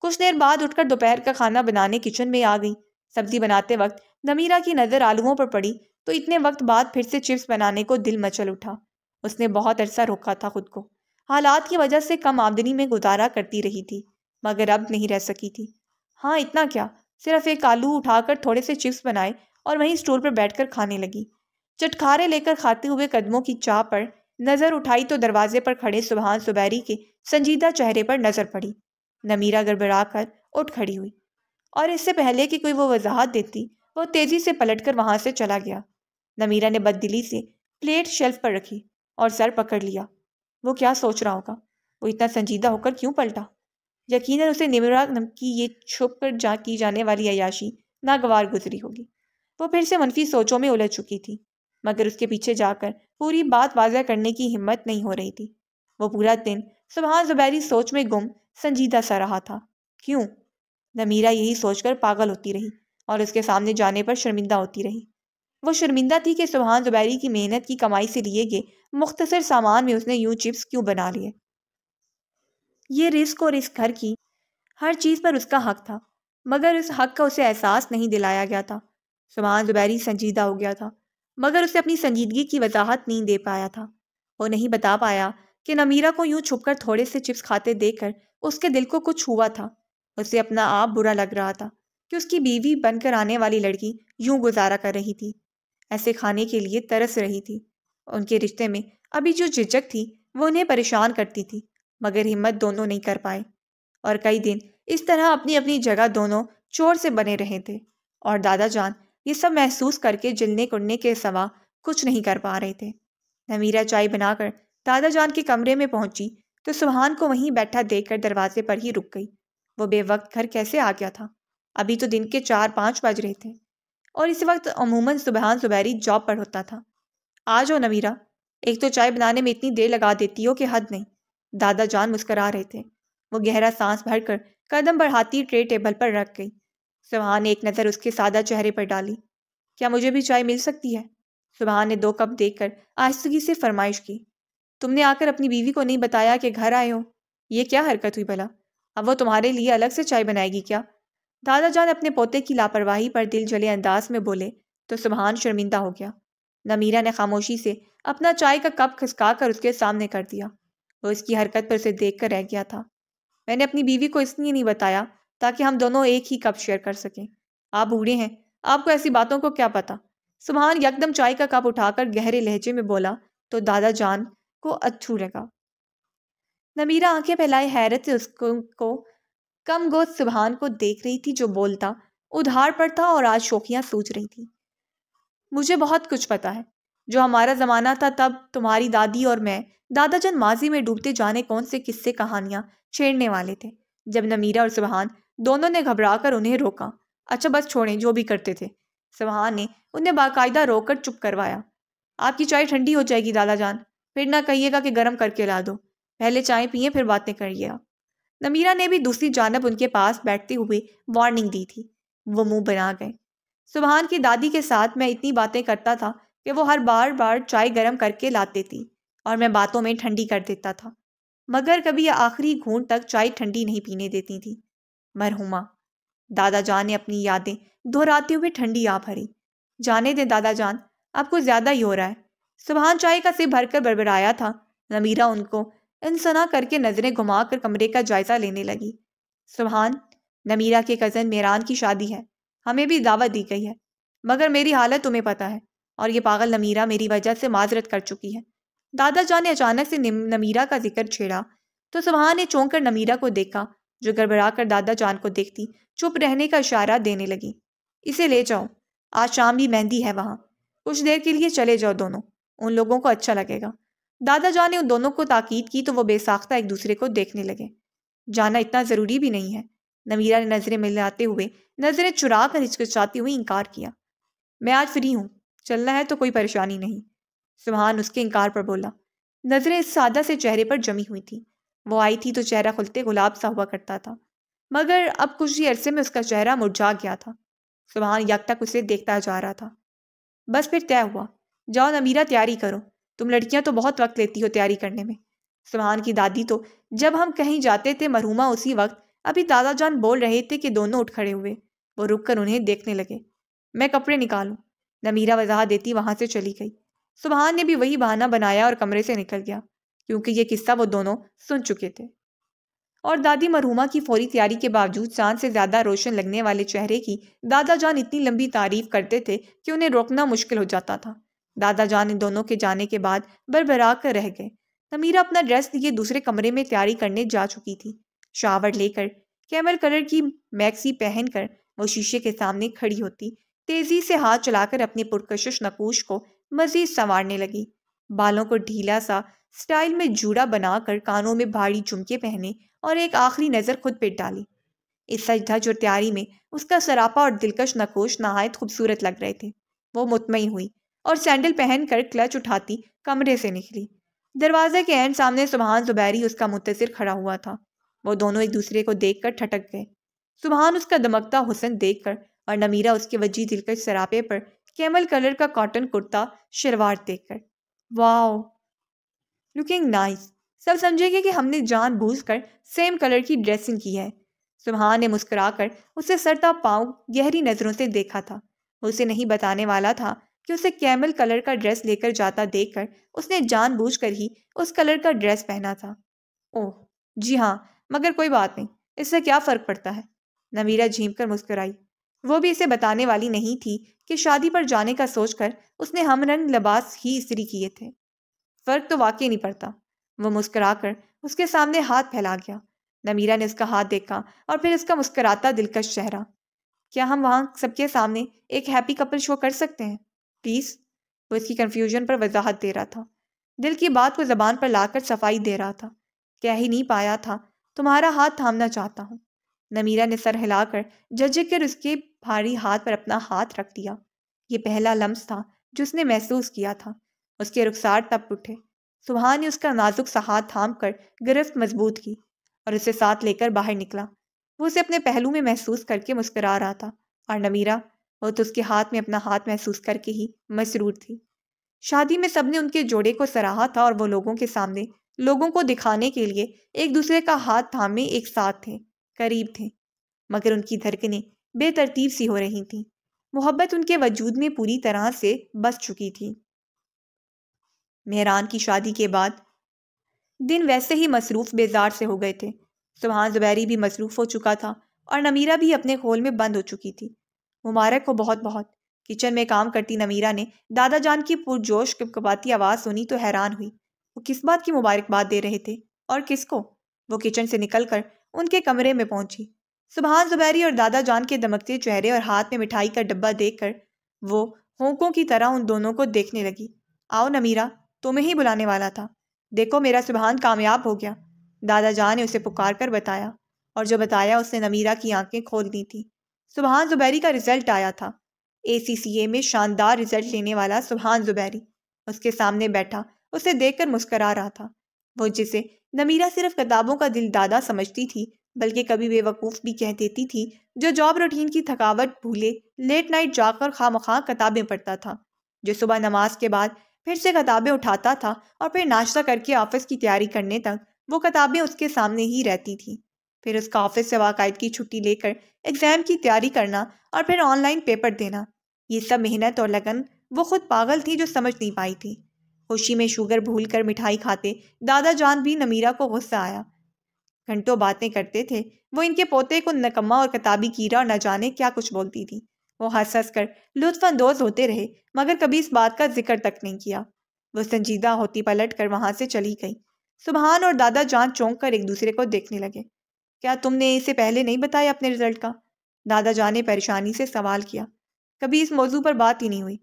कुछ देर बाद उठकर दोपहर का खाना बनाने किचन में आ गई सब्जी बनाते वक्त नमीरा की नज़र आलुओं पर पड़ी तो इतने वक्त बाद फिर से चिप्स बनाने को दिल मचल उठा उसने बहुत अरसा रोका था खुद को हालात की वजह से कम आमदनी में गुजारा करती रही थी मगर अब नहीं रह सकी थी हाँ इतना क्या सिर्फ एक आलू उठाकर थोड़े से चिप्स बनाए और वहीं स्टोर पर बैठकर खाने लगी चटखारे लेकर खाते हुए कदमों की चाह पर नज़र उठाई तो दरवाजे पर खड़े सुबहान सुबैरी के संजीदा चेहरे पर नज़र पड़ी नमीरा गड़बड़ा कर उठ खड़ी हुई और इससे पहले कि कोई वो वजाहत देती वो तेज़ी से पलटकर वहां से चला गया नमीरा ने बददिली से प्लेट शेल्फ पर रखी और सर पकड़ लिया वो क्या सोच रहा होगा वो इतना संजीदा होकर क्यों पलटा यकीनन उसे निमरा की ये छुप कर जा की जाने वाली अयाशी नागवार गुजरी होगी वो फिर से मनफी सोचों में उलझ चुकी थी मगर उसके पीछे जाकर पूरी बात वाजह करने की हिम्मत नहीं हो रही थी वो पूरा दिन सुबह जुबैरी सोच में गुम संजीदा सा रहा था क्यों नमीरा यही सोचकर पागल होती रही और उसके सामने जाने पर शर्मिंदा होती रही वो शर्मिंदा थी कि सुबहान जुबैरी की मेहनत की कमाई से लिए गए मुख्तसर सामान में उसने यूँ चिप्स क्यों बना लिए ये रिस्क और इस घर की हर चीज़ पर उसका हक था मगर उस हक का उसे एहसास नहीं दिलाया गया था सुमान जुबैरी संजीदा हो गया था मगर उसे अपनी संजीदगी की वजाहत नहीं दे पाया था वो नहीं बता पाया कि नमीरा को यूं छुपकर थोड़े से चिप्स खाते देखकर उसके दिल को कुछ हुआ था उसे अपना आप बुरा लग रहा था कि उसकी बीवी बनकर आने वाली लड़की यूं गुजारा कर रही थी ऐसे खाने के लिए तरस रही थी उनके रिश्ते में अभी जो झिझक थी वो उन्हें परेशान करती थी मगर हिम्मत दोनों नहीं कर पाए और कई दिन इस तरह अपनी अपनी जगह दोनों चोर से बने रहे थे और दादा जान ये सब महसूस करके जिलने कुड़ने के सवा कुछ नहीं कर पा रहे थे नमीरा चाय बनाकर दादा जान के कमरे में पहुंची तो सुबहान को वहीं बैठा देखकर दरवाजे पर ही रुक गई वो बेवक्त घर कैसे आ गया था अभी तो दिन के चार पाँच बज रहे थे और इस वक्त अमूमन सुबहान सुबैरी जॉब पर होता था आ जाओ नमीरा एक तो चाय बनाने में इतनी देर लगा देती हो कि हद नहीं दादा जान मुस्करा रहे थे वो गहरा सांस भरकर कदम बढ़ाती ट्रे टेबल पर रख गई सुबह ने एक नज़र उसके सादा चेहरे पर डाली क्या मुझे भी चाय मिल सकती है सुबह ने दो कप कर आहिस्तगी से फरमाइश की तुमने आकर अपनी बीवी को नहीं बताया कि घर आए हो ये क्या हरकत हुई भला अब वो तुम्हारे लिए अलग से चाय बनाएगी क्या दादा जान अपने पोते की लापरवाही पर दिल जले अंदाज में बोले तो सुबहान शर्मिंदा हो गया नमीरा ने खामोशी से अपना चाय का कप खिसका कर उसके सामने कर दिया और इसकी हरकत पर उसे देख कर रह गया था मैंने अपनी बीवी को इसलिए नहीं बताया ताकि हम दोनों एक ही कप शेयर कर सकें आप बूढ़े हैं आपको ऐसी बातों को क्या पता सुबहान यकदम चाय का कप उठाकर गहरे लहजे में बोला तो दादा जान को अच्छू लगा नमीरा आंखें फैलाए हैरत से उसको को कम गोद सुबहान को देख रही थी जो बोलता उधार पर था और आज शोखियाँ सूझ रही थी मुझे बहुत कुछ पता है जो हमारा ज़माना था तब तुम्हारी दादी और मैं जन माजी में डूबते जाने कौन से किस्से कहानियाँ छेड़ने वाले थे जब नमीरा और सुबहान दोनों ने घबरा कर उन्हें रोका अच्छा बस छोड़ें जो भी करते थे सुबहान ने उन्हें बाकायदा रोककर चुप करवाया आपकी चाय ठंडी हो जाएगी दादाजान फिर ना कहिएगा कि गर्म करके ला दो पहले चाय पिए फिर बातें करिए आप नमीरा ने भी दूसरी जानब उनके पास बैठते हुए वार्निंग दी थी वो मुंह बना गए सुबहान की दादी के साथ मैं इतनी बातें करता था कि वो हर बार बार चाय गर्म करके लाती थी और मैं बातों में ठंडी कर देता था मगर कभी आखिरी घूंट तक चाय ठंडी नहीं पीने देती थी मरहुमा दादाजान ने अपनी यादें दोहराते हुए ठंडी आ भरी जाने दें जान आपको ज़्यादा ही हो रहा है सुबहान चाय का सिर भरकर बड़बड़ाया था नमीरा उनको इनसना करके नज़रें घुमाकर कमरे का जायज़ा लेने लगी सुबहान नमीरा के कज़न मेरान की शादी है हमें भी दावा दी गई है मगर मेरी हालत तुम्हें पता है और ये पागल नमीरा मेरी वजह से माजरत कर चुकी है दादा जान ने अचानक से नमीरा का जिक्र छेड़ा तो सुबहान ने चौंक कर नमीरा को देखा जो गड़बड़ा कर जान को देखती चुप रहने का इशारा देने लगी इसे ले जाओ आज शाम भी मेहंदी है वहाँ कुछ देर के लिए चले जाओ दोनों उन लोगों को अच्छा लगेगा दादा जान ने उन दोनों को ताकीद की तो वो बेसाख्ता एक दूसरे को देखने लगे जाना इतना ज़रूरी भी नहीं है नमीरा ने नज़रें मिलाते हुए नज़रें चुरा कर हिचकिचाती हुई इनकार किया मैं आज फ्री हूँ चलना है तो कोई परेशानी नहीं सुहान उसके इनकार पर बोला नज़रें इस सादा से चेहरे पर जमी हुई थी वो आई थी तो चेहरा खुलते गुलाब सा हुआ करता था मगर अब कुछ ही अरसे में उसका चेहरा मुरझा गया था सुबहान तक उसे देखता जा रहा था बस फिर तय हुआ जाओ नमीरा तैयारी करो तुम लड़कियां तो बहुत वक्त लेती हो तैयारी करने में सुबहान की दादी तो जब हम कहीं जाते थे मरहुमा उसी वक्त अभी दादा जान बोल रहे थे कि दोनों उठ खड़े हुए वो रुक कर उन्हें देखने लगे मैं कपड़े निकालू नमीरा वजाहत देती वहां से चली गई सुबहान ने भी वही बहाना बनाया और कमरे से निकल गया क्योंकि ये किस्सा वो दोनों सुन चुके थे और दादी मरहुमा की फौरी तैयारी के बावजूद चांद से ज़्यादा रोशन लगने वाले चेहरे की दादा जान इतनी लंबी तारीफ करते थे कि उन्हें रोकना मुश्किल हो जाता था दादा जान इन दोनों के जाने के बाद बरबरा कर रह गए नमीरा अपना ड्रेस लिए दूसरे कमरे में तैयारी करने जा चुकी थी शावर लेकर कैमल कलर की मैक्सी पहनकर वो शीशे के सामने खड़ी होती तेजी से हाथ चलाकर अपनी पुरकशिश नकूश को मजीद संवारने लगी बालों को ढीला सा स्टाइल में जूड़ा बनाकर कानों में भारी झुमके पहने और एक आखिरी नज़र खुद पे डाली इस सजधज और तैयारी में उसका सरापा और दिलकश नकोश नहायत खूबसूरत लग रहे थे वो मुतमई हुई और सैंडल पहनकर क्लच उठाती कमरे से निकली दरवाजे के एंड सामने सुबहान जुबैरी उसका मुंतजर खड़ा हुआ था वो दोनों एक दूसरे को देख कर ठटक गए सुबहान उसका दमकता हुसन देख कर और नमीरा उसके वजी दिलकश सरापे पर कैमल कलर का कॉटन कुर्ता शलवार देखकर वाओ लुकिंग नाइस सब समझेंगे कि हमने जान बूझ कर सेम कलर की ड्रेसिंग की है सुबहान ने मुस्कुराकर उसे सरता पाँव गहरी नज़रों से देखा था उसे नहीं बताने वाला था कि उसे कैमल कलर का ड्रेस लेकर जाता देखकर उसने जानबूझकर ही उस कलर का ड्रेस पहना था ओह जी हाँ मगर कोई बात नहीं इससे क्या फ़र्क पड़ता है नमीरा झीम कर मुस्कुराई वो भी इसे बताने वाली नहीं थी कि शादी पर जाने का सोचकर उसने हमरंग लबास ही इसी किए थे फर्क तो वाकई नहीं पड़ता वो मुस्कुराकर उसके सामने हाथ फैला गया नमीरा ने उसका हाथ देखा और फिर उसका मुस्कुराता दिलकश चेहरा क्या हम वहां सबके सामने एक हैप्पी कपल शो कर सकते हैं प्लीज़ वो इसकी कन्फ्यूजन पर वजाहत दे रहा था दिल की बात को जबान पर लाकर सफाई दे रहा था कह ही नहीं पाया था तुम्हारा हाथ थामना चाहता हूँ नमीरा ने सर हिलाकर झज्झ कर उसके भारी हाथ पर अपना हाथ रख दिया ये पहला लम्स था जो उसने महसूस किया था उसके रुखसार तप उठे सुबहान ने उसका नाजुक सा हाथ थाम कर गिरफ्त मजबूत की और उसे साथ लेकर बाहर निकला वो उसे अपने पहलू में महसूस करके मुस्करा रहा था और नमीरा वो तो उसके हाथ में अपना हाथ महसूस करके ही मसरूर थी शादी में सबने उनके जोड़े को सराहा था और वो लोगों के सामने लोगों को दिखाने के लिए एक दूसरे का हाथ थामे एक साथ थे करीब थे मगर उनकी धड़कने बेतरतीब सी हो रही थी मोहब्बत उनके वजूद में पूरी तरह से बस चुकी थी मेहरान की शादी के बाद दिन वैसे ही मसरूफ़ बेजार से हो गए थे सुबहान जुबैरी भी मसरूफ़ हो चुका था और नमीरा भी अपने खोल में बंद हो चुकी थी मुबारक को बहुत बहुत किचन में काम करती नमीरा ने दादा जान की पुरजोश कपकपाती आवाज़ सुनी तो हैरान हुई वो किस बात की मुबारकबाद दे रहे थे और किसको वो किचन से निकलकर उनके कमरे में पहुंची सुबहान जुबैरी और दादा जान के दमकते चेहरे और हाथ में मिठाई का डब्बा देखकर वो होंकों की तरह उन दोनों को देखने लगी आओ नमीरा तुम्हें ही बुलाने वाला था देखो मेरा सुबहान कामयाब हो गया दादा जान ने उसे पुकार कर बताया और जो बताया उसने नमीरा की आंखें खोल दी थी सुबहान जुबैरी का रिजल्ट आया था ए में शानदार रिजल्ट लेने वाला सुबहान जुबैरी उसके सामने बैठा उसे देखकर मुस्करा रहा था वो जिसे नमीरा सिर्फ किताबों का दिल दादा समझती थी बल्कि कभी बेवकूफ़ भी कह देती थी जो जॉब रूटीन की थकावट भूले लेट नाइट जाकर खामखा किताबें पढ़ता था जो सुबह नमाज के बाद फिर से किताबें उठाता था और फिर नाश्ता करके ऑफिस की तैयारी करने तक वो किताबें उसके सामने ही रहती थी फिर उसका ऑफिस से की छुट्टी लेकर एग्ज़ाम की तैयारी करना और फिर ऑनलाइन पेपर देना ये सब मेहनत और लगन वो खुद पागल थी जो समझ नहीं पाई थी खुशी में शुगर भूल कर मिठाई खाते दादा जान भी नमीरा को गुस्सा आया घंटों बातें करते थे वो इनके पोते को नकम्मा और कताबी कीरा और न जाने क्या कुछ बोलती थी वो हंस हंस कर लुत्फानंदोज होते रहे मगर कभी इस बात का जिक्र तक नहीं किया वो संजीदा होती पलट कर वहां से चली गई सुबहान और दादा जान चौंक कर एक दूसरे को देखने लगे क्या तुमने इसे पहले नहीं बताया अपने रिजल्ट का दादा जान ने परेशानी से सवाल किया कभी इस मौजू पर बात ही नहीं हुई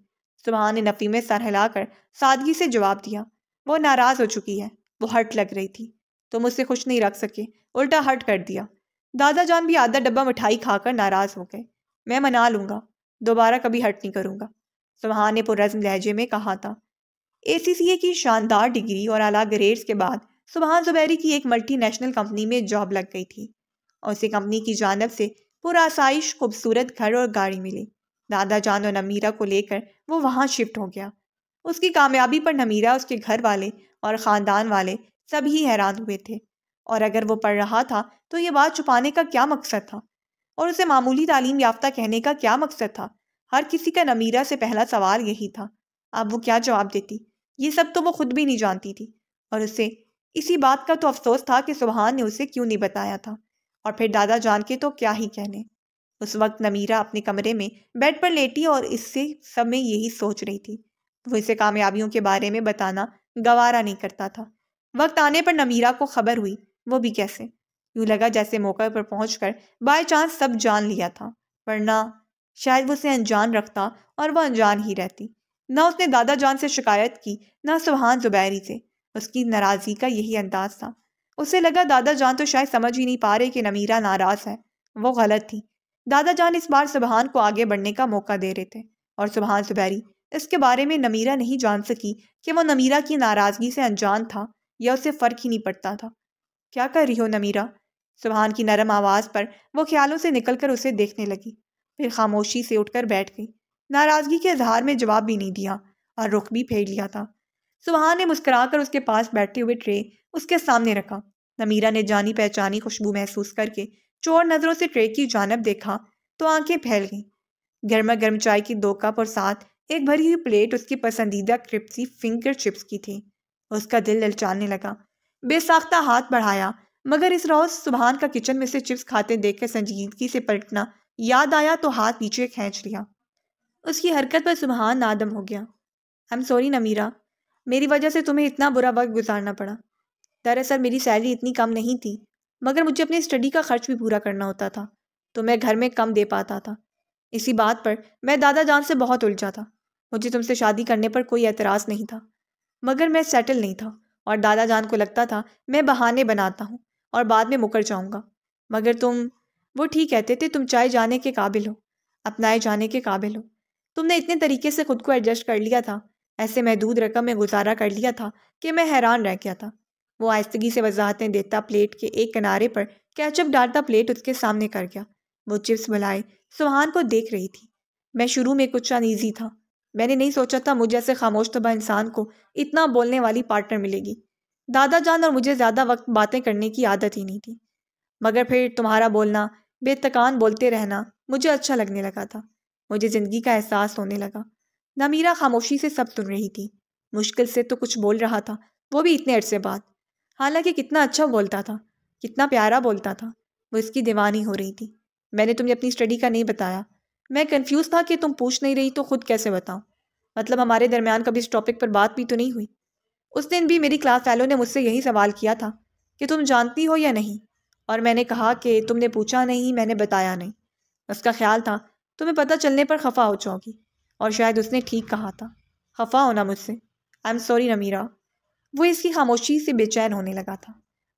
सुबहान ने नफ़ी में सर हिलाकर सादगी से जवाब दिया वो नाराज़ हो चुकी है वो हट लग रही थी तो मुझसे खुश नहीं रख सके उल्टा हर्ट कर दिया दादा जान भी आधा डब्बा मिठाई खाकर नाराज हो गए मैं मना लूंगा दोबारा कभी हर्ट नहीं करूंगा सुबहान ने पुरज़म लहजे में कहा था ए सी सी ए की शानदार डिग्री और आला ग्रेड्स के बाद सुबहान जुबैरी की एक मल्टीनेशनल कंपनी में जॉब लग गई थी और उसे कंपनी की जानब से पुरासाइश खूबसूरत घर और गाड़ी मिली दादा जान और नमीरा को लेकर वो वहाँ शिफ्ट हो गया उसकी कामयाबी पर नमीरा उसके घर वाले और ख़ानदान वाले सभी हैरान हुए थे और अगर वो पढ़ रहा था तो ये बात छुपाने का क्या मकसद था और उसे मामूली तालीम याफ्ता कहने का क्या मकसद था हर किसी का नमीरा से पहला सवाल यही था अब वो क्या जवाब देती ये सब तो वो खुद भी नहीं जानती थी और उसे इसी बात का तो अफसोस था कि सुबहान ने उसे क्यों नहीं बताया था और फिर दादा जान के तो क्या ही कहने उस वक्त नमीरा अपने कमरे में बेड पर लेटी और इससे सब में यही सोच रही थी वो इसे कामयाबियों के बारे में बताना गवारा नहीं करता था वक्त आने पर नमीरा को खबर हुई वो भी कैसे यूं लगा जैसे मौके पर पहुंचकर बाय चांस सब जान लिया था वरना शायद वो उसे अनजान रखता और वह अनजान ही रहती ना उसने दादा जान से शिकायत की ना सुबहान जुबैरी से उसकी नाराज़गी का यही अंदाज था उसे लगा दादा जान तो शायद समझ ही नहीं पा रहे कि नमीरा नाराज़ है वो गलत थी दादा जान इस बार सुबहान को आगे बढ़ने का मौका दे रहे थे और सुबहान जुबैरी इसके बारे में नमीरा नहीं जान सकी कि वो नमीरा की नाराज़गी से अनजान था यह उसे फ़र्क ही नहीं पड़ता था क्या कर रही हो नमीरा सुबहान की नरम आवाज़ पर वो ख्यालों से निकलकर उसे देखने लगी फिर खामोशी से उठकर बैठ गई नाराज़गी के आधार में जवाब भी नहीं दिया और रुख भी फेर लिया था सुबहान ने मुस्कुराकर उसके पास बैठे हुए ट्रे उसके सामने रखा नमीरा ने जानी पहचानी खुशबू महसूस करके चोर नज़रों से ट्रे की जानब देखा तो आंखें फैल गईं गर्मा गर्म चाय की दो कप और साथ एक भरी हुई प्लेट उसकी पसंदीदा क्रिप्सी फिंगर चिप्स की थी उसका दिल ललचाने लगा बेसाख्ता हाथ बढ़ाया मगर इस रोज सुबहान का किचन में से चिप्स खाते देखकर संजीदगी से पलटना याद आया तो हाथ नीचे खींच लिया उसकी हरकत पर सुबहान नादम हो गया एम सॉरी नमीरा मेरी वजह से तुम्हें इतना बुरा वक्त गुजारना पड़ा दरअसल मेरी सैलरी इतनी कम नहीं थी मगर मुझे अपनी स्टडी का खर्च भी पूरा करना होता था तो मैं घर में कम दे पाता था इसी बात पर मैं दादा जान से बहुत उलझा था मुझे तुमसे शादी करने पर कोई एतराज़ नहीं था मगर मैं सेटल नहीं था और दादा जान को लगता था मैं बहाने बनाता हूँ और बाद में मुकर जाऊँगा मगर तुम वो ठीक कहते थे तुम चाहे जाने के काबिल हो अपनाए जाने के काबिल हो तुमने इतने तरीके से खुद को एडजस्ट कर लिया था ऐसे महदूद रकम में गुजारा कर लिया था कि मैं हैरान रह गया था वो आयस्तगी से वजाहतें देता प्लेट के एक किनारे पर कैचअप डालता प्लेट उसके सामने कर गया वो चिप्स बुलाए सुहान को देख रही थी मैं शुरू में कुछ अनईजी था मैंने नहीं सोचा था मुझे ऐसे खामोश तबा तो इंसान को इतना बोलने वाली पार्टनर मिलेगी दादा जान और मुझे ज़्यादा वक्त बातें करने की आदत ही नहीं थी मगर फिर तुम्हारा बोलना बेतकान बोलते रहना मुझे अच्छा लगने लगा था मुझे ज़िंदगी का एहसास होने लगा नमीरा खामोशी से सब सुन रही थी मुश्किल से तो कुछ बोल रहा था वो भी इतने अरसे बाद हालांकि कितना अच्छा बोलता था कितना प्यारा बोलता था वो इसकी दीवानी हो रही थी मैंने तुम्हें अपनी स्टडी का नहीं बताया मैं कंफ्यूज था कि तुम पूछ नहीं रही तो खुद कैसे बताऊं मतलब हमारे दरमियान कभी इस टॉपिक पर बात भी तो नहीं हुई उस दिन भी मेरी क्लास फैलो ने मुझसे यही सवाल किया था कि तुम जानती हो या नहीं और मैंने कहा कि तुमने पूछा नहीं मैंने बताया नहीं उसका ख्याल था तुम्हें पता चलने पर खफा हो जाओगी और शायद उसने ठीक कहा था खफा होना मुझसे आई एम सॉरी नमीरा वो इसकी खामोशी से बेचैन होने लगा था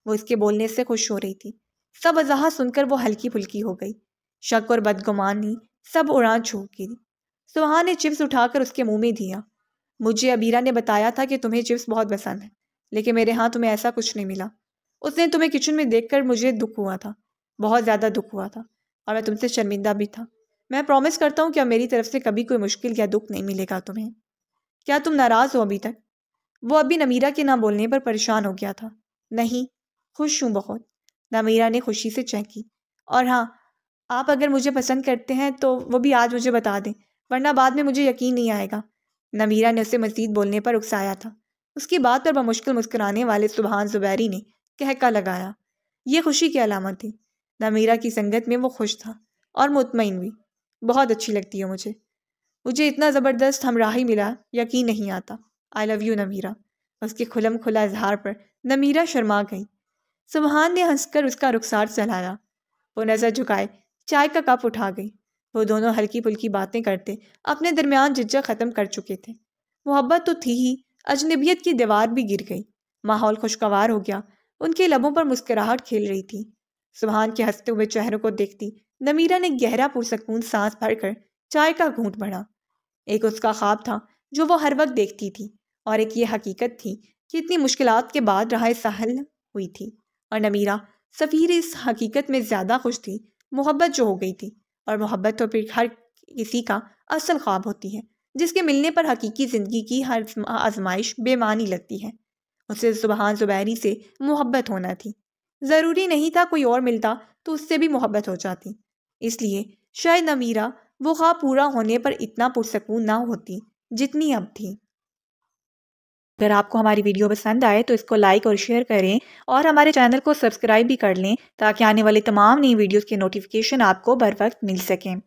वो इसके बोलने से खुश हो रही थी सब अजहा सुनकर वो हल्की फुल्की हो गई शक और बदगुमानी सब उड़ान छोड़ की सुहा ने चिप्स उठाकर उसके मुंह में दिया मुझे अबीरा ने बताया था कि तुम्हें चिप्स बहुत पसंद है लेकिन मेरे हाथ तुम्हें ऐसा कुछ नहीं मिला उसने तुम्हें किचन में देखकर मुझे दुख हुआ था बहुत ज़्यादा दुख हुआ था और मैं तुमसे शर्मिंदा भी था मैं प्रॉमिस करता हूँ कि अब मेरी तरफ से कभी कोई मुश्किल या दुख नहीं मिलेगा तुम्हें क्या तुम नाराज़ हो अभी तक वो अभी नमीरा के ना बोलने पर परेशान हो गया था नहीं खुश हूँ बहुत नमीरा ने खुशी से चेंकी और हाँ आप अगर मुझे पसंद करते हैं तो वो भी आज मुझे बता दें वरना बाद में मुझे यकीन नहीं आएगा नमीरा ने उसे मजीद बोलने पर उकसाया था उसकी बात पर बमुश्किल मुस्कुराने वाले सुबहान जुबैरी ने कहका लगाया ये खुशी की अलामत थी नमीरा की संगत में वो खुश था और मुतमिन भी बहुत अच्छी लगती है मुझे मुझे इतना ज़बरदस्त हमराही मिला यकीन नहीं आता आई लव यू नमीरा उसके खुलम खुला इजहार पर नमीरा शर्मा गई सुबहान ने हंसकर उसका रुखसार चलाया वो नज़र झुकाए चाय का कप उठा गई वो दोनों हल्की फुल्की बातें करते अपने दरमियान जिज्जा ख़त्म कर चुके थे मोहब्बत तो थी ही अजनबियत की दीवार भी गिर गई माहौल खुशगवार हो गया उनके लबों पर मुस्कुराहट खेल रही थी सुबहान के हंसते हुए चेहरों को देखती नमीरा ने गहरा पुरसकून सांस भरकर चाय का घूंट भरा एक उसका ख्वाब था जो वो हर वक्त देखती थी और एक ये हकीकत थी कि इतनी मुश्किल के बाद राह सहल हुई थी और नमीरा सफ़ीर इस हकीकत में ज़्यादा खुश थी मोहब्बत जो हो गई थी और मोहब्बत तो फिर हर किसी का असल ख्वाब होती है जिसके मिलने पर हकीकी ज़िंदगी की हर आजमाइश बेमानी लगती है उसे सुबहान ज़ुबैरी से मोहब्बत होना थी ज़रूरी नहीं था कोई और मिलता तो उससे भी मोहब्बत हो जाती इसलिए शायद अमीरा वो ख्वाब पूरा होने पर इतना पुरसकून ना होती जितनी अब थी अगर आपको हमारी वीडियो पसंद आए तो इसको लाइक और शेयर करें और हमारे चैनल को सब्सक्राइब भी कर लें ताकि आने वाले तमाम नई वीडियोज़ के नोटिफिकेशन आपको बर वक्त मिल सकें